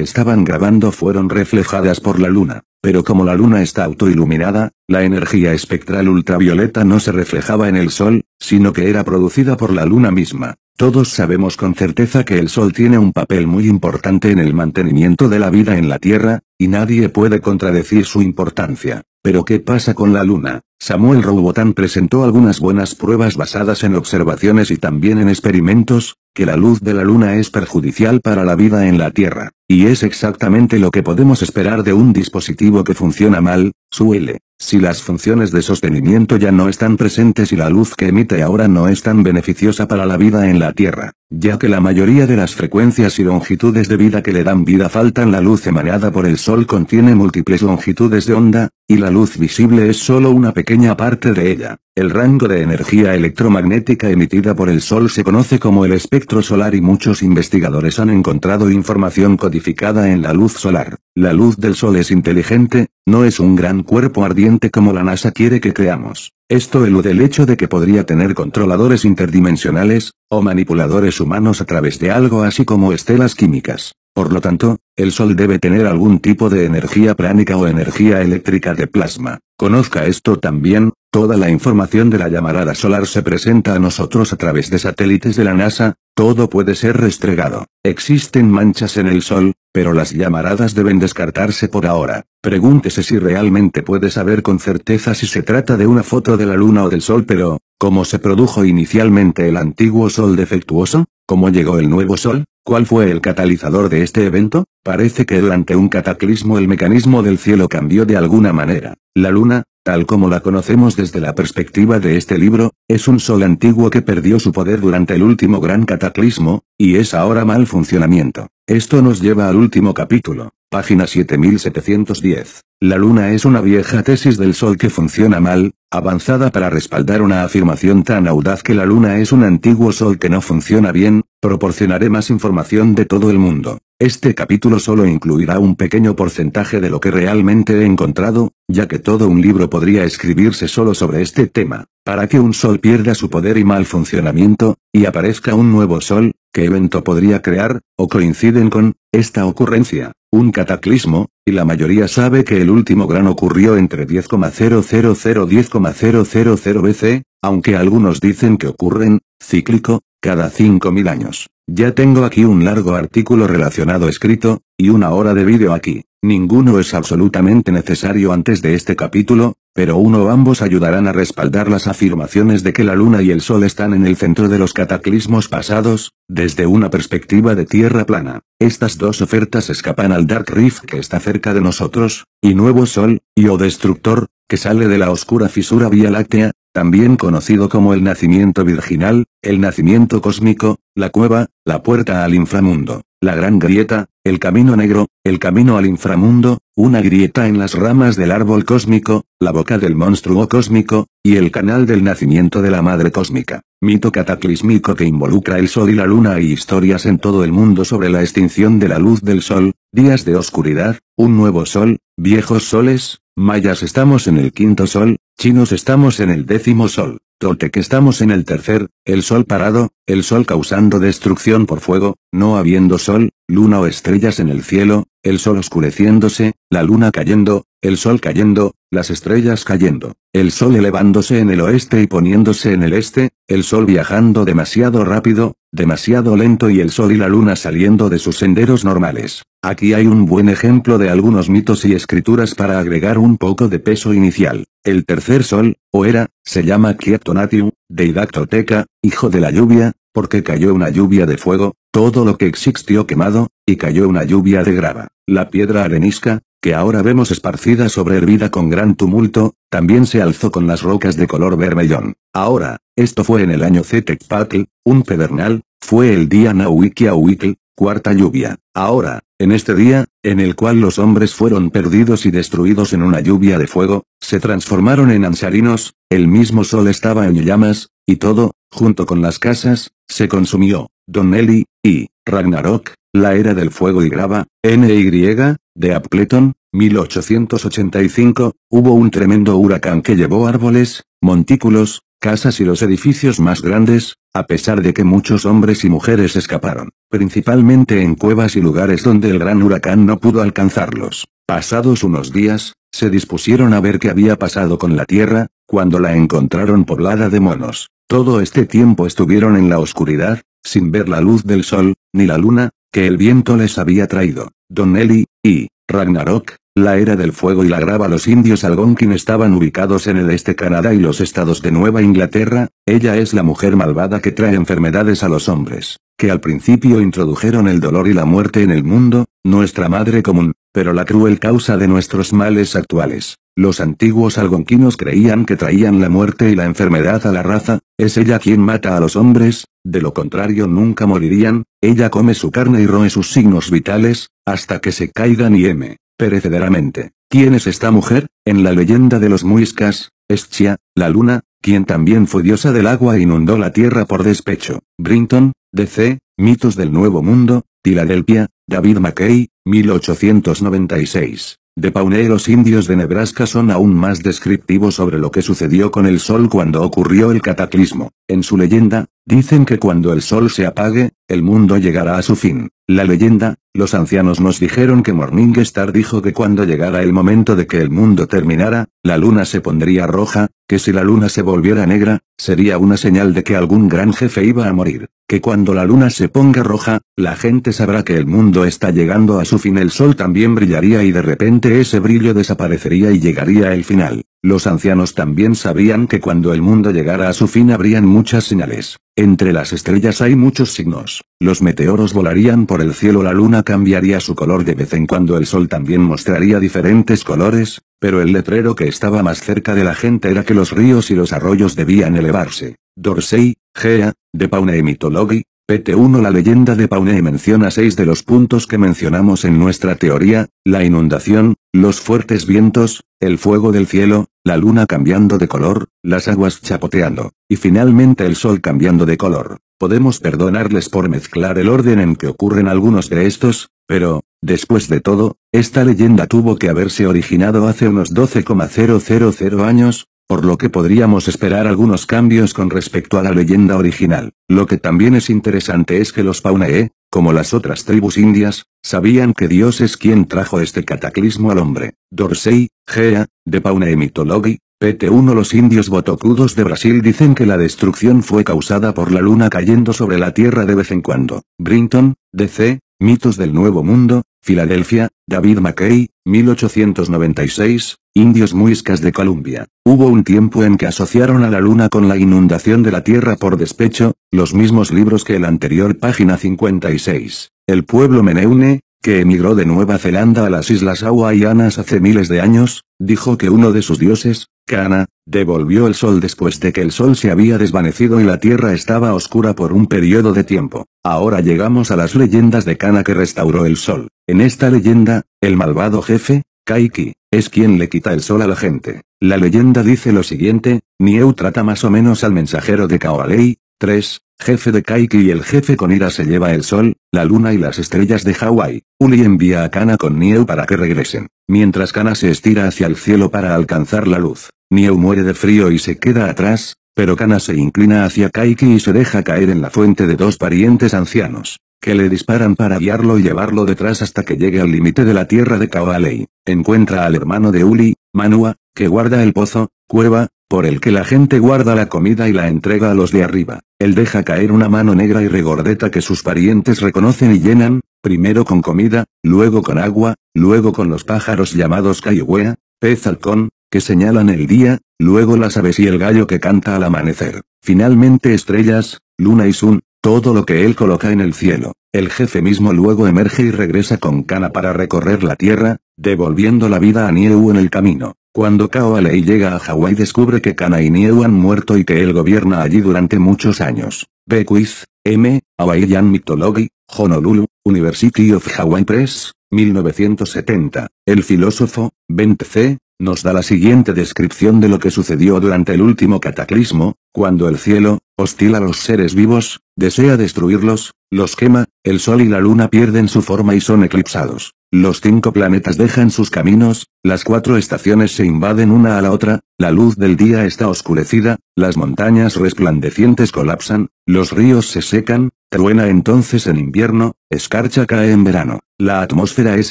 estaban grabando fueron reflejadas por la Luna. Pero como la Luna está autoiluminada, la energía espectral ultravioleta no se reflejaba en el Sol, sino que era producida por la Luna misma. Todos sabemos con certeza que el Sol tiene un papel muy importante en el mantenimiento de la vida en la Tierra, y nadie puede contradecir su importancia. Pero ¿qué pasa con la Luna? Samuel Robotan presentó algunas buenas pruebas basadas en observaciones y también en experimentos, que la luz de la Luna es perjudicial para la vida en la Tierra, y es exactamente lo que podemos esperar de un dispositivo que funciona mal, suele. Si las funciones de sostenimiento ya no están presentes y la luz que emite ahora no es tan beneficiosa para la vida en la Tierra, ya que la mayoría de las frecuencias y longitudes de vida que le dan vida faltan la luz emanada por el Sol contiene múltiples longitudes de onda, y la luz visible es solo una pequeña parte de ella. El rango de energía electromagnética emitida por el Sol se conoce como el espectro solar y muchos investigadores han encontrado información codificada en la luz solar. La luz del Sol es inteligente, no es un gran cuerpo ardiente como la NASA quiere que creamos. Esto elude el hecho de que podría tener controladores interdimensionales, o manipuladores humanos a través de algo así como estelas químicas. Por lo tanto, el Sol debe tener algún tipo de energía pránica o energía eléctrica de plasma. Conozca esto también, toda la información de la llamarada solar se presenta a nosotros a través de satélites de la NASA, todo puede ser restregado. Existen manchas en el Sol, pero las llamaradas deben descartarse por ahora. Pregúntese si realmente puede saber con certeza si se trata de una foto de la Luna o del Sol pero, ¿Cómo se produjo inicialmente el antiguo Sol defectuoso? ¿Cómo llegó el nuevo Sol? ¿Cuál fue el catalizador de este evento? Parece que durante un cataclismo el mecanismo del cielo cambió de alguna manera. La Luna, tal como la conocemos desde la perspectiva de este libro, es un Sol antiguo que perdió su poder durante el último gran cataclismo, y es ahora mal funcionamiento. Esto nos lleva al último capítulo, página 7710. La Luna es una vieja tesis del Sol que funciona mal, avanzada para respaldar una afirmación tan audaz que la Luna es un antiguo Sol que no funciona bien, proporcionaré más información de todo el mundo. Este capítulo solo incluirá un pequeño porcentaje de lo que realmente he encontrado, ya que todo un libro podría escribirse solo sobre este tema. Para que un Sol pierda su poder y mal funcionamiento, y aparezca un nuevo Sol, ¿Qué evento podría crear, o coinciden con, esta ocurrencia? Un cataclismo, y la mayoría sabe que el último gran ocurrió entre 10,000 10,000 BC, aunque algunos dicen que ocurren, cíclico, cada 5.000 años. Ya tengo aquí un largo artículo relacionado escrito, y una hora de vídeo aquí. Ninguno es absolutamente necesario antes de este capítulo, pero uno o ambos ayudarán a respaldar las afirmaciones de que la Luna y el Sol están en el centro de los cataclismos pasados, desde una perspectiva de tierra plana. Estas dos ofertas escapan al Dark Rift que está cerca de nosotros, y Nuevo Sol, y O Destructor, que sale de la oscura fisura Vía Láctea, también conocido como el nacimiento virginal, el nacimiento cósmico, la cueva, la puerta al inframundo, la gran grieta, el camino negro, el camino al inframundo, una grieta en las ramas del árbol cósmico, la boca del monstruo cósmico, y el canal del nacimiento de la madre cósmica, mito cataclísmico que involucra el sol y la luna y e historias en todo el mundo sobre la extinción de la luz del sol, días de oscuridad, un nuevo sol, viejos soles, mayas estamos en el quinto sol, Chinos estamos en el décimo sol, que estamos en el tercer, el sol parado, el sol causando destrucción por fuego, no habiendo sol, luna o estrellas en el cielo, el sol oscureciéndose, la luna cayendo, el sol cayendo, las estrellas cayendo, el sol elevándose en el oeste y poniéndose en el este, el sol viajando demasiado rápido, demasiado lento y el sol y la luna saliendo de sus senderos normales. Aquí hay un buen ejemplo de algunos mitos y escrituras para agregar un poco de peso inicial. El tercer sol, o era, se llama de deidactoteca, hijo de la lluvia, porque cayó una lluvia de fuego, todo lo que existió quemado, y cayó una lluvia de grava. La piedra arenisca, que ahora vemos esparcida sobre hervida con gran tumulto, también se alzó con las rocas de color vermellón. Ahora, esto fue en el año Zetecpatl, un pedernal, fue el día Nahuiquiahuitl, cuarta lluvia. Ahora, en este día, en el cual los hombres fueron perdidos y destruidos en una lluvia de fuego, se transformaron en ansarinos, el mismo sol estaba en llamas, y todo, junto con las casas, se consumió, Don Eli, y, Ragnarok, la era del fuego y grava, NY, de Appleton, 1885, hubo un tremendo huracán que llevó árboles, montículos, casas y los edificios más grandes, a pesar de que muchos hombres y mujeres escaparon, principalmente en cuevas y lugares donde el gran huracán no pudo alcanzarlos. Pasados unos días, se dispusieron a ver qué había pasado con la tierra, cuando la encontraron poblada de monos. Todo este tiempo estuvieron en la oscuridad, sin ver la luz del sol, ni la luna, que el viento les había traído. Don Eli, y, Ragnarok, la era del fuego y la grava Los indios Algonquin estaban ubicados en el este Canadá y los estados de Nueva Inglaterra, ella es la mujer malvada que trae enfermedades a los hombres, que al principio introdujeron el dolor y la muerte en el mundo, nuestra madre común, pero la cruel causa de nuestros males actuales. Los antiguos algonquinos creían que traían la muerte y la enfermedad a la raza, es ella quien mata a los hombres, de lo contrario nunca morirían, ella come su carne y roe sus signos vitales, hasta que se caigan y M, perecederamente. ¿Quién es esta mujer? En la leyenda de los muiscas, es Chia, la luna, quien también fue diosa del agua e inundó la tierra por despecho. Brinton, D.C., Mitos del Nuevo Mundo, Tiladelpia, David McKay, 1896. De Pauné los indios de Nebraska son aún más descriptivos sobre lo que sucedió con el sol cuando ocurrió el cataclismo. En su leyenda, dicen que cuando el sol se apague, el mundo llegará a su fin. La leyenda, los ancianos nos dijeron que Morningstar dijo que cuando llegara el momento de que el mundo terminara, la luna se pondría roja, que si la luna se volviera negra, sería una señal de que algún gran jefe iba a morir, que cuando la luna se ponga roja, la gente sabrá que el mundo está llegando a su fin, el sol también brillaría y de repente ese brillo desaparecería y llegaría el final. Los ancianos también sabían que cuando el mundo llegara a su fin habrían muchas señales. Entre las estrellas hay muchos signos. Los meteoros volarían por el cielo, la luna cambiaría su color de vez en cuando, el sol también mostraría diferentes colores, pero el letrero que estaba más cerca de la gente era que los ríos y los arroyos debían elevarse. Dorsey, Gea, de Paune Mythology, PT1 La leyenda de Paune menciona seis de los puntos que mencionamos en nuestra teoría, la inundación, los fuertes vientos, el fuego del cielo, la luna cambiando de color, las aguas chapoteando, y finalmente el sol cambiando de color. Podemos perdonarles por mezclar el orden en que ocurren algunos de estos, pero, después de todo, esta leyenda tuvo que haberse originado hace unos 12,000 años, por lo que podríamos esperar algunos cambios con respecto a la leyenda original. Lo que también es interesante es que los Paunae, como las otras tribus indias, sabían que Dios es quien trajo este cataclismo al hombre. Dorsey, Gea, de Paunae Mythology, PT1 Los indios botocudos de Brasil dicen que la destrucción fue causada por la luna cayendo sobre la Tierra de vez en cuando. Brinton, DC, Mitos del Nuevo Mundo, Filadelfia, David McKay, 1896, Indios Muiscas de Columbia. Hubo un tiempo en que asociaron a la luna con la inundación de la Tierra por despecho, los mismos libros que el anterior página 56. El pueblo Meneune, que emigró de Nueva Zelanda a las Islas Hawaianas hace miles de años, dijo que uno de sus dioses, Kana, devolvió el sol después de que el sol se había desvanecido y la tierra estaba oscura por un periodo de tiempo. Ahora llegamos a las leyendas de Kana que restauró el sol. En esta leyenda, el malvado jefe, Kaiki, es quien le quita el sol a la gente. La leyenda dice lo siguiente, Nieu trata más o menos al mensajero de Kaualei 3, Jefe de Kaiki y el jefe con ira se lleva el sol, la luna y las estrellas de Hawaii, Uli envía a Kana con Nieu para que regresen, mientras Kana se estira hacia el cielo para alcanzar la luz. Nieu muere de frío y se queda atrás, pero Kana se inclina hacia Kaiki y se deja caer en la fuente de dos parientes ancianos, que le disparan para guiarlo y llevarlo detrás hasta que llegue al límite de la tierra de Kawalei, Encuentra al hermano de Uli, Manua, que guarda el pozo, cueva, por el que la gente guarda la comida y la entrega a los de arriba. Él deja caer una mano negra y regordeta que sus parientes reconocen y llenan, primero con comida, luego con agua, luego con los pájaros llamados caihuea, pez halcón, que señalan el día, luego las aves y el gallo que canta al amanecer. Finalmente estrellas, luna y sun, todo lo que él coloca en el cielo. El jefe mismo luego emerge y regresa con Cana para recorrer la tierra, devolviendo la vida a Nieu en el camino. Cuando Kao Alei llega a Hawái descubre que Kana y han muerto y que él gobierna allí durante muchos años. Bequiz, M. Hawaiian Mythology, Honolulu, University of Hawaii Press, 1970. El filósofo, Bent C., nos da la siguiente descripción de lo que sucedió durante el último cataclismo, cuando el cielo, hostil a los seres vivos, desea destruirlos, los quema, el sol y la luna pierden su forma y son eclipsados. Los cinco planetas dejan sus caminos, las cuatro estaciones se invaden una a la otra, la luz del día está oscurecida, las montañas resplandecientes colapsan, los ríos se secan, truena entonces en invierno, escarcha cae en verano, la atmósfera es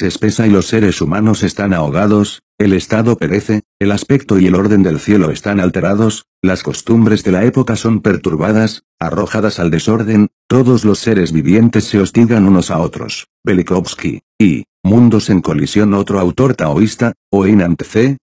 espesa y los seres humanos están ahogados, el estado perece, el aspecto y el orden del cielo están alterados, las costumbres de la época son perturbadas, arrojadas al desorden, todos los seres vivientes se hostigan unos a otros. Belikovsky, y, Mundos en colisión Otro autor taoísta, Oinant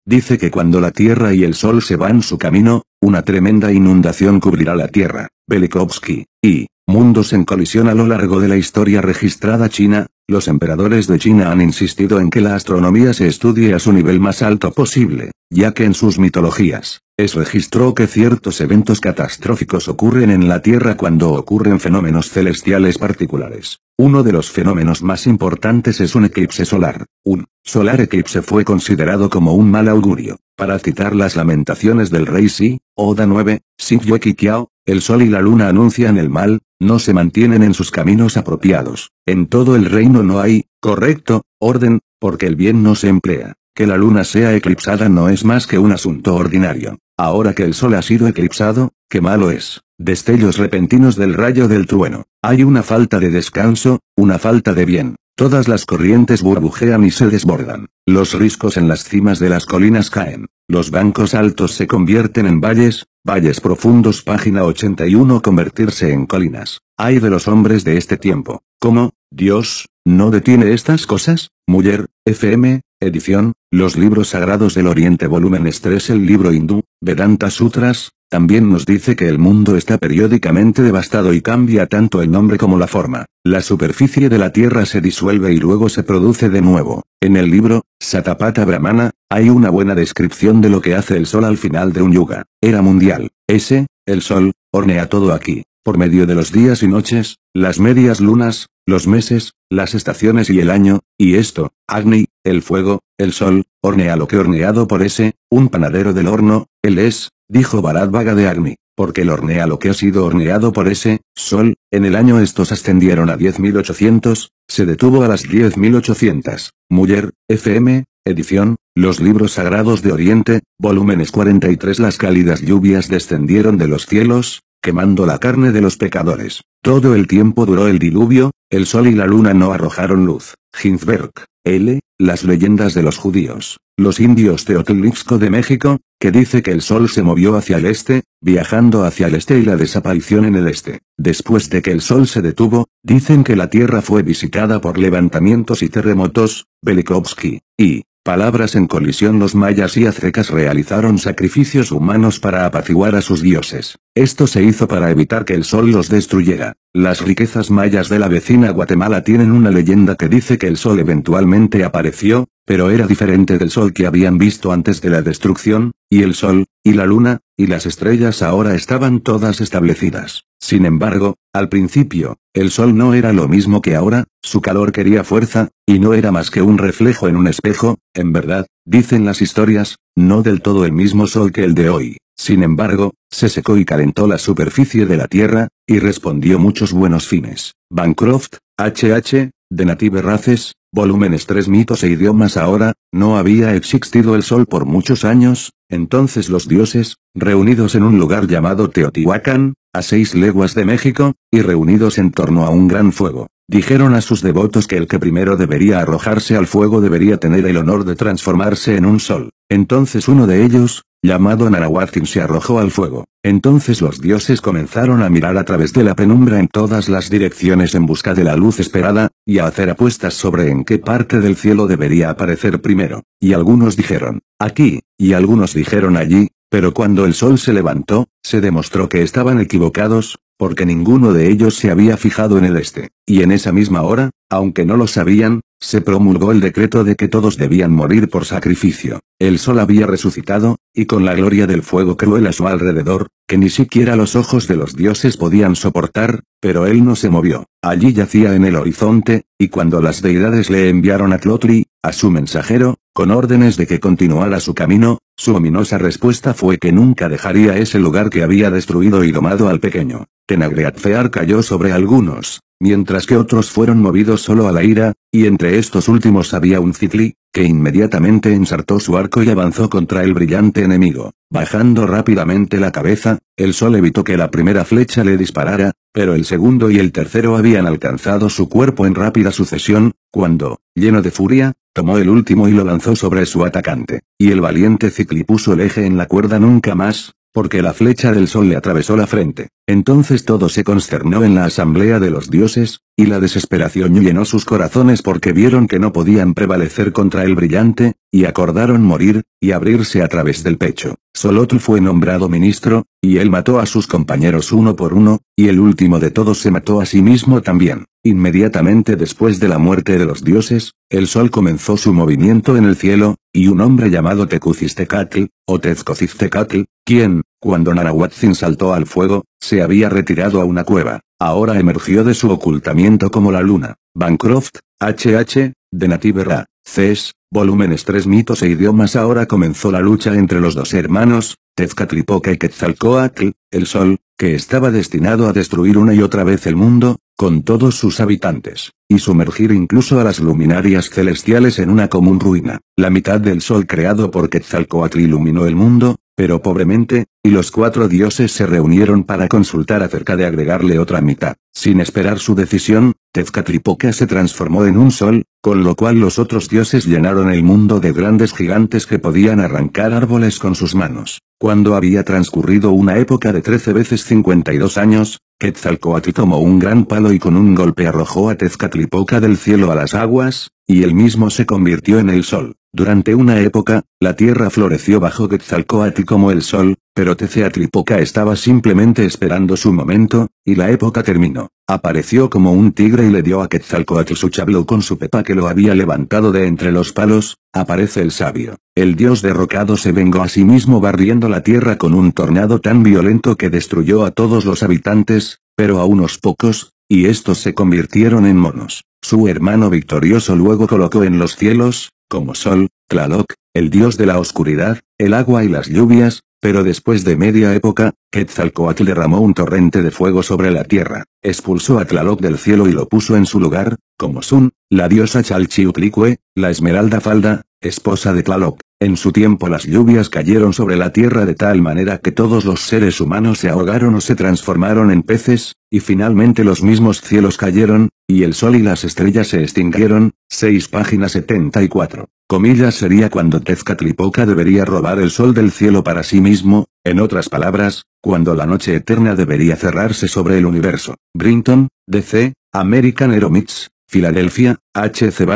dice que cuando la Tierra y el Sol se van su camino, una tremenda inundación cubrirá la Tierra, Belikovsky, y, Mundos en colisión a lo largo de la historia registrada china, los emperadores de China han insistido en que la astronomía se estudie a su nivel más alto posible, ya que en sus mitologías, es registró que ciertos eventos catastróficos ocurren en la Tierra cuando ocurren fenómenos celestiales particulares. Uno de los fenómenos más importantes es un eclipse solar. Un solar eclipse fue considerado como un mal augurio. Para citar las lamentaciones del rey Si, Oda 9, Si Kikiao, el sol y la luna anuncian el mal, no se mantienen en sus caminos apropiados. En todo el reino no hay, correcto, orden, porque el bien no se emplea. Que la luna sea eclipsada no es más que un asunto ordinario. Ahora que el sol ha sido eclipsado, qué malo es. Destellos repentinos del rayo del trueno. Hay una falta de descanso, una falta de bien. Todas las corrientes burbujean y se desbordan. Los riscos en las cimas de las colinas caen. Los bancos altos se convierten en valles, valles profundos. Página 81 Convertirse en colinas. Ay de los hombres de este tiempo. ¿Cómo, Dios, no detiene estas cosas? Muller, FM, edición, los libros sagrados del Oriente volúmenes 3 El libro hindú, Vedanta Sutras, también nos dice que el mundo está periódicamente devastado y cambia tanto el nombre como la forma. La superficie de la Tierra se disuelve y luego se produce de nuevo. En el libro, Satapata Brahmana, hay una buena descripción de lo que hace el sol al final de un yuga, era mundial. Ese, el sol, hornea todo aquí. Por medio de los días y noches, las medias lunas, los meses, las estaciones y el año, y esto, Agni, el fuego, el sol, hornea lo que horneado por ese, un panadero del horno, él es, dijo Barad Vaga de Agni, porque el hornea lo que ha sido horneado por ese, sol, en el año estos ascendieron a 10.800, se detuvo a las 10.800, Muller, FM, edición, los libros sagrados de Oriente, volúmenes 43 Las cálidas lluvias descendieron de los cielos, quemando la carne de los pecadores. Todo el tiempo duró el diluvio, el sol y la luna no arrojaron luz. Ginsberg. L. Las leyendas de los judíos, los indios Teotlixco de México, que dice que el sol se movió hacia el este, viajando hacia el este y la desaparición en el este. Después de que el sol se detuvo, dicen que la tierra fue visitada por levantamientos y terremotos, Belikovsky, y, Palabras en colisión Los mayas y aztecas realizaron sacrificios humanos para apaciguar a sus dioses. Esto se hizo para evitar que el sol los destruyera. Las riquezas mayas de la vecina Guatemala tienen una leyenda que dice que el sol eventualmente apareció, pero era diferente del sol que habían visto antes de la destrucción, y el sol, y la luna, y las estrellas ahora estaban todas establecidas. Sin embargo, al principio, el sol no era lo mismo que ahora, su calor quería fuerza, y no era más que un reflejo en un espejo, en verdad, dicen las historias, no del todo el mismo sol que el de hoy. Sin embargo, se secó y calentó la superficie de la Tierra, y respondió muchos buenos fines. Bancroft, H.H., de Native Races, volúmenes 3 mitos e idiomas ahora, no había existido el sol por muchos años, entonces los dioses, reunidos en un lugar llamado Teotihuacán, a seis leguas de México, y reunidos en torno a un gran fuego, dijeron a sus devotos que el que primero debería arrojarse al fuego debería tener el honor de transformarse en un sol. Entonces uno de ellos, llamado Narawatin se arrojó al fuego. Entonces los dioses comenzaron a mirar a través de la penumbra en todas las direcciones en busca de la luz esperada, y a hacer apuestas sobre en qué parte del cielo debería aparecer primero. Y algunos dijeron, aquí, y algunos dijeron allí, pero cuando el sol se levantó, se demostró que estaban equivocados, porque ninguno de ellos se había fijado en el este. Y en esa misma hora, aunque no lo sabían, se promulgó el decreto de que todos debían morir por sacrificio. El sol había resucitado, y con la gloria del fuego cruel a su alrededor, que ni siquiera los ojos de los dioses podían soportar, pero él no se movió. Allí yacía en el horizonte, y cuando las deidades le enviaron a Clotli, a su mensajero, con órdenes de que continuara su camino, su ominosa respuesta fue que nunca dejaría ese lugar que había destruido y domado al pequeño. Tenagreatfear cayó sobre algunos, mientras que otros fueron movidos solo a la ira, y entre estos últimos había un cicli, que inmediatamente ensartó su arco y avanzó contra el brillante enemigo. Bajando rápidamente la cabeza, el sol evitó que la primera flecha le disparara, pero el segundo y el tercero habían alcanzado su cuerpo en rápida sucesión, cuando, lleno de furia, tomó el último y lo lanzó sobre su atacante, y el valiente Cicli puso el eje en la cuerda nunca más, porque la flecha del sol le atravesó la frente. Entonces todo se consternó en la asamblea de los dioses, y la desesperación llenó sus corazones porque vieron que no podían prevalecer contra el brillante, y acordaron morir, y abrirse a través del pecho. Solotl fue nombrado ministro, y él mató a sus compañeros uno por uno, y el último de todos se mató a sí mismo también. Inmediatamente después de la muerte de los dioses, el sol comenzó su movimiento en el cielo, y un hombre llamado Tecuciztecatl o Tezcocistecatl, quien, cuando Narahuatzin saltó al fuego, se había retirado a una cueva. Ahora emergió de su ocultamiento como la luna. Bancroft, H.H., de Nativera, Ra, volúmenes 3 mitos e idiomas Ahora comenzó la lucha entre los dos hermanos, Tezcatlipoca y Quetzalcoatl, el sol, que estaba destinado a destruir una y otra vez el mundo, con todos sus habitantes, y sumergir incluso a las luminarias celestiales en una común ruina. La mitad del sol creado por Quetzalcoatl iluminó el mundo, pero pobremente, y los cuatro dioses se reunieron para consultar acerca de agregarle otra mitad. Sin esperar su decisión, Tezcatlipoca se transformó en un sol, con lo cual los otros dioses llenaron el mundo de grandes gigantes que podían arrancar árboles con sus manos. Cuando había transcurrido una época de 13 veces 52 años, Quetzalcoatl tomó un gran palo y con un golpe arrojó a Tezcatlipoca del cielo a las aguas, y él mismo se convirtió en el sol. Durante una época, la tierra floreció bajo Quetzalcoatl como el sol, pero Teceatlipoca estaba simplemente esperando su momento, y la época terminó. Apareció como un tigre y le dio a Quetzalcoatl su chablo con su pepa que lo había levantado de entre los palos, aparece el sabio. El dios derrocado se vengó a sí mismo barriendo la tierra con un tornado tan violento que destruyó a todos los habitantes, pero a unos pocos, y estos se convirtieron en monos. Su hermano victorioso luego colocó en los cielos, como sol, Tlaloc, el dios de la oscuridad, el agua y las lluvias, pero después de media época, Quetzalcoatl derramó un torrente de fuego sobre la tierra, expulsó a Tlaloc del cielo y lo puso en su lugar, como Sun, la diosa Chalchiutlicue, la esmeralda falda, esposa de Tlaloc. En su tiempo las lluvias cayeron sobre la tierra de tal manera que todos los seres humanos se ahogaron o se transformaron en peces, y finalmente los mismos cielos cayeron, y el sol y las estrellas se extinguieron, 6 página 74. Comillas sería cuando Tezcatlipoca debería robar el sol del cielo para sí mismo, en otras palabras, cuando la noche eterna debería cerrarse sobre el universo. Brinton, D.C., American Aeromix, Filadelfia, H. C.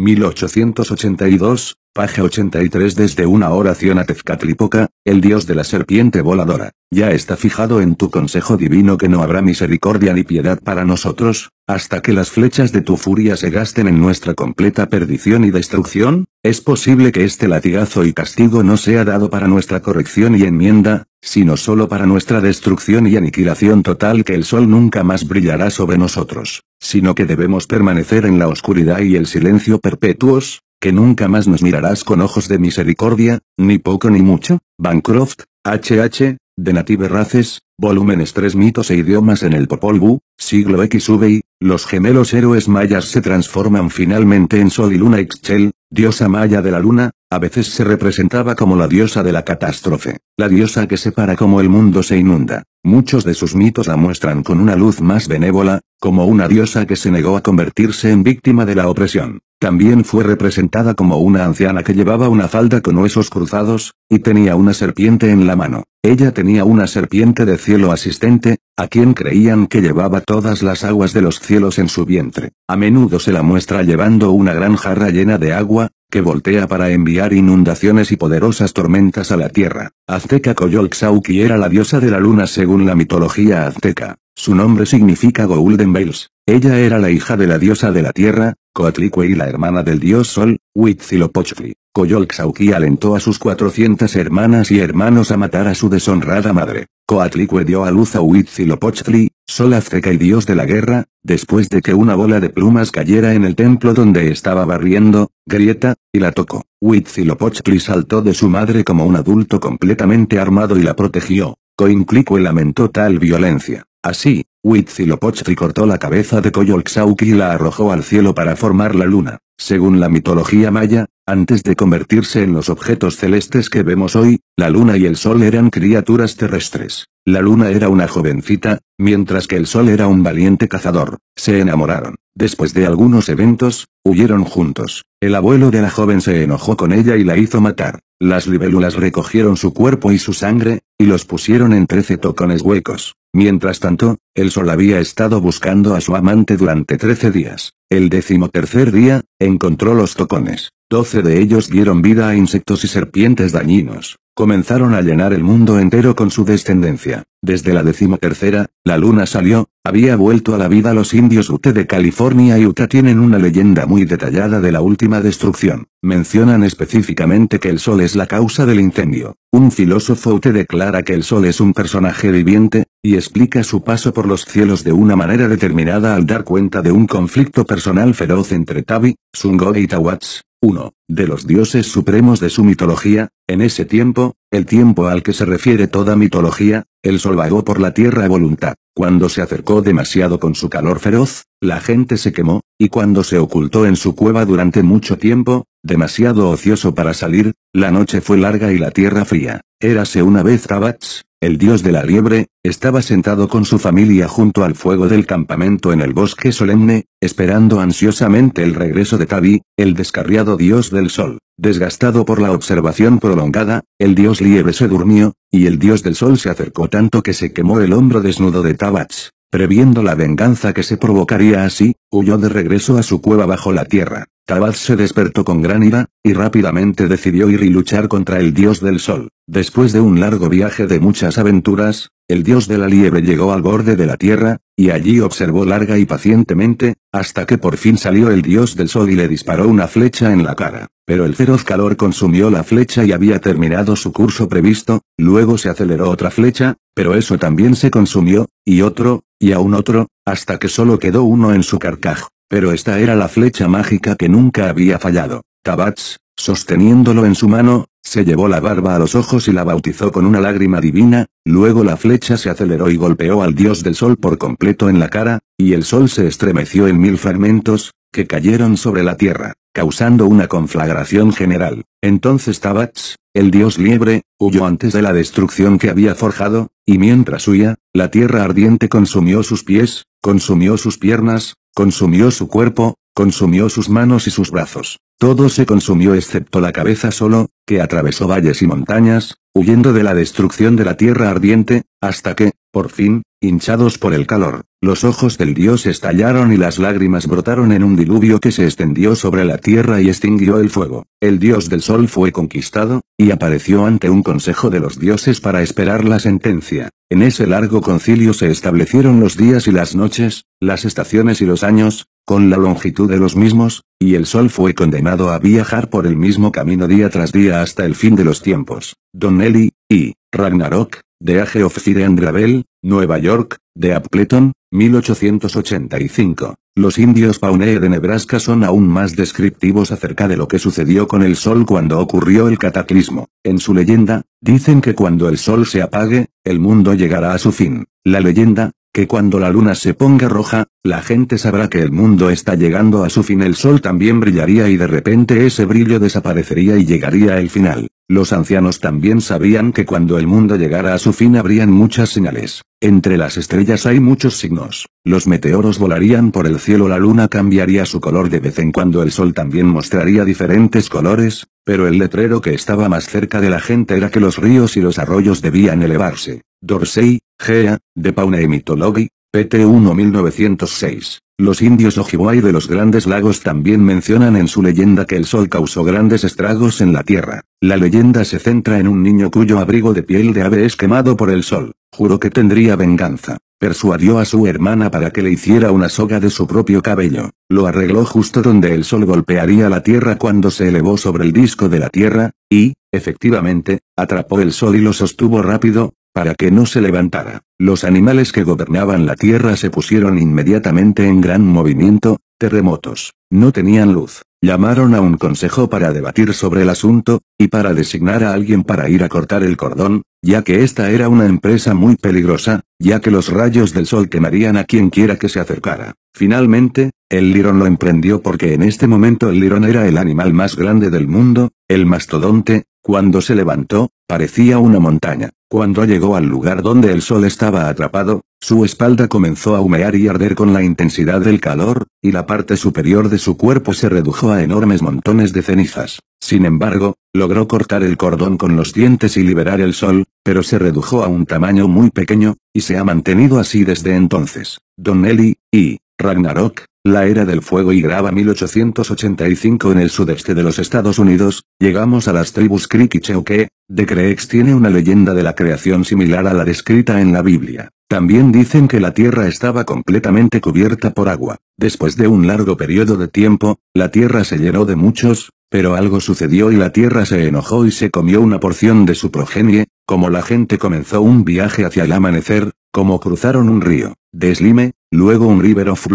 1882, Paje 83 Desde una oración a Tezcatlipoca, el dios de la serpiente voladora, ya está fijado en tu consejo divino que no habrá misericordia ni piedad para nosotros, hasta que las flechas de tu furia se gasten en nuestra completa perdición y destrucción, es posible que este latigazo y castigo no sea dado para nuestra corrección y enmienda, sino solo para nuestra destrucción y aniquilación total que el sol nunca más brillará sobre nosotros, sino que debemos permanecer en la oscuridad y el silencio perpetuos, que nunca más nos mirarás con ojos de misericordia, ni poco ni mucho, Bancroft, H.H., de Native Races, volúmenes 3 mitos e idiomas en el Popol Vuh, siglo XVI, los gemelos héroes mayas se transforman finalmente en Sol y Luna Excel, Diosa maya de la luna, a veces se representaba como la diosa de la catástrofe, la diosa que separa como el mundo se inunda. Muchos de sus mitos la muestran con una luz más benévola, como una diosa que se negó a convertirse en víctima de la opresión. También fue representada como una anciana que llevaba una falda con huesos cruzados, y tenía una serpiente en la mano. Ella tenía una serpiente de cielo asistente, a quien creían que llevaba todas las aguas de los cielos en su vientre. A menudo se la muestra llevando una gran jarra llena de agua, que voltea para enviar inundaciones y poderosas tormentas a la tierra. Azteca Coyolxauqui era la diosa de la luna según la mitología azteca. Su nombre significa Golden Bales. Ella era la hija de la diosa de la tierra, Coatlicue y la hermana del dios Sol, Huitzilopochtli. Coyolxauqui alentó a sus 400 hermanas y hermanos a matar a su deshonrada madre. Coatlicue dio a luz a Huitzilopochtli, sol azteca y dios de la guerra, después de que una bola de plumas cayera en el templo donde estaba barriendo, grieta, y la tocó. Huitzilopochtli saltó de su madre como un adulto completamente armado y la protegió. Coinclicue lamentó tal violencia. Así, Huitzilopochtli cortó la cabeza de Coyolxauqui y la arrojó al cielo para formar la luna. Según la mitología maya, antes de convertirse en los objetos celestes que vemos hoy, la luna y el sol eran criaturas terrestres. La luna era una jovencita, mientras que el sol era un valiente cazador. Se enamoraron. Después de algunos eventos, huyeron juntos. El abuelo de la joven se enojó con ella y la hizo matar. Las libélulas recogieron su cuerpo y su sangre, y los pusieron en trece tocones huecos. Mientras tanto, el sol había estado buscando a su amante durante trece días. El decimotercer día, encontró los tocones. Doce de ellos dieron vida a insectos y serpientes dañinos. Comenzaron a llenar el mundo entero con su descendencia. Desde la decimotercera, la luna salió, había vuelto a la vida los indios Ute de California y Utah tienen una leyenda muy detallada de la última destrucción. Mencionan específicamente que el sol es la causa del incendio. Un filósofo Ute declara que el sol es un personaje viviente, y explica su paso por los cielos de una manera determinada al dar cuenta de un conflicto personal feroz entre Tabi, Sungo y Tawats, uno de los dioses supremos de su mitología, en ese tiempo, el tiempo al que se refiere toda mitología, el sol vagó por la tierra a voluntad, cuando se acercó demasiado con su calor feroz, la gente se quemó, y cuando se ocultó en su cueva durante mucho tiempo, demasiado ocioso para salir, la noche fue larga y la tierra fría. Érase una vez Tabats, el dios de la liebre, estaba sentado con su familia junto al fuego del campamento en el bosque solemne, esperando ansiosamente el regreso de Tabi, el descarriado dios del sol. Desgastado por la observación prolongada, el dios liebre se durmió, y el dios del sol se acercó tanto que se quemó el hombro desnudo de Tabats. Previendo la venganza que se provocaría así, huyó de regreso a su cueva bajo la tierra. Tabaz se despertó con gran ira, y rápidamente decidió ir y luchar contra el dios del sol. Después de un largo viaje de muchas aventuras, el dios de la liebre llegó al borde de la tierra, y allí observó larga y pacientemente, hasta que por fin salió el dios del sol y le disparó una flecha en la cara. Pero el feroz calor consumió la flecha y había terminado su curso previsto, luego se aceleró otra flecha, pero eso también se consumió, y otro, y aún otro, hasta que solo quedó uno en su carcaj. Pero esta era la flecha mágica que nunca había fallado. Tabats, sosteniéndolo en su mano, se llevó la barba a los ojos y la bautizó con una lágrima divina, luego la flecha se aceleró y golpeó al dios del sol por completo en la cara, y el sol se estremeció en mil fragmentos, que cayeron sobre la tierra, causando una conflagración general. Entonces Tabats, el dios liebre, huyó antes de la destrucción que había forjado, y mientras huía, la tierra ardiente consumió sus pies, consumió sus piernas, Consumió su cuerpo, consumió sus manos y sus brazos. Todo se consumió excepto la cabeza solo, que atravesó valles y montañas, huyendo de la destrucción de la tierra ardiente, hasta que, por fin, hinchados por el calor, los ojos del dios estallaron y las lágrimas brotaron en un diluvio que se extendió sobre la tierra y extinguió el fuego. El dios del sol fue conquistado, y apareció ante un consejo de los dioses para esperar la sentencia. En ese largo concilio se establecieron los días y las noches, las estaciones y los años, con la longitud de los mismos, y el sol fue condenado a viajar por el mismo camino día tras día hasta el fin de los tiempos. Don Eli, y Ragnarok, de Age of C and Gravel, Nueva York, de Appleton, 1885. Los indios Pawnee de Nebraska son aún más descriptivos acerca de lo que sucedió con el sol cuando ocurrió el cataclismo. En su leyenda, dicen que cuando el sol se apague, el mundo llegará a su fin. La leyenda, que cuando la luna se ponga roja, la gente sabrá que el mundo está llegando a su fin. El sol también brillaría y de repente ese brillo desaparecería y llegaría el final. Los ancianos también sabían que cuando el mundo llegara a su fin habrían muchas señales. Entre las estrellas hay muchos signos. Los meteoros volarían por el cielo, la luna cambiaría su color de vez en cuando, el sol también mostraría diferentes colores, pero el letrero que estaba más cerca de la gente era que los ríos y los arroyos debían elevarse. Dorsey, Gea, de y mitologi pt 1 1906. Los indios Ojibway de los Grandes Lagos también mencionan en su leyenda que el sol causó grandes estragos en la tierra. La leyenda se centra en un niño cuyo abrigo de piel de ave es quemado por el sol. Juró que tendría venganza. Persuadió a su hermana para que le hiciera una soga de su propio cabello. Lo arregló justo donde el sol golpearía la tierra cuando se elevó sobre el disco de la tierra, y, efectivamente, atrapó el sol y lo sostuvo rápido, para que no se levantara, los animales que gobernaban la tierra se pusieron inmediatamente en gran movimiento, terremotos, no tenían luz, llamaron a un consejo para debatir sobre el asunto, y para designar a alguien para ir a cortar el cordón, ya que esta era una empresa muy peligrosa, ya que los rayos del sol quemarían a quien quiera que se acercara. Finalmente, el lirón lo emprendió porque en este momento el lirón era el animal más grande del mundo, el mastodonte, cuando se levantó, Parecía una montaña. Cuando llegó al lugar donde el sol estaba atrapado, su espalda comenzó a humear y arder con la intensidad del calor, y la parte superior de su cuerpo se redujo a enormes montones de cenizas. Sin embargo, logró cortar el cordón con los dientes y liberar el sol, pero se redujo a un tamaño muy pequeño, y se ha mantenido así desde entonces. Donnelly, y Ragnarok, la era del fuego y graba 1885 en el sudeste de los Estados Unidos, llegamos a las tribus Creek y Cheoke, de Creex tiene una leyenda de la creación similar a la descrita en la Biblia. También dicen que la Tierra estaba completamente cubierta por agua. Después de un largo periodo de tiempo, la Tierra se llenó de muchos, pero algo sucedió y la Tierra se enojó y se comió una porción de su progenie, como la gente comenzó un viaje hacia el amanecer, como cruzaron un río, Deslime, luego un river of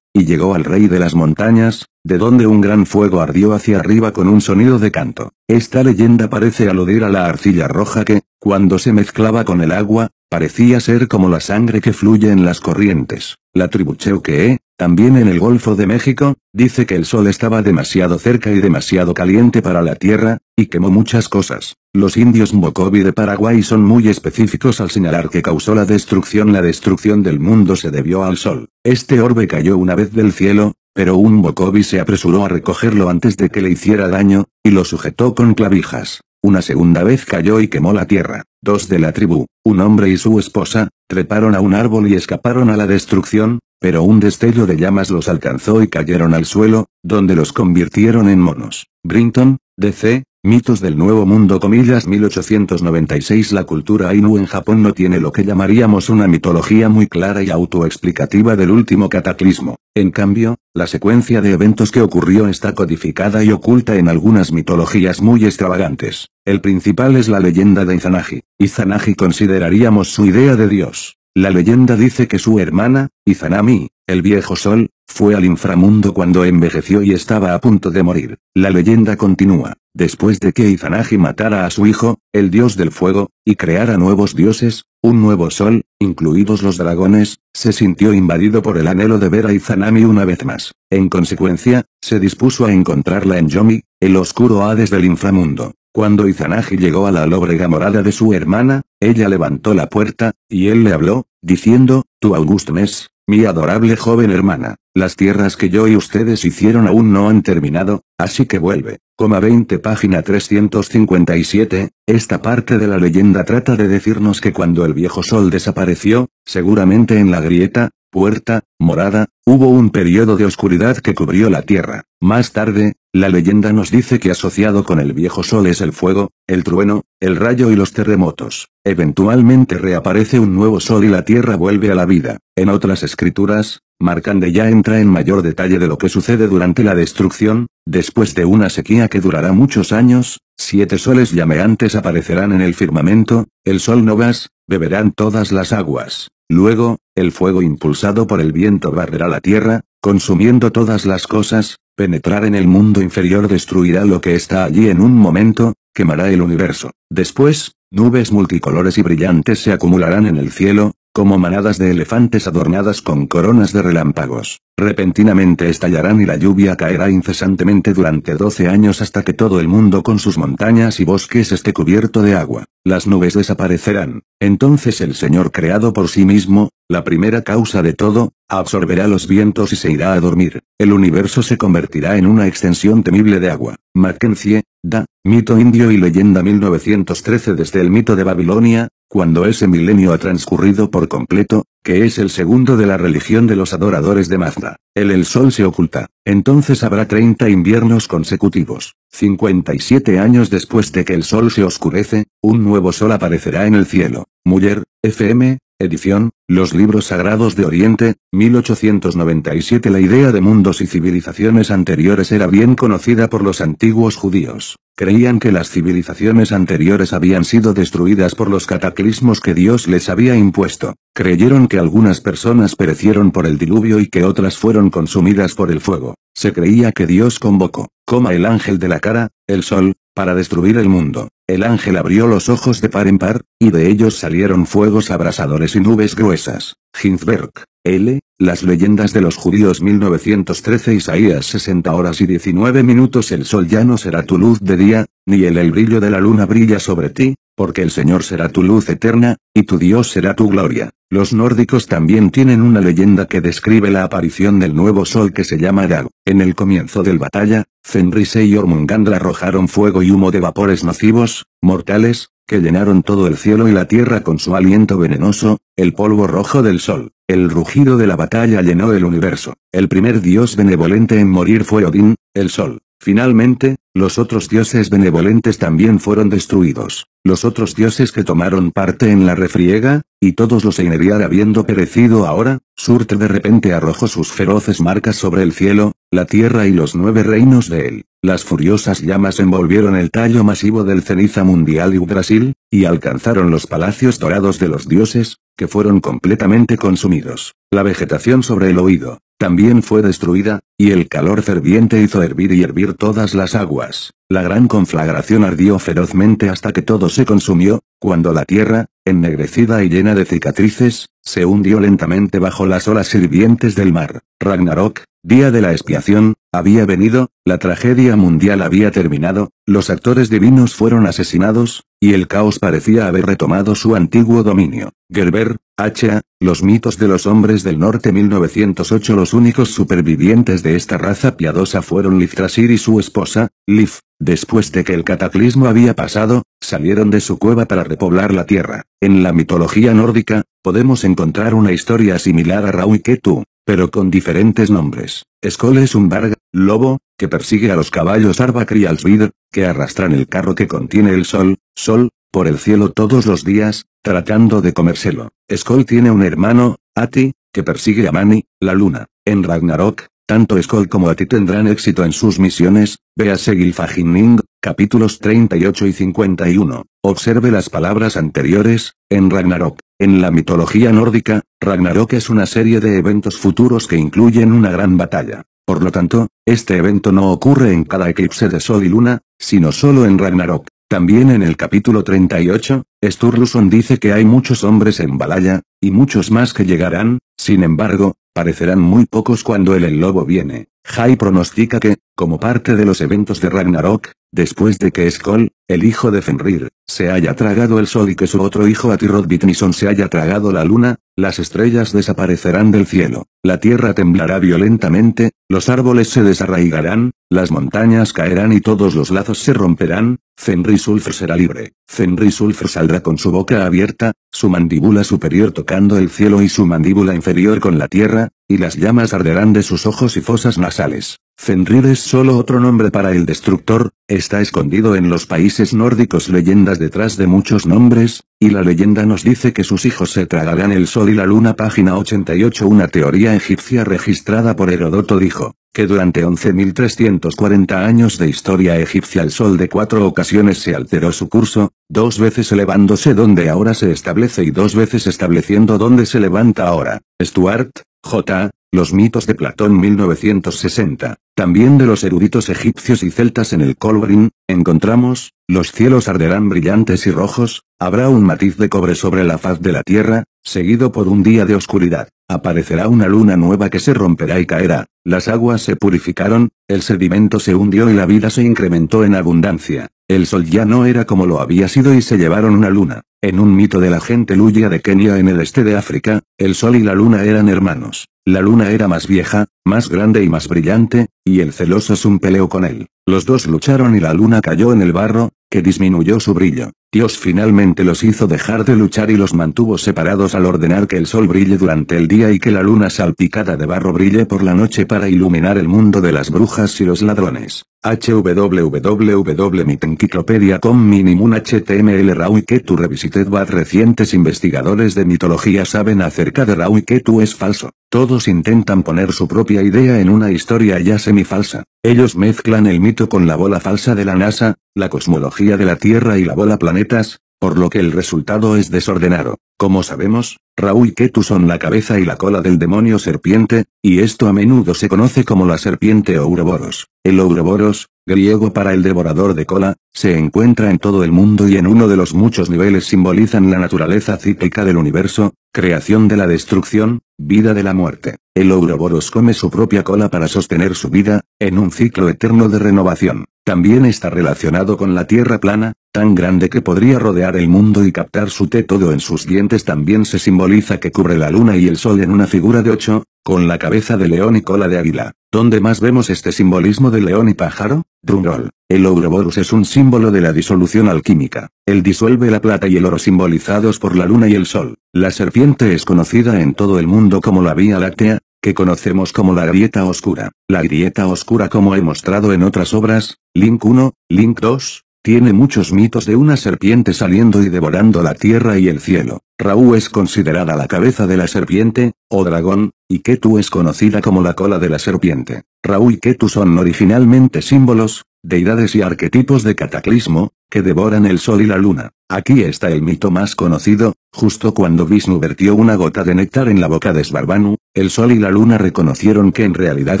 y llegó al rey de las montañas, de donde un gran fuego ardió hacia arriba con un sonido de canto. Esta leyenda parece aludir a la arcilla roja que, cuando se mezclaba con el agua, parecía ser como la sangre que fluye en las corrientes. La tribu Cheuque, también en el Golfo de México, dice que el sol estaba demasiado cerca y demasiado caliente para la tierra, y quemó muchas cosas. Los indios Mocobi de Paraguay son muy específicos al señalar que causó la destrucción. La destrucción del mundo se debió al sol. Este orbe cayó una vez del cielo, pero un Mocobi se apresuró a recogerlo antes de que le hiciera daño, y lo sujetó con clavijas. Una segunda vez cayó y quemó la tierra. Dos de la tribu, un hombre y su esposa, Treparon a un árbol y escaparon a la destrucción, pero un destello de llamas los alcanzó y cayeron al suelo, donde los convirtieron en monos. Brinton, DC, Mitos del Nuevo Mundo comillas 1896 La cultura Ainu en Japón no tiene lo que llamaríamos una mitología muy clara y autoexplicativa del último cataclismo. En cambio, la secuencia de eventos que ocurrió está codificada y oculta en algunas mitologías muy extravagantes. El principal es la leyenda de Izanagi. Izanagi consideraríamos su idea de Dios. La leyenda dice que su hermana, Izanami, el viejo sol, fue al inframundo cuando envejeció y estaba a punto de morir. La leyenda continúa. Después de que Izanagi matara a su hijo, el dios del fuego, y creara nuevos dioses, un nuevo sol, incluidos los dragones, se sintió invadido por el anhelo de ver a Izanami una vez más. En consecuencia, se dispuso a encontrarla en Yomi, el oscuro Hades del inframundo. Cuando Izanagi llegó a la lóbrega morada de su hermana, ella levantó la puerta, y él le habló, diciendo, tu August mes, mi adorable joven hermana, las tierras que yo y ustedes hicieron aún no han terminado, así que vuelve. Coma 20 página 357, esta parte de la leyenda trata de decirnos que cuando el viejo sol desapareció, seguramente en la grieta, puerta, morada, hubo un periodo de oscuridad que cubrió la tierra. Más tarde, la leyenda nos dice que asociado con el viejo sol es el fuego, el trueno, el rayo y los terremotos. Eventualmente reaparece un nuevo sol y la tierra vuelve a la vida. En otras escrituras, Marcande ya entra en mayor detalle de lo que sucede durante la destrucción, después de una sequía que durará muchos años, siete soles llameantes aparecerán en el firmamento, el sol no vas, Beberán todas las aguas. Luego, el fuego impulsado por el viento barrerá la tierra, consumiendo todas las cosas, penetrar en el mundo inferior destruirá lo que está allí en un momento, quemará el universo. Después, nubes multicolores y brillantes se acumularán en el cielo, como manadas de elefantes adornadas con coronas de relámpagos. Repentinamente estallarán y la lluvia caerá incesantemente durante doce años hasta que todo el mundo con sus montañas y bosques esté cubierto de agua. Las nubes desaparecerán. Entonces el Señor creado por sí mismo, la primera causa de todo, absorberá los vientos y se irá a dormir. El universo se convertirá en una extensión temible de agua. Mackenzie, Da, Mito Indio y Leyenda 1913 Desde el mito de Babilonia, cuando ese milenio ha transcurrido por completo, que es el segundo de la religión de los adoradores de Mazda, el el sol se oculta, entonces habrá 30 inviernos consecutivos. 57 años después de que el sol se oscurece, un nuevo sol aparecerá en el cielo. Muller, FM, edición, Los Libros Sagrados de Oriente, 1897 La idea de mundos y civilizaciones anteriores era bien conocida por los antiguos judíos. Creían que las civilizaciones anteriores habían sido destruidas por los cataclismos que Dios les había impuesto. Creyeron que algunas personas perecieron por el diluvio y que otras fueron consumidas por el fuego. Se creía que Dios convocó, coma el ángel de la cara, el sol, para destruir el mundo, el ángel abrió los ojos de par en par, y de ellos salieron fuegos abrasadores y nubes gruesas. Hinsberg. L. Las leyendas de los judíos 1913 Isaías 60 horas y 19 minutos El sol ya no será tu luz de día, ni el, el brillo de la luna brilla sobre ti, porque el Señor será tu luz eterna, y tu Dios será tu gloria. Los nórdicos también tienen una leyenda que describe la aparición del nuevo sol que se llama Dag. En el comienzo del batalla, Fenrise y Ormungandra arrojaron fuego y humo de vapores nocivos, mortales, que llenaron todo el cielo y la tierra con su aliento venenoso, el polvo rojo del sol, el rugido de la batalla llenó el universo, el primer dios benevolente en morir fue Odín, el sol, Finalmente, los otros dioses benevolentes también fueron destruidos, los otros dioses que tomaron parte en la refriega, y todos los Eineriar habiendo perecido ahora, Surte de repente arrojó sus feroces marcas sobre el cielo, la tierra y los nueve reinos de él. Las furiosas llamas envolvieron el tallo masivo del ceniza mundial y Brasil, y alcanzaron los palacios dorados de los dioses, que fueron completamente consumidos. La vegetación sobre el oído, también fue destruida, y el calor ferviente hizo hervir y hervir todas las aguas. La gran conflagración ardió ferozmente hasta que todo se consumió, cuando la tierra, ennegrecida y llena de cicatrices, se hundió lentamente bajo las olas hirvientes del mar. Ragnarok, Día de la expiación, había venido, la tragedia mundial había terminado, los actores divinos fueron asesinados, y el caos parecía haber retomado su antiguo dominio. Gerber, H.A., Los mitos de los hombres del norte 1908 Los únicos supervivientes de esta raza piadosa fueron Liftrasir y su esposa, Lif. Después de que el cataclismo había pasado, salieron de su cueva para repoblar la tierra. En la mitología nórdica, podemos encontrar una historia similar a Ketu pero con diferentes nombres. Skoll es un varga, lobo, que persigue a los caballos Arbac y que arrastran el carro que contiene el sol, sol, por el cielo todos los días, tratando de comérselo. Skoll tiene un hermano, Ati, que persigue a Mani, la luna. En Ragnarok, tanto Skoll como Ati tendrán éxito en sus misiones, a Gilfaginning, Capítulos 38 y 51. Observe las palabras anteriores. En Ragnarok, en la mitología nórdica, Ragnarok es una serie de eventos futuros que incluyen una gran batalla. Por lo tanto, este evento no ocurre en cada eclipse de sol y luna, sino solo en Ragnarok. También en el capítulo 38, Sturluson dice que hay muchos hombres en Balaya, y muchos más que llegarán, sin embargo, parecerán muy pocos cuando el, el lobo viene. Jai pronostica que, como parte de los eventos de Ragnarok, después de que Skoll, el hijo de Fenrir, se haya tragado el sol y que su otro hijo Atirod Bitnison se haya tragado la luna, las estrellas desaparecerán del cielo, la tierra temblará violentamente, los árboles se desarraigarán, las montañas caerán y todos los lazos se romperán, Fenrisulf será libre, Fenrisulfr saldrá con su boca abierta, su mandíbula superior tocando el cielo y su mandíbula inferior con la tierra, y las llamas arderán de sus ojos y fosas nasales. Fenrir es solo otro nombre para el destructor, está escondido en los países nórdicos leyendas detrás de muchos nombres, y la leyenda nos dice que sus hijos se tragarán el sol y la luna página 88 Una teoría egipcia registrada por Heródoto dijo, que durante 11.340 años de historia egipcia el sol de cuatro ocasiones se alteró su curso, dos veces elevándose donde ahora se establece y dos veces estableciendo donde se levanta ahora. Stuart, J. Los mitos de Platón 1960, también de los eruditos egipcios y celtas en el Colbrin, encontramos, los cielos arderán brillantes y rojos, habrá un matiz de cobre sobre la faz de la tierra, seguido por un día de oscuridad, aparecerá una luna nueva que se romperá y caerá, las aguas se purificaron, el sedimento se hundió y la vida se incrementó en abundancia. El sol ya no era como lo había sido y se llevaron una luna. En un mito de la gente luya de Kenia en el este de África, el sol y la luna eran hermanos. La luna era más vieja, más grande y más brillante, y el celoso un peleo con él. Los dos lucharon y la luna cayó en el barro, que disminuyó su brillo. Dios finalmente los hizo dejar de luchar y los mantuvo separados al ordenar que el sol brille durante el día y que la luna salpicada de barro brille por la noche para iluminar el mundo de las brujas y los ladrones. HWWW.mitenciclopedia.com CON minimum HTML KETU Revisited Bad Recientes investigadores de mitología saben acerca de KETU es falso. Todos intentan poner su propia idea en una historia ya semifalsa. Ellos mezclan el mito con la bola falsa de la NASA, la cosmología de la Tierra y la bola planetas, por lo que el resultado es desordenado. Como sabemos, Raúl y Ketu son la cabeza y la cola del demonio serpiente, y esto a menudo se conoce como la serpiente Ouroboros. El Ouroboros, griego para el devorador de cola, se encuentra en todo el mundo y en uno de los muchos niveles simbolizan la naturaleza cíclica del universo, creación de la destrucción, vida de la muerte. El Ouroboros come su propia cola para sostener su vida, en un ciclo eterno de renovación. También está relacionado con la Tierra plana, tan grande que podría rodear el mundo y captar su té todo en sus dientes también se simboliza que cubre la luna y el sol en una figura de ocho, con la cabeza de león y cola de águila. ¿Dónde más vemos este simbolismo de león y pájaro? drumroll, El Ouroboros es un símbolo de la disolución alquímica. Él disuelve la plata y el oro simbolizados por la luna y el sol. La serpiente es conocida en todo el mundo como la Vía Láctea, que conocemos como la grieta oscura. La grieta oscura como he mostrado en otras obras, Link 1, Link 2, tiene muchos mitos de una serpiente saliendo y devorando la tierra y el cielo. Raúl es considerada la cabeza de la serpiente, o dragón, y Ketu es conocida como la cola de la serpiente. Raúl y Ketu son originalmente símbolos, deidades y arquetipos de cataclismo, que devoran el sol y la luna. Aquí está el mito más conocido, justo cuando Vishnu vertió una gota de néctar en la boca de Sbarbanu, el sol y la luna reconocieron que en realidad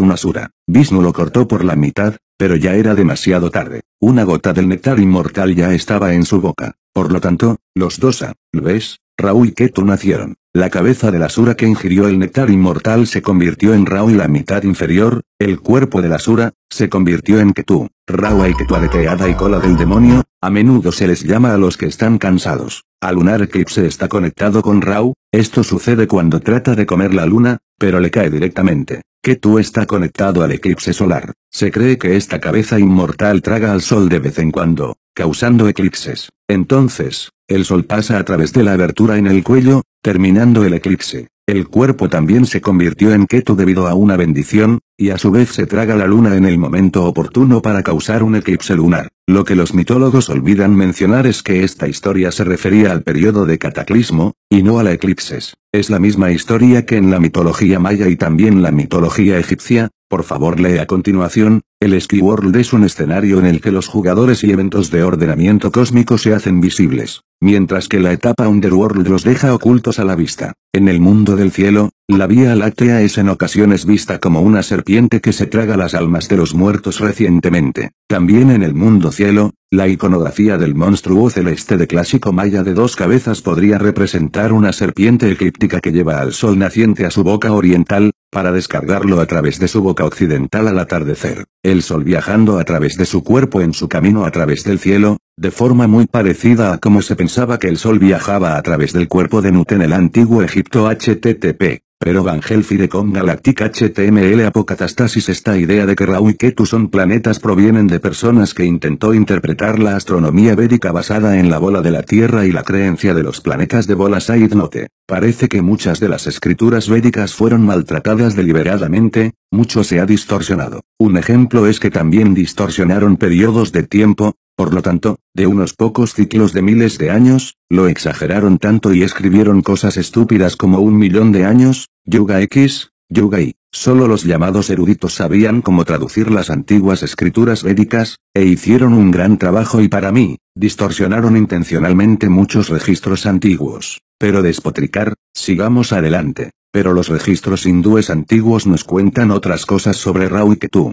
una sura. Vishnu lo cortó por la mitad, pero ya era demasiado tarde. Una gota del néctar inmortal ya estaba en su boca. Por lo tanto, los dos A, ves? Raúl y Ketu nacieron. La cabeza de la sura que ingirió el néctar inmortal se convirtió en Rao y la mitad inferior, el cuerpo de la sura se convirtió en Ketu. Raúl y Ketu aleteada y cola del demonio, a menudo se les llama a los que están cansados. A Lunar Eclipse está conectado con Rau, esto sucede cuando trata de comer la luna, pero le cae directamente que tú está conectado al eclipse solar. Se cree que esta cabeza inmortal traga al sol de vez en cuando, causando eclipses. Entonces, el sol pasa a través de la abertura en el cuello, terminando el eclipse. El cuerpo también se convirtió en keto debido a una bendición, y a su vez se traga la luna en el momento oportuno para causar un eclipse lunar. Lo que los mitólogos olvidan mencionar es que esta historia se refería al periodo de cataclismo, y no a la eclipses. Es la misma historia que en la mitología maya y también la mitología egipcia, por favor lee a continuación, el World es un escenario en el que los jugadores y eventos de ordenamiento cósmico se hacen visibles, mientras que la etapa Underworld los deja ocultos a la vista. En el mundo del cielo, la Vía Láctea es en ocasiones vista como una serpiente que se traga las almas de los muertos recientemente. También en el mundo cielo, la iconografía del monstruo celeste de clásico maya de dos cabezas podría representar una serpiente eclíptica que lleva al sol naciente a su boca oriental, para descargarlo a través de su boca occidental al atardecer el sol viajando a través de su cuerpo en su camino a través del cielo, de forma muy parecida a como se pensaba que el sol viajaba a través del cuerpo de Nut en el antiguo Egipto http pero Vangel con Galactic HTML Apocatastasis Esta idea de que Raúl y Ketu son planetas provienen de personas que intentó interpretar la astronomía védica basada en la bola de la Tierra y la creencia de los planetas de bola Said Note. Parece que muchas de las escrituras védicas fueron maltratadas deliberadamente, mucho se ha distorsionado. Un ejemplo es que también distorsionaron periodos de tiempo, por lo tanto, de unos pocos ciclos de miles de años, lo exageraron tanto y escribieron cosas estúpidas como un millón de años, Yuga X, Yuga Y. Solo los llamados eruditos sabían cómo traducir las antiguas escrituras védicas, e hicieron un gran trabajo y para mí, distorsionaron intencionalmente muchos registros antiguos. Pero despotricar, sigamos adelante. Pero los registros hindúes antiguos nos cuentan otras cosas sobre Rau y Ketu,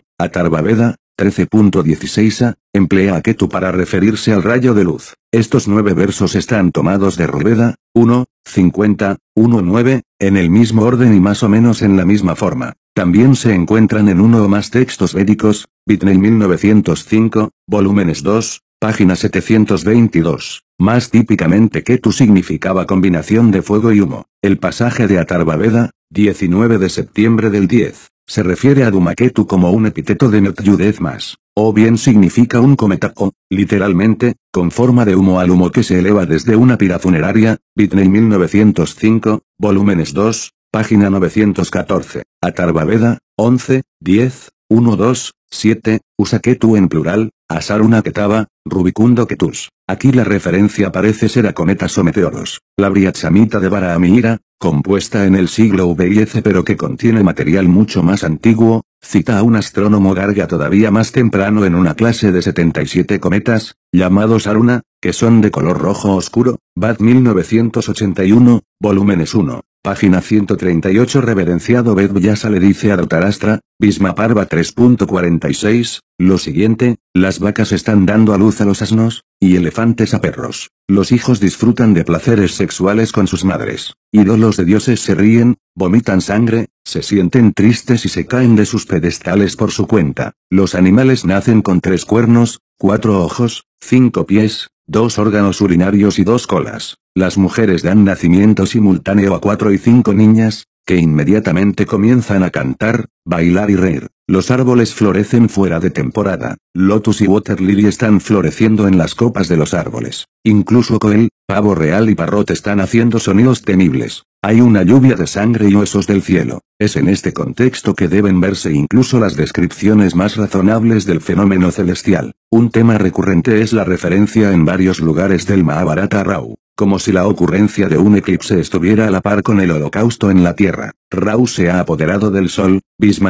13.16a, emplea a Ketu para referirse al rayo de luz. Estos nueve versos están tomados de Rubeda, 1, 50, 1, 9, en el mismo orden y más o menos en la misma forma. También se encuentran en uno o más textos védicos, Bitney 1905, volúmenes 2, página 722. Más típicamente Ketu significaba combinación de fuego y humo. El pasaje de Atarvaveda 19 de septiembre del 10 se refiere a Dumaketu como un epíteto de Netyudez más, o bien significa un cometa o, literalmente, con forma de humo al humo que se eleva desde una pira funeraria, Bitney 1905, volúmenes 2, página 914, Atarbaveda, 11, 10, 1 2, 7, usa en plural, asar una ketaba, rubicundo ketus. Aquí la referencia parece ser a cometas o meteoros. La briachamita de Barahamira, compuesta en el siglo VIF pero que contiene material mucho más antiguo, cita a un astrónomo garga todavía más temprano en una clase de 77 cometas, llamados Aruna, que son de color rojo oscuro, BAD 1981, volúmenes 1. Página 138 Reverenciado Vyasa le dice a Dotarastra, Bismaparva 3.46, lo siguiente, las vacas están dando a luz a los asnos, y elefantes a perros. Los hijos disfrutan de placeres sexuales con sus madres. Ídolos de dioses se ríen, vomitan sangre, se sienten tristes y se caen de sus pedestales por su cuenta. Los animales nacen con tres cuernos, cuatro ojos, cinco pies, dos órganos urinarios y dos colas. Las mujeres dan nacimiento simultáneo a cuatro y cinco niñas, que inmediatamente comienzan a cantar, bailar y reír. Los árboles florecen fuera de temporada. Lotus y Water Lily están floreciendo en las copas de los árboles. Incluso Coel, Pavo Real y Parrot están haciendo sonidos temibles. Hay una lluvia de sangre y huesos del cielo. Es en este contexto que deben verse incluso las descripciones más razonables del fenómeno celestial. Un tema recurrente es la referencia en varios lugares del Mahabharata Rau, como si la ocurrencia de un eclipse estuviera a la par con el holocausto en la Tierra. Rau se ha apoderado del Sol,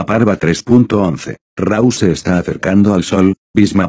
Parva 3.11. Rau se está acercando al Sol,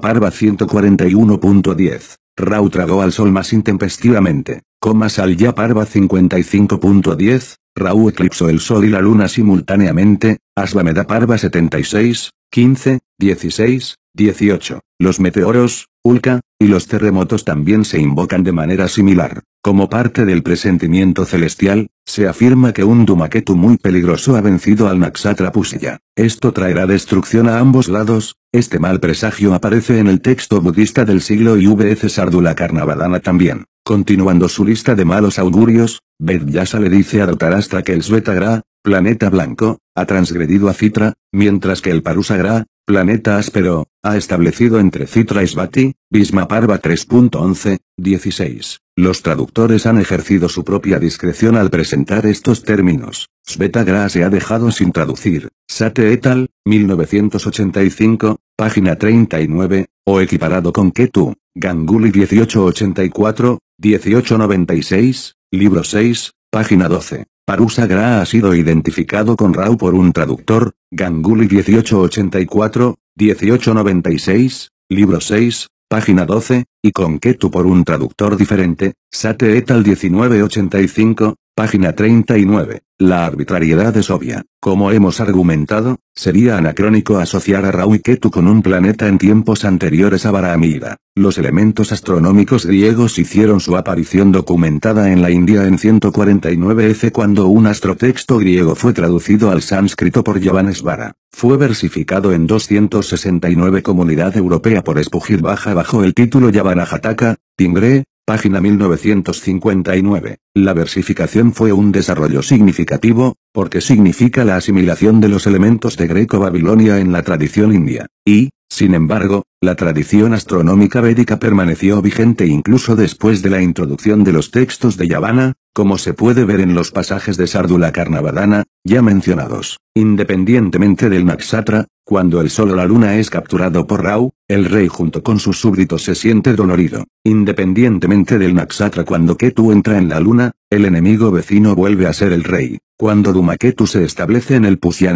Parva 141.10. Rau tragó al Sol más intempestivamente. Comas al Parva 55.10, Raú eclipsó el Sol y la Luna simultáneamente, Aslameda Parva 76, 15, 16, 18. Los meteoros, Ulca, y los terremotos también se invocan de manera similar. Como parte del presentimiento celestial, se afirma que un Dumaketu muy peligroso ha vencido al Naxatra Pusilla. Esto traerá destrucción a ambos lados, este mal presagio aparece en el texto budista del siglo I.V.C. Sardula Karnavadana también. Continuando su lista de malos augurios, Vedyasa le dice a Dhritarashtra que el Svetagra, planeta blanco, ha transgredido a Citra, mientras que el Parusagra, planeta áspero, ha establecido entre Citra y Svati, Bismaparva 3.11, 16. Los traductores han ejercido su propia discreción al presentar estos términos. Svetagra se ha dejado sin traducir. Sate et al. 1985, Página 39, o equiparado con Ketu, Ganguli 1884, 1896, libro 6, página 12. Parusagra ha sido identificado con Rao por un traductor, Ganguly 1884, 1896, libro 6, página 12, y con Ketu por un traductor diferente, Sate et al 1985, Página 39. La arbitrariedad es obvia. Como hemos argumentado, sería anacrónico asociar a Rau con un planeta en tiempos anteriores a Varahamihira. Los elementos astronómicos griegos hicieron su aparición documentada en la India en 149 F cuando un astrotexto griego fue traducido al sánscrito por Yavanesvara. Fue versificado en 269 Comunidad Europea por Espugir Baja bajo el título Yavanajataka, Tingre, Página 1959. La versificación fue un desarrollo significativo, porque significa la asimilación de los elementos de greco-babilonia en la tradición india. Y, sin embargo, la tradición astronómica védica permaneció vigente incluso después de la introducción de los textos de Yavana, como se puede ver en los pasajes de Sardula carnavadana, ya mencionados. Independientemente del Naxatra, cuando el sol o la luna es capturado por Rau, el rey junto con sus súbditos se siente dolorido. Independientemente del Naxatra cuando Ketu entra en la luna, el enemigo vecino vuelve a ser el rey. Cuando Duma Ketu se establece en el Pusya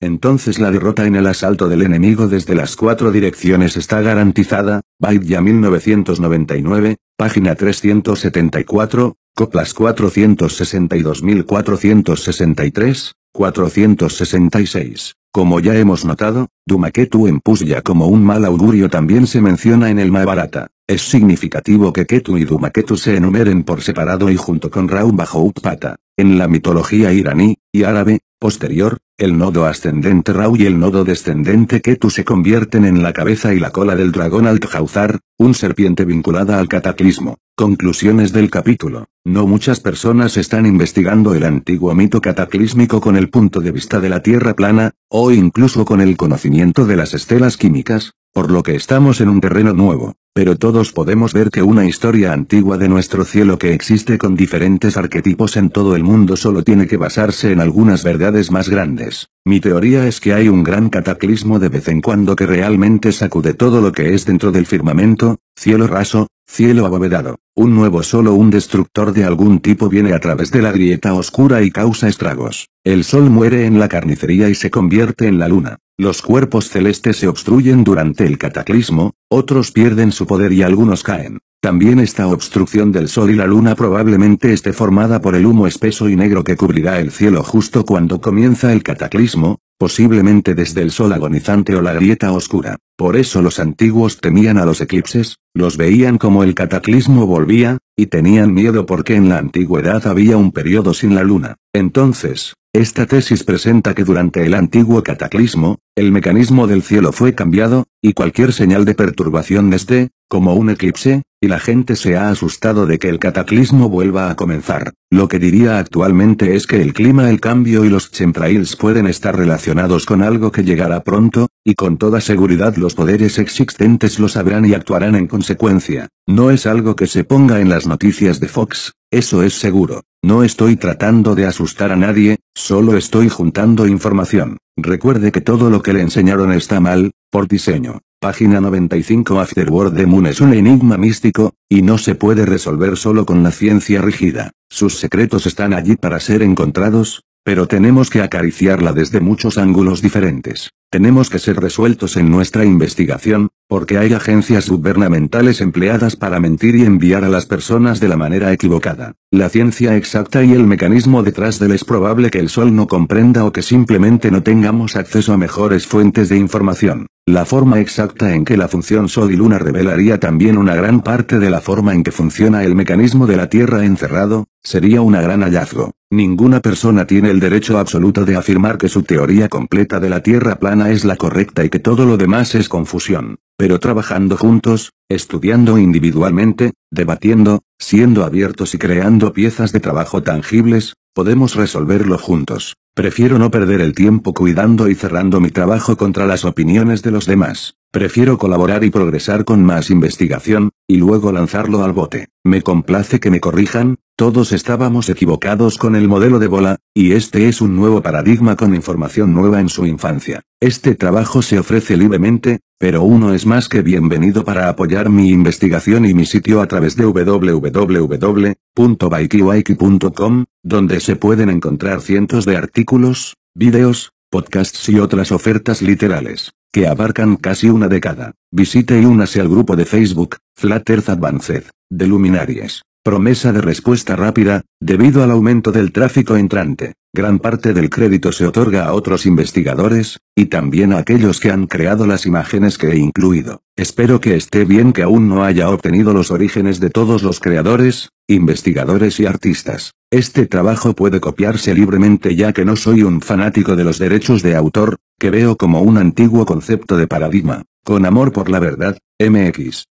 entonces la derrota en el asalto del enemigo desde las cuatro direcciones está garantizada, Byte 1999, página 374, coplas 462463, 466. Como ya hemos notado, Ketu en Pusya como un mal augurio también se menciona en el Mahabharata. Es significativo que Ketu y Dumaketu se enumeren por separado y junto con Raum bajo Utpata. En la mitología iraní, y árabe, posterior, el nodo ascendente Rau y el nodo descendente Ketu se convierten en la cabeza y la cola del dragón Althauzar, un serpiente vinculada al cataclismo. Conclusiones del capítulo. No muchas personas están investigando el antiguo mito cataclísmico con el punto de vista de la Tierra plana, o incluso con el conocimiento de las estelas químicas, por lo que estamos en un terreno nuevo, pero todos podemos ver que una historia antigua de nuestro cielo que existe con diferentes arquetipos en todo el mundo solo tiene que basarse en algunas verdades más grandes. Mi teoría es que hay un gran cataclismo de vez en cuando que realmente sacude todo lo que es dentro del firmamento, cielo raso, cielo abovedado, un nuevo solo un destructor de algún tipo viene a través de la grieta oscura y causa estragos. El sol muere en la carnicería y se convierte en la luna. Los cuerpos celestes se obstruyen durante el cataclismo, otros pierden su poder y algunos caen. También esta obstrucción del sol y la luna probablemente esté formada por el humo espeso y negro que cubrirá el cielo justo cuando comienza el cataclismo, posiblemente desde el sol agonizante o la grieta oscura. Por eso los antiguos temían a los eclipses, los veían como el cataclismo volvía, y tenían miedo porque en la antigüedad había un periodo sin la luna. Entonces, esta tesis presenta que durante el antiguo cataclismo, el mecanismo del cielo fue cambiado, y cualquier señal de perturbación desde, como un eclipse, y la gente se ha asustado de que el cataclismo vuelva a comenzar. Lo que diría actualmente es que el clima, el cambio y los chemtrails pueden estar relacionados con algo que llegará pronto, y con toda seguridad los poderes existentes lo sabrán y actuarán en consecuencia. No es algo que se ponga en las noticias de Fox, eso es seguro. No estoy tratando de asustar a nadie, solo estoy juntando información. Recuerde que todo lo que le enseñaron está mal, por diseño. Página 95 Afterword de Moon es un enigma místico, y no se puede resolver solo con la ciencia rígida. Sus secretos están allí para ser encontrados, pero tenemos que acariciarla desde muchos ángulos diferentes. Tenemos que ser resueltos en nuestra investigación, porque hay agencias gubernamentales empleadas para mentir y enviar a las personas de la manera equivocada. La ciencia exacta y el mecanismo detrás del es probable que el Sol no comprenda o que simplemente no tengamos acceso a mejores fuentes de información. La forma exacta en que la función Sol y Luna revelaría también una gran parte de la forma en que funciona el mecanismo de la Tierra encerrado, sería una gran hallazgo. Ninguna persona tiene el derecho absoluto de afirmar que su teoría completa de la Tierra plana es la correcta y que todo lo demás es confusión. Pero trabajando juntos, estudiando individualmente, debatiendo, siendo abiertos y creando piezas de trabajo tangibles, podemos resolverlo juntos. Prefiero no perder el tiempo cuidando y cerrando mi trabajo contra las opiniones de los demás. Prefiero colaborar y progresar con más investigación, y luego lanzarlo al bote. Me complace que me corrijan, todos estábamos equivocados con el modelo de bola, y este es un nuevo paradigma con información nueva en su infancia. Este trabajo se ofrece libremente, pero uno es más que bienvenido para apoyar mi investigación y mi sitio a través de www.baikiwaiki.com, donde se pueden encontrar cientos de artículos, videos, podcasts y otras ofertas literales que abarcan casi una década. Visite y únase al grupo de Facebook, Flat Earth Advanced, de Luminaries, Promesa de respuesta rápida, debido al aumento del tráfico entrante. Gran parte del crédito se otorga a otros investigadores, y también a aquellos que han creado las imágenes que he incluido. Espero que esté bien que aún no haya obtenido los orígenes de todos los creadores, investigadores y artistas. Este trabajo puede copiarse libremente ya que no soy un fanático de los derechos de autor, que veo como un antiguo concepto de paradigma. Con amor por la verdad, MX.